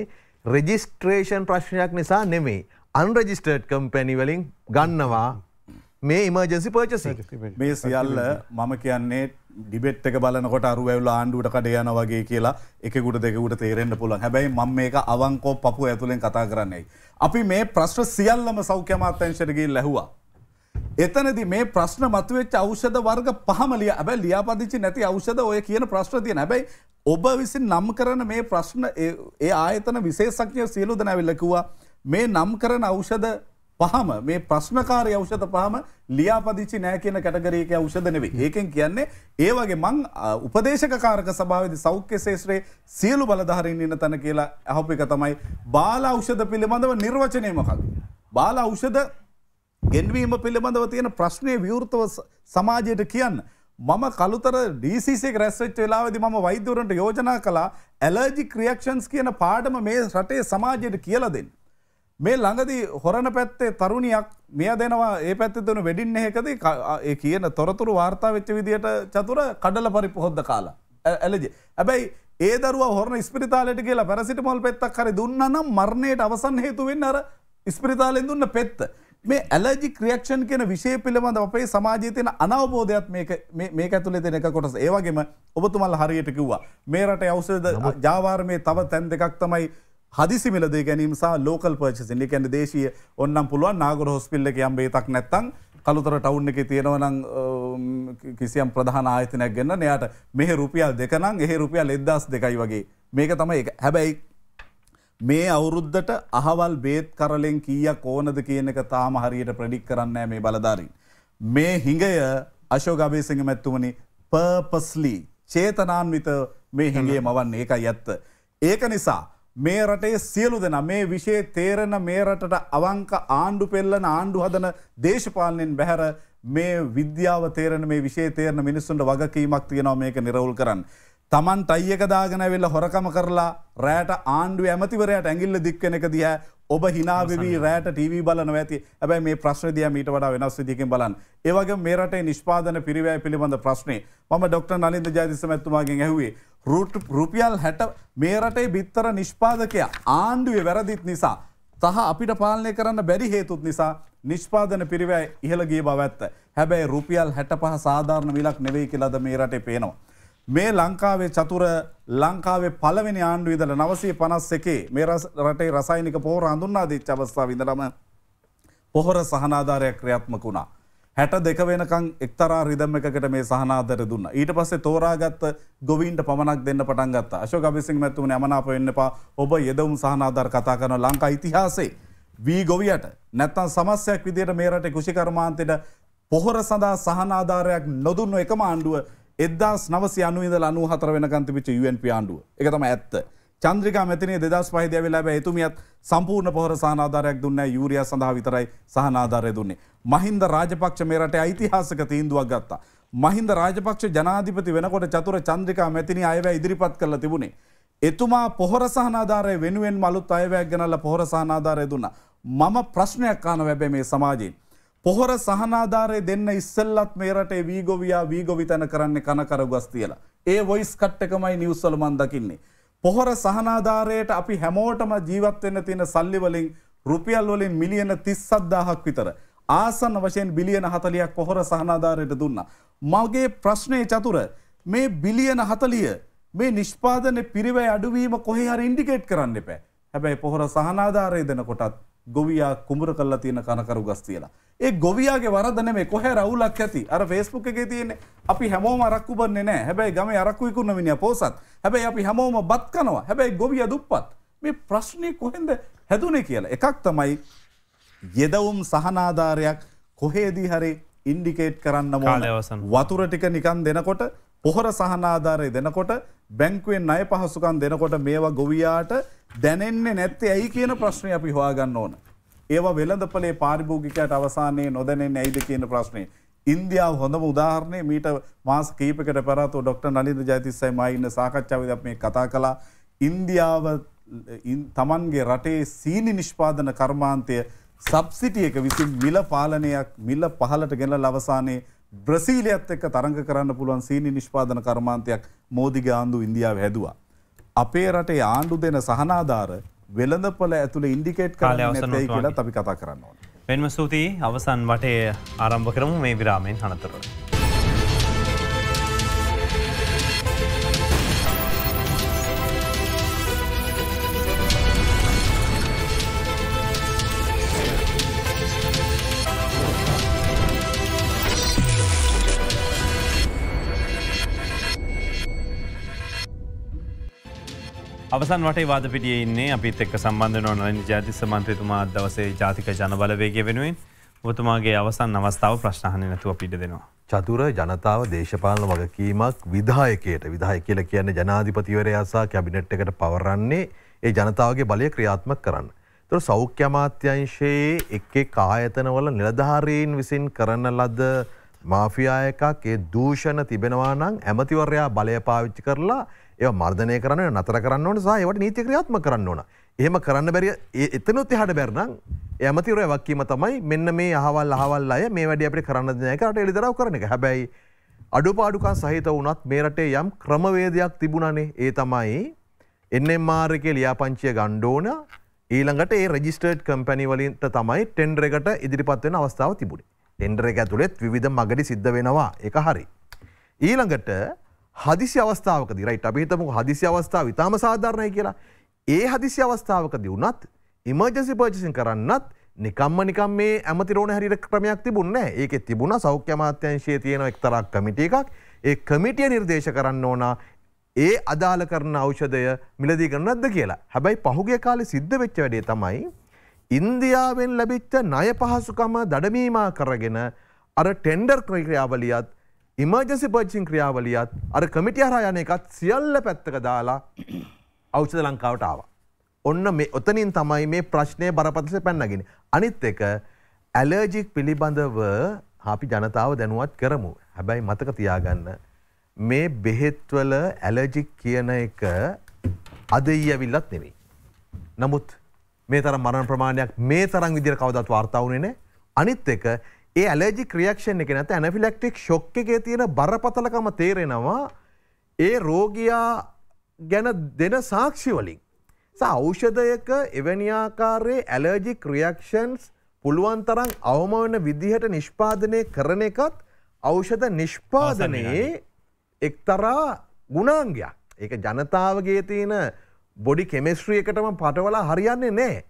රෙජිස්ට්‍රේෂන් ප්‍රශ්නයක් නිසා නෙමේ අන්රජිස්ටර්ඩ් කම්පැනිවලින් ගන්නවා මේ ඉමර්ජන්සි පර්චස මේ සියල්ල මම කියන්නේ ඩිබෙට් එක බලනකොට අරු ඇවුල ආණ්ඩුවට කඩ යන වගේ කියලා එකකුට දෙකුට තේරෙන්න්න පුළන් හැබැයි මම මේක අවංකෝ පපු ඇතුළෙන් කතා කරන්නේ. අපි මේ ප්‍රශ්්‍ර සියල්ලම සෞඛ්‍යමාත්තංශටගේ ලැහවා එතනදි මේ ප්‍රශ්න මතුවෙච් අෞෂධ වර්ග පහමලිය ඇබැ ලියාපදිචි නැති අෞෂධ ඔය කියන ප්‍රශ්න තිය නැබැයි ඔබ විසින් නම් කරන මේ ප්‍රශ්න ඒ ආයතන විශේෂක්ඥය සියලුද නැවිල්ලකුවා මේ නම් කරන අෞෂධ පහම මේ ප්‍රශ්නකාරය අවෂධ පහම ලියාපදිචි නෑ කියන කටගරයක අවෂධ නෙවේ ඒකෙන් කියන්නේ ඒවගේ මං උපදේශක කාරක සභාවද සෞඛ්‍ය ශේත්‍රයේ සියලු බලධහරින් ඉන්න තැන කියලා අහපික තමයි බාල අවෂධ පිළිබඳව නිර්වචනය මොකක්. බාල අවෂධ ගෙන්වීම පිළිබඳව තියෙන ප්‍රශ්නය විවෘතව සමාජයට කියන්න. මම කළුතර ඩීසිසික රැස්වෙච් වෙලාවෙදි මම වෛද්‍යවරන්ට යෝජනා කලා ඇලර්ජි ක්‍රියක්ෂන්ස් කියන පාඩම මේ රටේ සමාජයට කියල දෙන්න. මේ ළඟදී හොරණ පැත්තේ තරුණයක් මෙය දෙනවා ඒ පැත්ති දෙනු වැඩින්න එකද ඒ කියන තොරතුරු වාර්තා වෙච්ච විදිට චතුර කඩල පරිපු හොද්ද කාලා. ඇලජ. ඇබැයි ඒ දරුව හොරණ ස්පිරිතාලට කියලා පැරසිට මොල් පෙත්තක් හරි දුන්න නම් මරණයට අවසන් හේතුවෙන් අර ස්පිරිතාලෙන් දුන්න පෙත්ත. මේ ඇලජික් ක්‍රියක්ෂන් කියන විෂය පිළිබඳ අපේ සමාජය තියෙන අනවබෝධයත් මේක ඇතුළේ දෙන එක කොටස. ඒ වගේම ඔබතුමල් හරියට කිව්වා. මේ රටේ ඖෂධ ජාවාරමේ තව තැන් දෙකක් තමයි හදිසි මිලදී ගැනීම සහ ලෝකල් පර්චේසින්. ඒ කියන්නේ දේශීය ඕන්නම් පුළුවන් නාගර හොස්පිටල් එකේ යම් බේතක් නැත්නම් කළුතර ටවුන් එකේ තියෙනවා නම් කිසියම් ප්‍රධාන ආයතනයක් ගන්න. එයාට මෙහි රුපියල් දෙක නම් එහි රුපියල් 1200 වගේ. මේක තමයි ඒක. හැබැයි මේ අවුරුද්දට අහවල් බේත් කරලෙන් කීයක් ඕනද කියන එක තාම හරියට ප්‍රඩික් කරන්න මේ බලධාරින්. මේ හිඟය අශෝක අබේසිංහ මැත්තුමනි පර්පස්ලි චේතනාන්විත මේ හිඟේ මවන්න ඒකයි ඇත්ත. ඒක නිසා මේ රටේ සියලු දෙන මේ විෂය තේරෙන මේ රටට අවංක ආණ්ඩු පෙල්ලන ආණ්ඩු හදන දේශපාලනෙන් බැහැර මේ විද්‍යාව තේරෙන මේ විෂය තේරෙන මිනිස්සුන්ට වගකීමක් තියෙනවා මේක නිරවුල් කරන්න. තමන් ටයියක දාගෙන වෙල්ල හොරකම කරලා රෑට ආණ්ඩුව ඇමතිවරයට ඇගිල්ල දික්වෙන එක දිහ ඔබ හිනාවවී රෑට ටීව බලන ඇති ඇබයි මේ ප්‍රශ්නදිය මීට වඩා වෙනස් දිකින් බලන් ඒවගේ මේරටේ නිෂ්පාදන පිරිවෑ පිළිබඳ ප්‍රශ්නය ම ඩොක්ට නලින්ද ජාතිසමැත්තුමාගෙන් ඇහවේ රුට් රුපියල් හැට මේරටේ බිත්තර නිෂ්පාදකය ආණ්ඩුවේ වැරදිත් නිසා තහ අපිට පාලනය කරන්න බැරි හේතුත් නිසා නිෂ්පාදන පිරිවෑ ඉහළගේ බව ඇත්ත හැබැයි රුපියල් හැට පහ සාධාරණ විලක් නෙවෙයි කියලද මේරටේ පේනවා. මේ ලංකාවේ චතුර ලංකාවේ පලවෙනි ආණ්ඩු විදල නවසේ පනස් එකේ මේ රටේ රසයිනික පොහොර අඳුන්නාදීච්ච අවස්ථාව විඳලම පොහොර සහනාධාරයක් ක්‍රියාත්මක වුණා. හැට දෙක වෙනකං එක්තරා රිදම් එකකට මේ සහනාදර දුන්න. ඊට පස්සේ තෝරාගත්ත ගොවින්ට පමණක් දෙන්න පටන් ගත්තා. අශෝක අබිසිංහ මැතිතුමනි අමනාප වෙන්න එපා. ඔබ යෙදවුම් සහනාධාර කතා කරන ලංකා ඉතිහාසයේ වී ගොවියට නැත්තම් සමස්යක් විදියට මේ රටේ කෘෂිකර්මාන්තෙට පොහොර සඳහා සහනාධාරයක් නොදුන්න එකම ආණ්ඩුව එදදාස් නවසි අනුවදල අනු හතර වෙන කන්තිපිච UN පියාන්ඩුව එකතම ඇත්ත. චන්ද්‍රික මෙතනේ දෙදස් පහිදය වෙලා බැ එතුමියත් සම්පූර්ණ පොහර සහනාධාරයක් දුන්න යුරිය සඳහා විතරයි සහනාධාරය දුන්නේ. මහින්ද රාජපක්ෂ මේරට ඓතිහාසක තීන්දුවක් ගත්තා. මහින්ද රාජපක්ෂ ජනාධිපති වෙනකොට චතුර චන්ද්‍රිකා මෙතිනි අයවැ ඉදිරිපත් කරලා තිබුණේ. එතුමා පොහොර සහනාධාරය වෙනුවෙන් මලුත් අයවැයක් ගැනල්ලා පොහොර සහනාධාරය දුන්නා. මම ප්‍රශ්නයක් ආන වැබැ මේ සමාජයෙන්. පොහොර සහනාධාරය දෙන්න ඉස්සල්ලත් මේ රටේ වීගොවියා වීගොවිතැන කරන්නේ කනකර ගස් තියලා. ඒ වොයිස් කට් එකමයි නිවුස් වල මම දකින්නේ. පොහොර සහනාධාරයට අපි හැමෝටම ජීවත් වෙන්න තියෙන සල්ලි වලින් රුපියල් වලින් මිලියන 37000ක් විතර ආසන්න වශයෙන් බිලියන 40ක් පොහොර සහනාධාරයට දුන්නා. මගේ ප්‍රශ්නේ චතුර මේ බිලියන 40 මේ නිෂ්පාදන පිරිවැය අඩුවීම කොහේ හරි ඉන්ඩිකේට් කරන්න එපා. හැබැයි පොහොර සහනාධාරය දෙනකොටත් ගොවියා කුමර කල්ලා තියෙන කනකරු ගස් තියලා. ඒ ගොවියාගේ වරද නෙමෙයි කොහේ රවුලක් ඇති. අර Facebook එකේ තියෙන්නේ අපි හැමෝම අරක්කු බන්නේ නැහැ. හැබැයි ගමේ අරක්කු විකුණන මිනිහා පෝසත්. හැබැයි අපි හැමෝම බත් කනවා. හැබැයි ගොවියා දුප්පත්. මේ ප්‍රශ්නේ කොහෙන්ද හැදුනේ කියලා. එකක් තමයි යෙදවුම් සහනාධාරයක් කොහේදී හරි ඉන්ඩිකේට් කරන්න ඕන. වතුර ටික නිකන් දෙනකොට පොහොර සහනාධාරය දෙනකොට බැංකුවෙන් ණය පහසුකම් දෙනකොට මේවා ගොවියාට දැනෙන්නේ නැත්තේ ඇයි කියන ප්‍රශ්නේ අපි හොයාගන්න ඕන. ඒවා වෙළඳපලේ පාරිභෝගිකයට අවසානයේ නොදැනෙන්නේ ඇයිද කියන ප්‍රශ්නේ. ඉන්දියාව හොඳම උදාහරණය මීට මාස කීපකට පෙරතු ඩොක්ටර් නලින්ද ජයතිස්සයි මා ඉන්න සාකච්ඡාවේදී අපි මේ කතා කළා. ඉන්දියාව තමන්ගේ රටේ සීනි නිෂ්පාදන කර්මාන්තය සබ්සිටි එක විසින් මිල පාලනයක් මිල පහලට ගෙනලා අවසානයේ බ්‍රසීලියත් එක්ක තරඟ කරන්න පුළුවන් සීනි නිෂ්පාදන කර්මාන්තයක් මෝදිගේ ආණ්ඩුව ඉන්දියාව හැදුවා. අපේ රටේ ආණ්ඩු දෙන සහනාධාර වෙළඳපොළ ඇතුළේ ඉන්ඩිකේට් කරන්න නැtei කියලා අපි කතා කරනවා. මෙන්ම ස්තුතියි අවසන් වටේ ආරම්භ කරමු මේ විරාමයෙන් අනතුරට. අවසන් වටේ වාද පිටිය ඉන්නේ අපිත් එක්ක සම්බන්ධ නොනලින් ජාතිස්ස මන්ත්‍රතුමා දවසේ ජාතික ජනබලවේගය වෙනුවෙන් ඔබතුමාගේ අවසන් අවස්ථාව ප්‍රශ්නහන නැතුව පිට දෙනවා. චතුර ජනතාව දේශපාලන වගකීමක් විදායකයට විදාය කියල කියන්නේ ජනාධිපතිවරයාසා කැබිනට් එකට පවරන්නේ ඒ ජනතාවගේ බලය ක්‍රියාත්මක කරන්න. තුර සෞඛ්‍යමාත්‍යංශයේ එක්කේ කායතනවල නිලධාරීන් විසින් කරන්න ලද මාෆියා එකක් ඒ දූෂණ තිබෙනවා නම් ඇමතිවරයා බලය පාවිච්චි කරලා ඒ මර්ධනය කරන්න නතර කරන්න ඕන සහයට නීති ක්‍රියාත්ම කරන්න ඕන ඒම කරන්න බැරි එතනොත් එහට බැරනම් ඇමතිවරය වක්කීම තමයි මෙන්න මේ අහවල් අහවල් අය මේ වැඩි අපි කරන්න දයකට එළිදරව කරන එක හැබැයි අඩුපාඩුකා සහිත වනත් මේරටේ යම් ක්‍රමවේදයක් තිබුණනේ ඒ තමයි එන්නෙම් මාර්කේ ලියාපංචිය ගණ්ඩෝන ඊළඟට ඒ රජිස්ටර්ඩ් කම්පැනි වලින්ට තමයි ටෙන්ඩර එකට ඉදිරිපත්වෙන අවස්ථාව තිබුණේ ටෙන්ඩර එක ඇතුළෙත් විධ මගඩි සිද්ධ වෙනවා එක හරි. ඊළඟට හදිසි අවස්ථාවකදී රයිට් අපි හිතමුකෝ හදිසි අවස්ථාව ඊටාම සාධාරණයි කියලා. ඒ හදිසි අවස්ථාවකදී වුණත් emergency purchasing කරන්නත් නිකම්ම නිකම් මේ ඇමති රෝණ හැරීර ක්‍රමයක් තිබුණේ නැහැ. ඒකේ තිබුණා සෞඛ්‍ය අමාත්‍යාංශයේ තියෙන එක්තරා කමිටි එකක්. ඒ කමිටිය නිර්දේශ කරන්න ඕන ඒ අදාළ කරන ඖෂධය මිලදී ගන්න නැද්ද කියලා. හැබැයි පහුගිය කාලේ සිද්ධ වෙච්ච වැඩේ තමයි ඉන්දියාවෙන් ලැබිච්ච ණය පහසුකම දඩමීමා කරගෙන අර ටෙන්ඩර් ක්‍රියාවලියත් ඉමර්ජන්සි පර්චිං ක්‍රියාවලියත් අර කමිටිය හරහා යන එකත් සියල්ල පැත්තක දාලා ඖෂධ ලංකාවට ආවා. ඔන්න මේ ඔතනින් තමයි මේ ප්‍රශ්නය බරපතලට පැනනගින්නේ. අනිත් එක ඇලර්ජික් පිළිබඳව අපි ජනතාව දැනුවත් කරමු. හැබැයි මතක තියාගන්න මේ බෙහෙත්වල ඇලර්ජික් කියන එක අද ඊයවිල්ලත් නෙවෙයි. නමුත් මේ තරම් මරණ ප්‍රමාණයක් මේ තරම් විදිහට කවදාවත් වාර්තා වුණේ නැහැ. අනිත් එක ඒ ඇලජි ක්‍රියක්ෂණ එක නැත ඇනෆිලෙක්ටික් ශොක්ක එකේ තියෙන බරපතලකම තේරෙනවා ඒ රෝගයා ගැන දෙන සාක්ෂිවලින් ෞෂධයක එවැනිආකාරයේ ඇලර්ජි ක්‍රියක්ෂන්ස් පුළුවන් තරම් අවම වන විදිහට නිෂ්පාදනය කරන එකත් ඖෂධ නිෂ්පාදනයේ එක්තරා ගුණාංගයක් ඒක ජනතාවගේ තියෙන බොඩි කෙමෙස්ට්‍රියකටම පටවලා හරියන්නේ නෑ.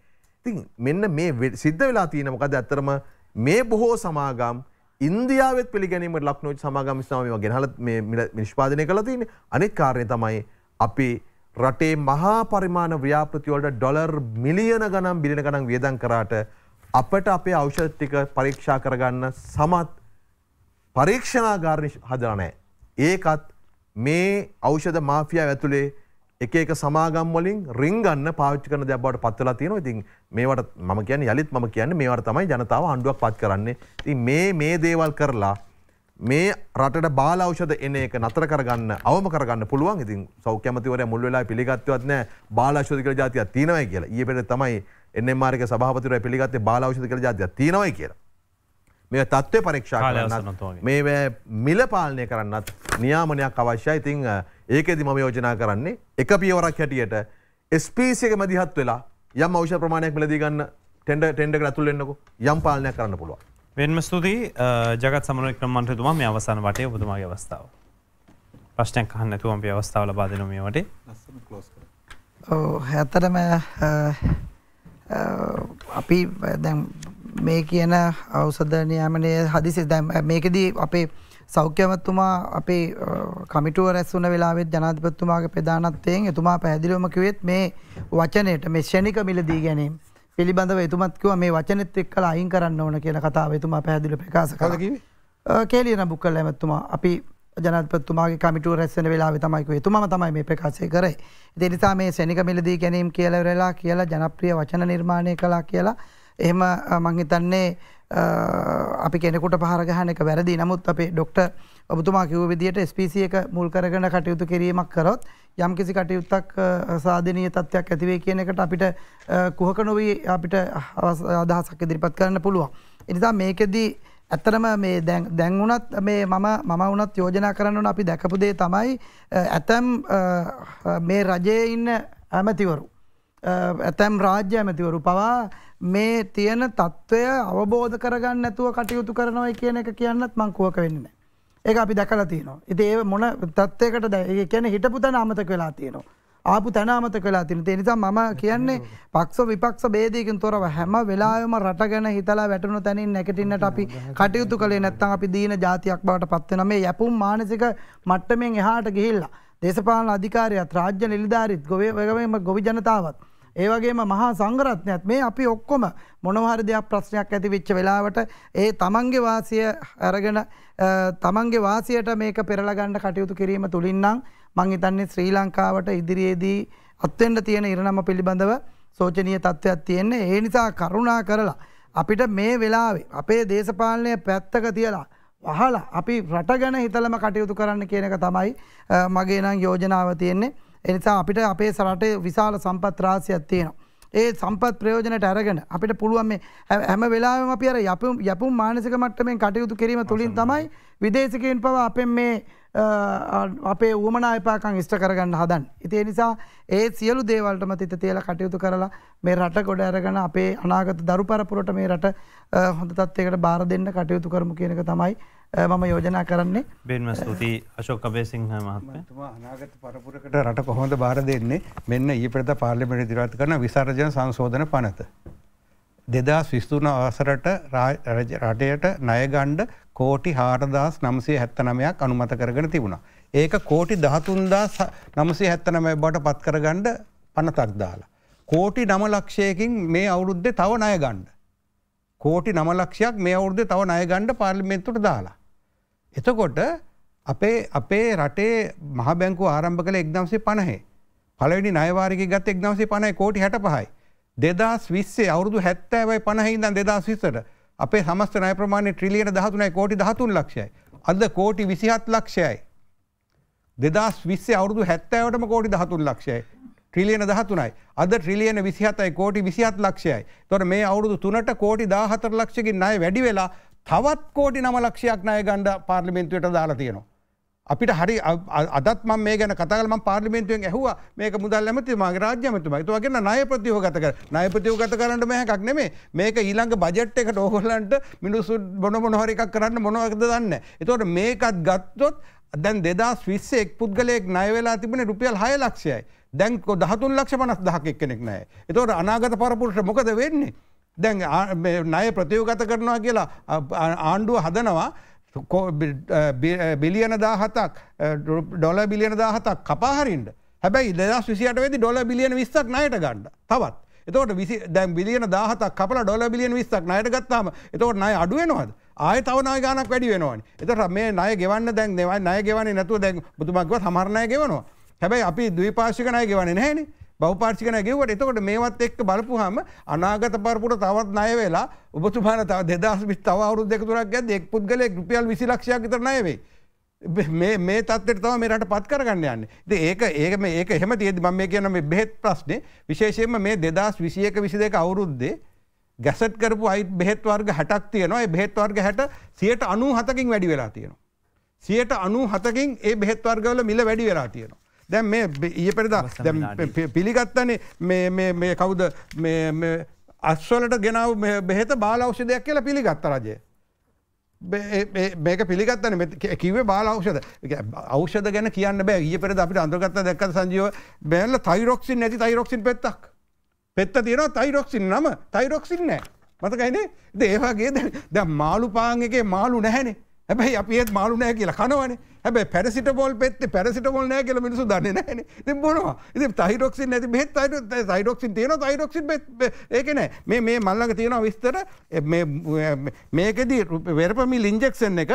ඉතින් මෙන්න මේ සිද්ධ වෙලා තියෙන මොකද ඇත්තරම මේ බොහෝ සමාගම් ඉන්දියාවත් පිළිගැනීමට ලක්නෝච් සමාගම් ස්ථාව ගෙනහල නිෂ්පාදනය කළ තියන අනිත් කාරණය තමයි අපි රටේ මහා පරිමාණ ව්‍යාපෘතිවලට ඩොලර් මිලියන ගනම් බිලින ගනම් වියදන් කරාට අපට අපේ අවෂත්තික පරීක්ෂා කරගන්න සමත් පරීක්ෂණාගාරණ හදරනෑ. ඒකත් මේ අෞෂධ මාෆියා ඇතුළේ එක එක සමාගම් වලින් රිං ගන්න පාවිච්චි කරන දෙයක් බවට පත් වෙලා තියෙනවා. ඉතින් මේවට මම කියන්නේ යලිත් මම කියන්නේ මේවට තමයි ජනතාව ආණ්ඩුවක් පත් කරන්නේ. ඉතින් මේ මේ දේවල් කරලා මේ රටට බාල ඖෂධ එන එක නතර කරගන්න අවම කරගන්න පුළුවන්. ඉතින් සෞඛ්‍ය අමාත්‍යවරයා මුල් වෙලාවේ පිළිගත්තේවත් නැහැ බාල ඖෂධ කියලා જાතියක් තියෙනවයි කියලා. ඊයේ පෙරේ තමයි NMR එකේ සභාපතිවරයා පිළිගත්තේ බාල ඖෂධ කියලා જાතියක් තියෙනවයි කියලා. මේ තත්ත්වය පරීක්ෂා කරන්නත් මේ මිල පාලනය කරන්නත් නියාමනයක් අවශ්‍යයි. ඉතින් ඒකෙදි මම යෝජනා කරන්නේ එක පියවරක් හැටියට ස්පීසි එක මැදිහත් වෙලා යම් අවශ්‍ය ප්‍රමාණයක් මිලදී ගන්න ටෙන්ඩර් ටෙන්ඩර් එකට ඇතුල් වෙන්නකෝ යම් පාලනයක් කරන්න පුළුවන්. වෙන්ම ස්තුතියි ජගත් සමරක්‍රම මන්ත්‍රතුමා මේ අවසාන වටේ ඔබතුමාගේ අවස්ථාව. ප්‍රශ්නයක් අහන්න නැතුව අපි අවස්ථාව ලබා දෙනවා මේ වටේ. ඔව් ඇත්තටම අපි දැන් මේ කියන ඖෂධ නියාමනයේ හදිසි දැන් මේකෙදී අපේ සෞඛ්‍යමත්තුමා අපේ කමිටුව රැස්වුන වෙලාවෙත් ජනාධිපතිතුමාගේ ප්‍රධානත්වයෙන් එතුමා පැහැදිලිවම කිව්වෙත් මේ වචනයට මේ ෂණික මිලදී ගැනීම පිළිබඳව එතුමත් කිව්වා මේ වචනෙත් එක්කලා අයින් කරන්න ඕන කියන කතාව එතුමා පැහැදිලිව ප්‍රකාශ කළා. කිව්වේ? කේලිය නබුක් කළා එතුමා. අපි ජනාධිපතිතුමාගේ කමිටුව රැස් වෙන වෙලාවේ තමයි කිව්වේ. එතුමාම තමයි මේ ප්‍රකාශය කරේ. ඒ නිසා මේ ෂණික මිලදී ගැනීම කියලා වෙලා කියලා ජනප්‍රිය වචන නිර්මාණය කළා කියලා එහෙම මං හිතන්නේ අපි කෙනෙකුට පහර ගහන එක වැරදි. නමුත් අපේ ડોක්ටර් ඔබතුමා කිව්ව විදිහට SPC එක මුල් කරගෙන කටයුතු කිරීමක් කරොත් යම්කිසි කටයුත්තක් සාධනීය තත්ත්වයක් ඇති වෙයි කියන එකට අපිට කුහක නොවි අපිට අදහසක් ඉදිරිපත් කරන්න පුළුවන්. ඒ නිසා මේකෙදී ඇත්තරම මේ දැන් වුණත් මේ මම මම වුණත් යෝජනා කරන්න ඕන අපි දැකපු දේ තමයි ඇතම් මේ රජයේ ඉන්න ඇමතිවරු ඇතම් රාජ්‍ය ඇමතිවරු පවා මේ තියෙන తত্ত্বය අවබෝධ කරගන්න නැතුව කටයුතු කරනවයි කියන එක කියන්නත් මං කුවක වෙන්නේ නැහැ. ඒක අපි දැකලා තියෙනවා. ඉතින් ඒ මොන තත්වයකටද ඒ කියන්නේ හිටපු තැන අමතක වෙලා තියෙනවා. ආපු තැන අමතක වෙලා තියෙනවා. ඒ නිසා මම කියන්නේ පක්ෂ විපක්ෂ ભેදයකින් තොරව හැම වෙලාවෙම රට ගැන හිතලා වැටුණු තැනින් නැගිටින්නට අපි කටයුතු කළේ නැත්නම් අපි දීන જાතියක් බවට පත් වෙනවා. මේ යැපුම් මානසික මට්ටමින් එහාට ගිහිල්ලා දේශපාලන අධිකාරියත් රාජ්‍ය නිලධාරීත් ගොවි ජනතාවත් ඒවගේම මහා සංගරත්නයත් මේ අපි ඔක්කොම මොනවාහරි දෙයක් ප්‍රශ්නයක් ඇති විච්ච වෙලාවට ඒ තමන්ගේ වාසිය ඇරගෙන තමන්ගේ වාසියට මේක පෙරලගන්න කටයුතු කිරීම තුළින්නම් මං හිතන්නේ ශ්‍රී ලංකාවට ඉදිරියේදී අත්වෙන්ට තියෙන ඉරණම පිළිබඳව සෝචනය තත්ත්වයක් තියෙන්නේ ඒ නිසා කරුණා කරලා අපිට මේ වෙලාවේ අපේ දේශපාලනය පැත්තක තියලා වහලා අපි රට ගැන හිතලම කටයුතු කරන්න කියන එක තමයි මගේ නම් යෝජනාව තියෙන්නේ එනිසා අපිට අපේ රටේ විශාල සම්පත් රාශියක් තියෙනවා. ඒ සම්පත් ප්‍රයෝජනයට අරගෙන අපිට පුළුවන් මේ හැම වෙලාවෙම අපි අර යපුම් යපුම් මානසික මට්ටමින් කටයුතු කිරීම තුලින් තමයි විදේශිකයින් පවා අපෙන් මේ අපේ වුවමනා එපාකං ඉෂ්ට කරගන්න හදන්. ඉතින් ඒ නිසා ඒ සියලු දේවල්ටම තිත තියලා කටයුතු කරලා මේ රට ගොඩ අරගෙන අපේ අනාගත දරු පරපුරට මේ රට හොඳ තත්ත්වයකට බාර දෙන්න කටයුතු කරමු කියන එක තමයි මම යෝජනා කරන්නේ බෙන්ම ස්තුතියි අශෝක අබේසිංහ මහත්මයා අනාගත පරපුරකට රට කොහොමද බාර දෙන්නේ මෙන්න ඊ ප්‍රද පාර්ලිමේන්තු ඉදිරිපත් කරන විසර්ජන සංශෝධන පනත 2023 වසරට රටයට ණය ගන්න කෝටි 4979ක් අනුමත කරගෙන තිබුණා. ඒක කෝටි 13979 බවට පත් කරගන්න පනතක් දාලා. කෝටි 9 ලක්ෂයකින් මේ අවුරුද්දේ තව ණය ගන්න. කෝටි 9 ලක්ෂයක් මේ අවුරුද්දේ තව ණය ගන්න පාර්ලිමේන්තුවට දාලා. එතකොට අපේ අපේ රටේ මහ බැංකු ආරම්භ කළ එක්දම්සේ පණහේ පලවෙනි නයවාරික ගත එක්දම්සේ පණයි කෝටි හැට පහයි. දෙදස් විස්සේ අවුරදු හැත්තෑවයි පණහින්දන් දෙදස් විස්සට අපේ සමස්ත නය ප්‍රමාණය ට්‍රිලියට දහතුනයි කෝටි දහතුන් ලක්ෂයි. අද කෝටි විසිහත් ලක්ෂයයි. දෙදස් විස්සේ අවුරදු හැත්තෑවටම කෝටි දහතුන් ලක්ෂයයි ට්‍රිලියන දහතුනයි අද ට්‍රිලියන විසිහතයි කෝටි විසිහත් ලක්ෂයයි තොර මේ අවුරුදු තුනට කෝටි දාහතර ලක්ෂකින් අය වැඩි වෙලා තවත් කෝටි නම ලක්ෂයක් නය ගණ්ඩ පාර්ලිමෙන්න්තුවට දාලා තියෙනවා. අපිට හරි අදත් ම මේ ගැන කතලම පාර්ලිමෙන්ටුවෙන් ඇහුව මේක මුදල් ඇමති මගේ රාජ්‍යමතුම තුවගෙන නය ප්‍රතියෝ ගත කර නය ප්‍රතියෝ ගත කරන්න මහකක් නෙමේ මේක ඊළඟ බජට් එකට ඕහොල්ලන්ට මිනිස්සු බොන මොහරිකක් කරන්න මොනවකද දන්න. එතවට මේකත් ගත්තොත් දැන් දෙදස් විස්සෙක් පුද්ගලයෙක් නයවෙලා තිබෙන රුපියල් හය ලක්ෂයයි දැන්කො දහතුන් ලක්ෂ පනස් දහක් එක්කෙනෙක් නෑ. එතවට අනාගත පරපුරුෂ මොකද වෙන්නේ. දැන් ණය ප්‍රතියෝගත කරනවා කියලා ආණ්ඩුව හදනවා බිලියන දාහතක් ඩොල බිලියන දාහතක් කපාහරින්ට හැබැයි දෙදස් විසිට වෙදි ඩොල බිලියන විස්සක් නයට ගණ්ඩ තවත් එතවට විසි දැන් බිලියන දාහතක් කපල ඩොල බිලියන විස්සක් නයට ගත්තාම එතවට නය අඩුවෙනවාද ආය තවනා ගානක් වැඩි වෙනවාන එතට මේ නය ගෙවන්න දැන් දෙවයි නය ගෙවන්නේ නැතුව දැන් බුතුමක්ව සමරණය ගෙවනවා හැබැයි අපි දවිපාශිකනය ගෙවන්නේ නෑනේ බෞපාර්ශිකන ගෙවට එතකොට මේවත් එක්ක බලපුහම අනාගත පරපුට තවත් නය වෙලා ඔබතුමාන තව දෙදස් බි තවරු දෙකතුරක් ගැද එක් පුද්ගලය රුපියල් විසි ලක්ෂයක් තර නයවේ. මේ තත්වට තව මේරට පත් කරගන්න යන්න ද ඒක ඒක මේ ඒක හෙම තියද ම මේ කියන මේ බෙහෙත් ප්‍රශ්නය විශේෂයෙන්ම මේ දෙදස් විසියක විසි දෙක අවුරුද්දේ ගැසට කරපු අයි බෙත් වර්ග හැටක් තියනවා බෙත් වර්ග හැට සියට අනු හතකින් වැඩි වෙලා තියෙනවා. සියට අනු හතකින් ඒ බෙත් වර්ගවල මිල වැඩි වෙලා තියෙනවා. දැන් මේ ඒ පෙරදා දැ පිළිගත්තනේ මේ කවුද අස්වලට ගෙනාව බෙහෙත බාලෞෂ දෙයක් කියලා පිළිගත්ත රජය. මේක පිළිගත්තන කිවේ බාල අවෂද අවෂද ගැන කියන්න බෑ ඒ පෙර අපිට අඳුරගත්ත දැක්ක සංජීව බැල්ල තයිරොක්සින් නැති තයිරොක්සින් පෙත්තක් පෙත්ත තියෙන තයිරොක්සින් නම තයිරොක්සින් නෑ මතකයිනේ ද ඒවාගේ ද මාළු පාන් එකේ මාළු නැහැනේ හැබැයි අපි ඒත් මාළු නෑ කියලා කනවනේ හැබැයි පැරසිටමෝල් පෙත්තේ පැරසිටමෝල් නෑ කියලා මිනිස්සු දන්නේ නැහනේ ඉතින් බොනවා ඉතින් තයිරොක්සින් නැති බෙහෙත් තයිරොක්සින් තියෙනවා තයිරොක්සින් ඒක නෑ මේ මේ මන් ළඟ තියෙනවා විස්තර මේ මේකෙදි වෙරපමිල් ඉන්ජෙක්ෂන් එක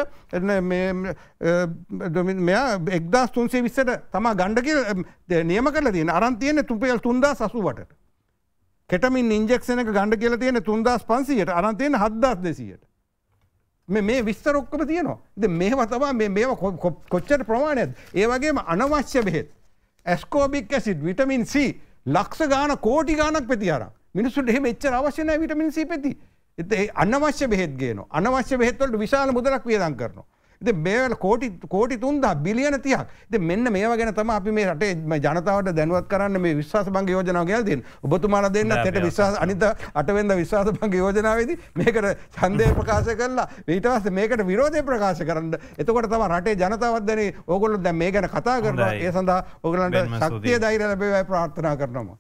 මේ මෙයා 1320ට තමා ගන්න කියලා නියම කරලා තියෙනවා අරන් තියෙන්නේ රුපියල් 3080ට කෙටමින් ඉන්ජෙක්ෂන් එක ගන්න කියලා තියෙන්නේ 3500ට අරන් තියෙන්නේ 7200ට මේ විස්තර ඔක්කොම තියෙනවා. ඉතින් මේව තමයි මේ මේව කොච්චර ප්‍රමාණයක්ද? ඒ වගේම අනවශ්‍ය බෙහෙත්. ඇස්කෝබික් ඇසිඩ්, විටමින් C ලක්ෂ ගාණක් කෝටි ගාණක් පෙති ආරක්. මිනිස්සුන්ට එහෙම එච්චර අවශ්‍ය නැහැ විටමින් C පෙති. ඉතින් අනවශ්‍ය බෙහෙත් ගේනවා. අනවශ්‍ය බෙහෙත් වලට විශාල මුදලක් වියදම් කරනවා. ඉති මේවල කෝටි කෝටි තුන්දා බිලියන තියක් ති මෙන්න මේ ගැන තම අපි මේ රටේ ජනතාවට දැනුවත් කරන්න මේ විශ්වාස බංග යෝජනාව ගැල් තින් ඔබතුමාල දෙන්න තෙට විශවාස අනිත අටවෙන්ද විශ්වාස බංග යෝජනාවේද මේකට සන්දය ප්‍රකාශ කරලා ඊටවස් මේකට විරෝධය ප්‍රකාශ කරන්න එතකොට තම රටේ ජනතාවත්දන ඕගොල්ලු දැ මේ ගැන කතා කරලා ඒ සඳහා ඔගලන්ට ශක්තිය දෛර ලැබේවයි ප්‍රාර්ථනා කරනවා.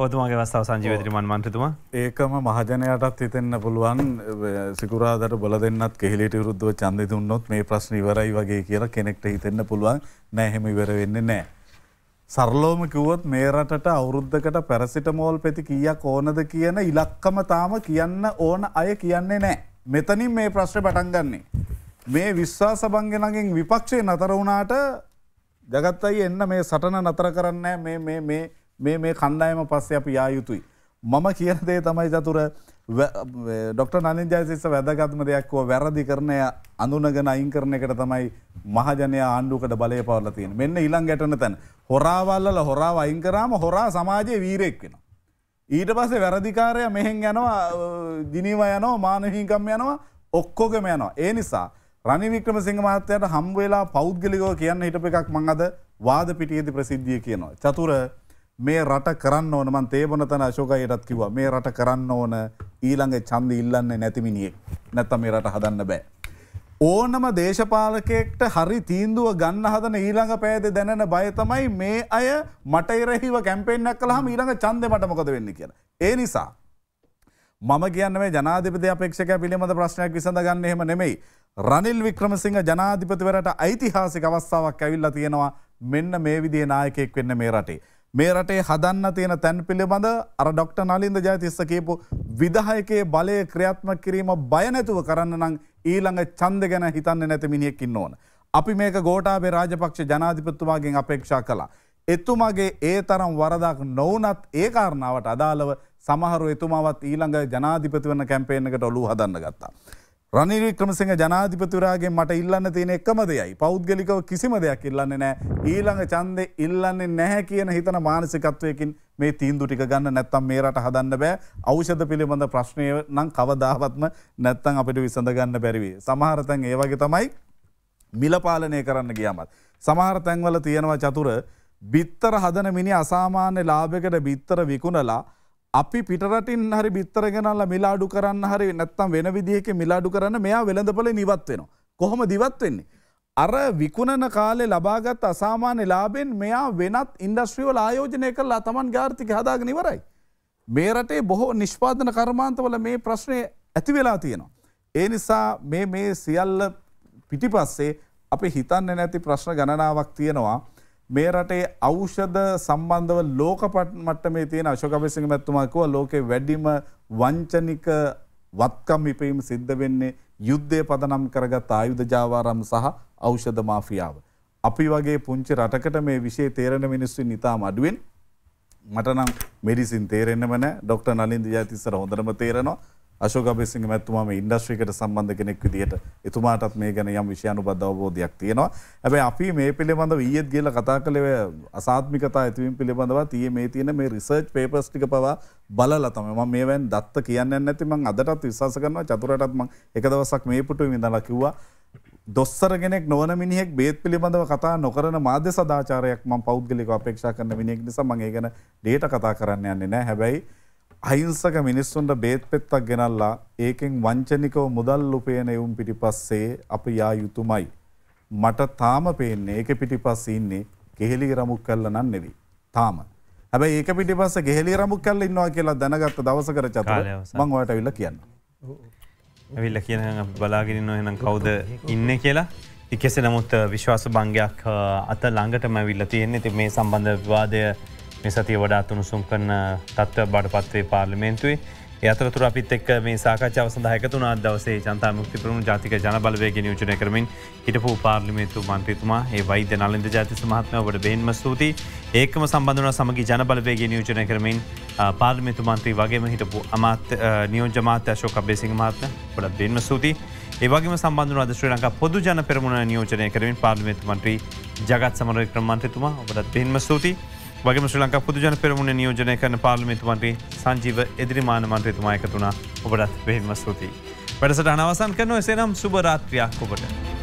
පොතුමාගේ වස්ථාව සංජීවතරිමන් මන්ත්‍රතුමා ඒකම මහජනයටත් හිතෙන්න්න පුළුවන් සිකුරාදට බල දෙන්නත් කෙහිලට විරුද්ධව චන්ද දුන්නොත් මේ ප්‍රශ්න ඉවරයි වගේ කියලා කෙනෙක්ට හිතෙන්න්න පුළුවන් නෑහෙම ඉවර වෙන්න නෑ. සරලෝම කිව්වොත් මේ රටට අවුරුද්ධකට පැරසිට මෝල් පෙති කියක් ඕනද කියන ඉලක්කම තාම කියන්න ඕන අය කියන්නේ නෑ. මෙතනින් මේ ප්‍රශ්න පටන්ගන්නේ. මේ විශ්වා සබංගෙනගෙන් විපක්ෂය නතර වුණාට ජගත්තයි එන්න මේ සටන නතර කරන්න මේ මේ මේ කණ්ඩායම පස්සේ අපි යා යුතුයි. මම කියන දේ තමයි චතුර ඩොක්ට නනින් ජයසිස්ස වැදගත්ම දෙයක්ව වැරදි කරණය අඳුනගෙන අයින් කරන එකට තමයි මහජනය ආණ්ඩුකට බලය පවල තියෙන මෙන්න ඉළං ගැටන තැන් හොරාවල්ල හොරාව අයින් කරාම හොරා සමාජයේ වීරෙක් වෙන. ඊට පස්සේ වැරදිකාරය මෙහෙන් යනවා දිනීව යනෝ මානහිකම් යනවා ඔක්කෝගම යනවා. ඒ නිසා රනිවික්‍රම සිංහ මහත්තයට හම්වෙලා පෞද්ගලිකෝ කියන්න හිටප එකක් මං අද වාද පිටියේති ප්‍රසිද්ධිය කියනවා. චතුර මේ රට කරන්න ඕන මන් තේබන තන අශෝකයටත් කිව මේ රට කරන්න ඕන ඊළඟ චන්ද ඉල්ලන්න නැතිමිනිියෙක් නැත්තම මේ රට හදන්න බෑ. ඕනම දේශපාලකෙක්ට හරි තීන්දුව ගන්න හදන ඊළඟ පෑද දැනන බයතමයි මේ අය මට එරෙහිව කැම්පෙන්න්නක් කළහම ඊළඟ චන්ද මටමකොද වෙන්න කියලා. ඒ නිසා. මම කියන්න මේ ජනාධිපති අපේක්ෂක පිළිබඳ ප්‍රශ්නයක් විසඳගන්න එහෙම නෙමෙයි. රනිල් වික්‍රමසිංහ ජනාධිපතිවරට ඓතිහාසික අවස්ථාවක් ඇවිල්ලා තියෙනවා මෙන්න මේ විදිහේ නායකයෙක් වෙන්න මේ රටේ. මේ රටේ හදන්න තියෙන තැන් පිළිබඳ අර ඩොක්ට. නලින්ද ජයතිස්ස කියපු විදහයකේ බලය ක්‍රියාත්ම කිරීම බයනැතුව කරන්න නම් ඊළඟ චන්ද ගැන හිතන්න නැති මිනිියකින් ඕන. අපි මේක ගෝටාබේ රාජපක්ෂ ජනාධිපත්තුමාගෙන් අපේක්ෂා කලා. එතුමාගේ ඒ තරම් වරදක් නොවනත් ඒ කාරණාවට අදාළව සමහරු එතුමාවත් ඊළඟ ජනාධිපති වන්න කැම්පේනකට ඔලු හදන්න ගත්තා. රනිල් වික්‍රමසිංහ ජනාධිපතිවරාගේ මට ඉල්ලන්න තියෙන එකම දෙයයි පෞද්ගලිකව කිසිම දෙයක් ඉල්ලන්න නෑ ඊළඟ චන්දෙ ඉල්ලන්නේ නැහැ කියන හිතන මානසිකත්වයකින් මේ තීන්දු ටික ගන්න නැත්තම් මේ රට හදන්න බෑ ඖෂධ පිළිබඳ ප්‍රශ්නය නම් කවදාවත්ම නැත්තම් අපිට විසඳ ගන්න බැරිවේ. සමහරතැන් ඒ වගේ තමයි මිලපාලනය කරන්න ගියමත්. සමහර තැන්වල තියෙනවා චතුර බිත්තර හදන මිනි අසාමාන්‍ය ලාභකට බිත්තර විකුණලා අපි පිටරටින් හරි බිත්තරගෙනල්ල මිලාඩු කරන්න හරි නැත්තම් වෙන විදිහක මිලාඩු කරන්න මෙයා වෙළඳපල නිවත් වෙනවා. කොහොම දිවත් වෙන්නේ. අර විකුණන කාලේ ලබාගත් අසාමාන්‍ය ලාබෙන් මෙයා වෙනත් ඉන්ඩස්ට්‍රියවල ආයෝජනය කරලා තමන් ගාර්ථික හදාග නිවරයි. මේ රටේ බොහෝ නිෂ්පාදන කර්මාන්තවල මේ ප්‍රශ්නය ඇති වෙලා තියෙනවා. ඒ නිසා මේ මේ සියල්ල පිටිපස්සේ අපි හිතන්න නැති ප්‍රශ්න ගණනාවක් තියෙනවා. මේ රටේ ඖෂධ සම්බන්ධව ලෝක මට්ටමේ තියෙන අශෝක අබේසිංහ මැතිතුමා කිව්වා ලෝකේ වැඩිම වංචනික වත්කම් ඉපීම සිද්ධ වෙන්නේ යුද්ධය පදනම් කරගත් ආයුධ ජාවාරම් සහ ඖෂධ මාෆියාව. අපි වගේ පුංචි රටකට මේ විෂය තේරෙන මිනිස්සුන් ඉතාම අඩුවෙන් මට නම් මෙඩිසින් තේරෙන්නම නැහැ. ડોક્ટર නලින් දියාතිස්සර හොඳටම තේරෙනවා. අශෝක අබේසිංහ මැතිතුමාම ඉන්ඩස්ට්‍රියකට සම්බන්ධ කෙනෙක් විදිහට එතුමාටත් මේ ගැන යම් විෂයානුබද්ධ අවබෝධයක් තියෙනවා. හැබැයි අපි මේ පිළිබඳව ඊයේත් ගිහලා කතා කළේ අසාත්මිකතා ඇතිවීම පිළිබඳව තියේ මේ තියෙන මේ රිසර්ච් පේපර්ස් ටික පවා බලලා තමයි මම මේවෙන් දත්ත කියන්නේ නැති මම අදටත් විශ්වාස කරනවා චතුරටත් මම එක දවසක් මේ පුටුවේ ඉඳලා කිව්වා දොස්සරගෙනෙක් නොවන මිනිහෙක් බේත් පිළිබඳව කතා නොකරන මාධ්‍ය සදාචාරයක් මම පෞද්ගලිකව අපේක්ෂා කරන මිනිහෙක් නිසා මම ඒ ගැන ඩේට කතා කරන්න යන්නේ නැහැ. හැබැයි අහිංසක මිනිස්සුන්ට බේත් පෙත්තක් ගෙනල්ලා ඒකෙන් වංචනිකව මුදල් උපයන එවුන් පිටිපස්සේ අපි යා යුතුමයි. මට තාම පේන්නේ ඒක පිටිපස්සේ ඉන්නේ කෙහෙලි රමුක් කරලා නම් නෙවෙයි. තාම. හැබැයි ඒක පිටිපස්සේ කෙහෙලි රමුක් කරලා ඉන්නවා කියලා දැනගත්ත දවසකර චතුර මම ඔයාලට අවිල්ලා කියන්නම්. ඇවිල්ලා කියන බලාගෙනන්න එනම් කවුද ඉන්න කියලා ඉකෙසේ නමුත් විශ්වාස භංගයක් අත ළඟට මැවිල්ල තියෙන්නේ ති මේ සම්බන්ධ විවාදය මිසතිය වඩාත් උණුසුම් කරන තත්ව බඩ පත්වේ පාර්ලිමේන්තුවයි. යතරතුර අපිත් එක් මේ සාකච්ඡාව සඳහකතුන අදවසේ ජනතා මුක්ති ප්‍රමුණ ජාතික ජනබලවයගෙන යෝජන කරමින් හිටපු පාර්ලිමේතු මන්ත්‍රතුමා ඒ වෛද්‍ය නලින්ද ජාතිස මහත්මවට බෙන්ම සූති ඒකම සම්බඳන සමග ජනබලවයගෙන යෝජන කරමින් පාර්ලිමේතු මන්ත්‍රී වගේම හිටපු අමාත් නියෝජමාත අශෝක බේසිං මහත්ම ගොඩත් බෙන්ම සූති ඒවගේ සම්බඳන අද ශ්‍රී ලංකා පොදු ජන පෙරමුණ නියෝජනය කරමින් පාර්ලිමේතු මන්ත්‍රී ජගත් සමරක්‍රම මන්ත්‍රතුමා ඔබටත් බෙන්ම සූතියි වගේ ශ්‍ර ලංකා පුදුජන පෙරමුණ නියෝජනය කරන පාර්ලිමිතුමන්ටි සංජීව එදිරිමාන මන්ත්‍රතුමා එකතුනා ඔබටත් පෙහිම ස්තුතියි. වැඩසට අනවසන් කරන එසේනම් සුභරාත්‍රයක් ඔබට.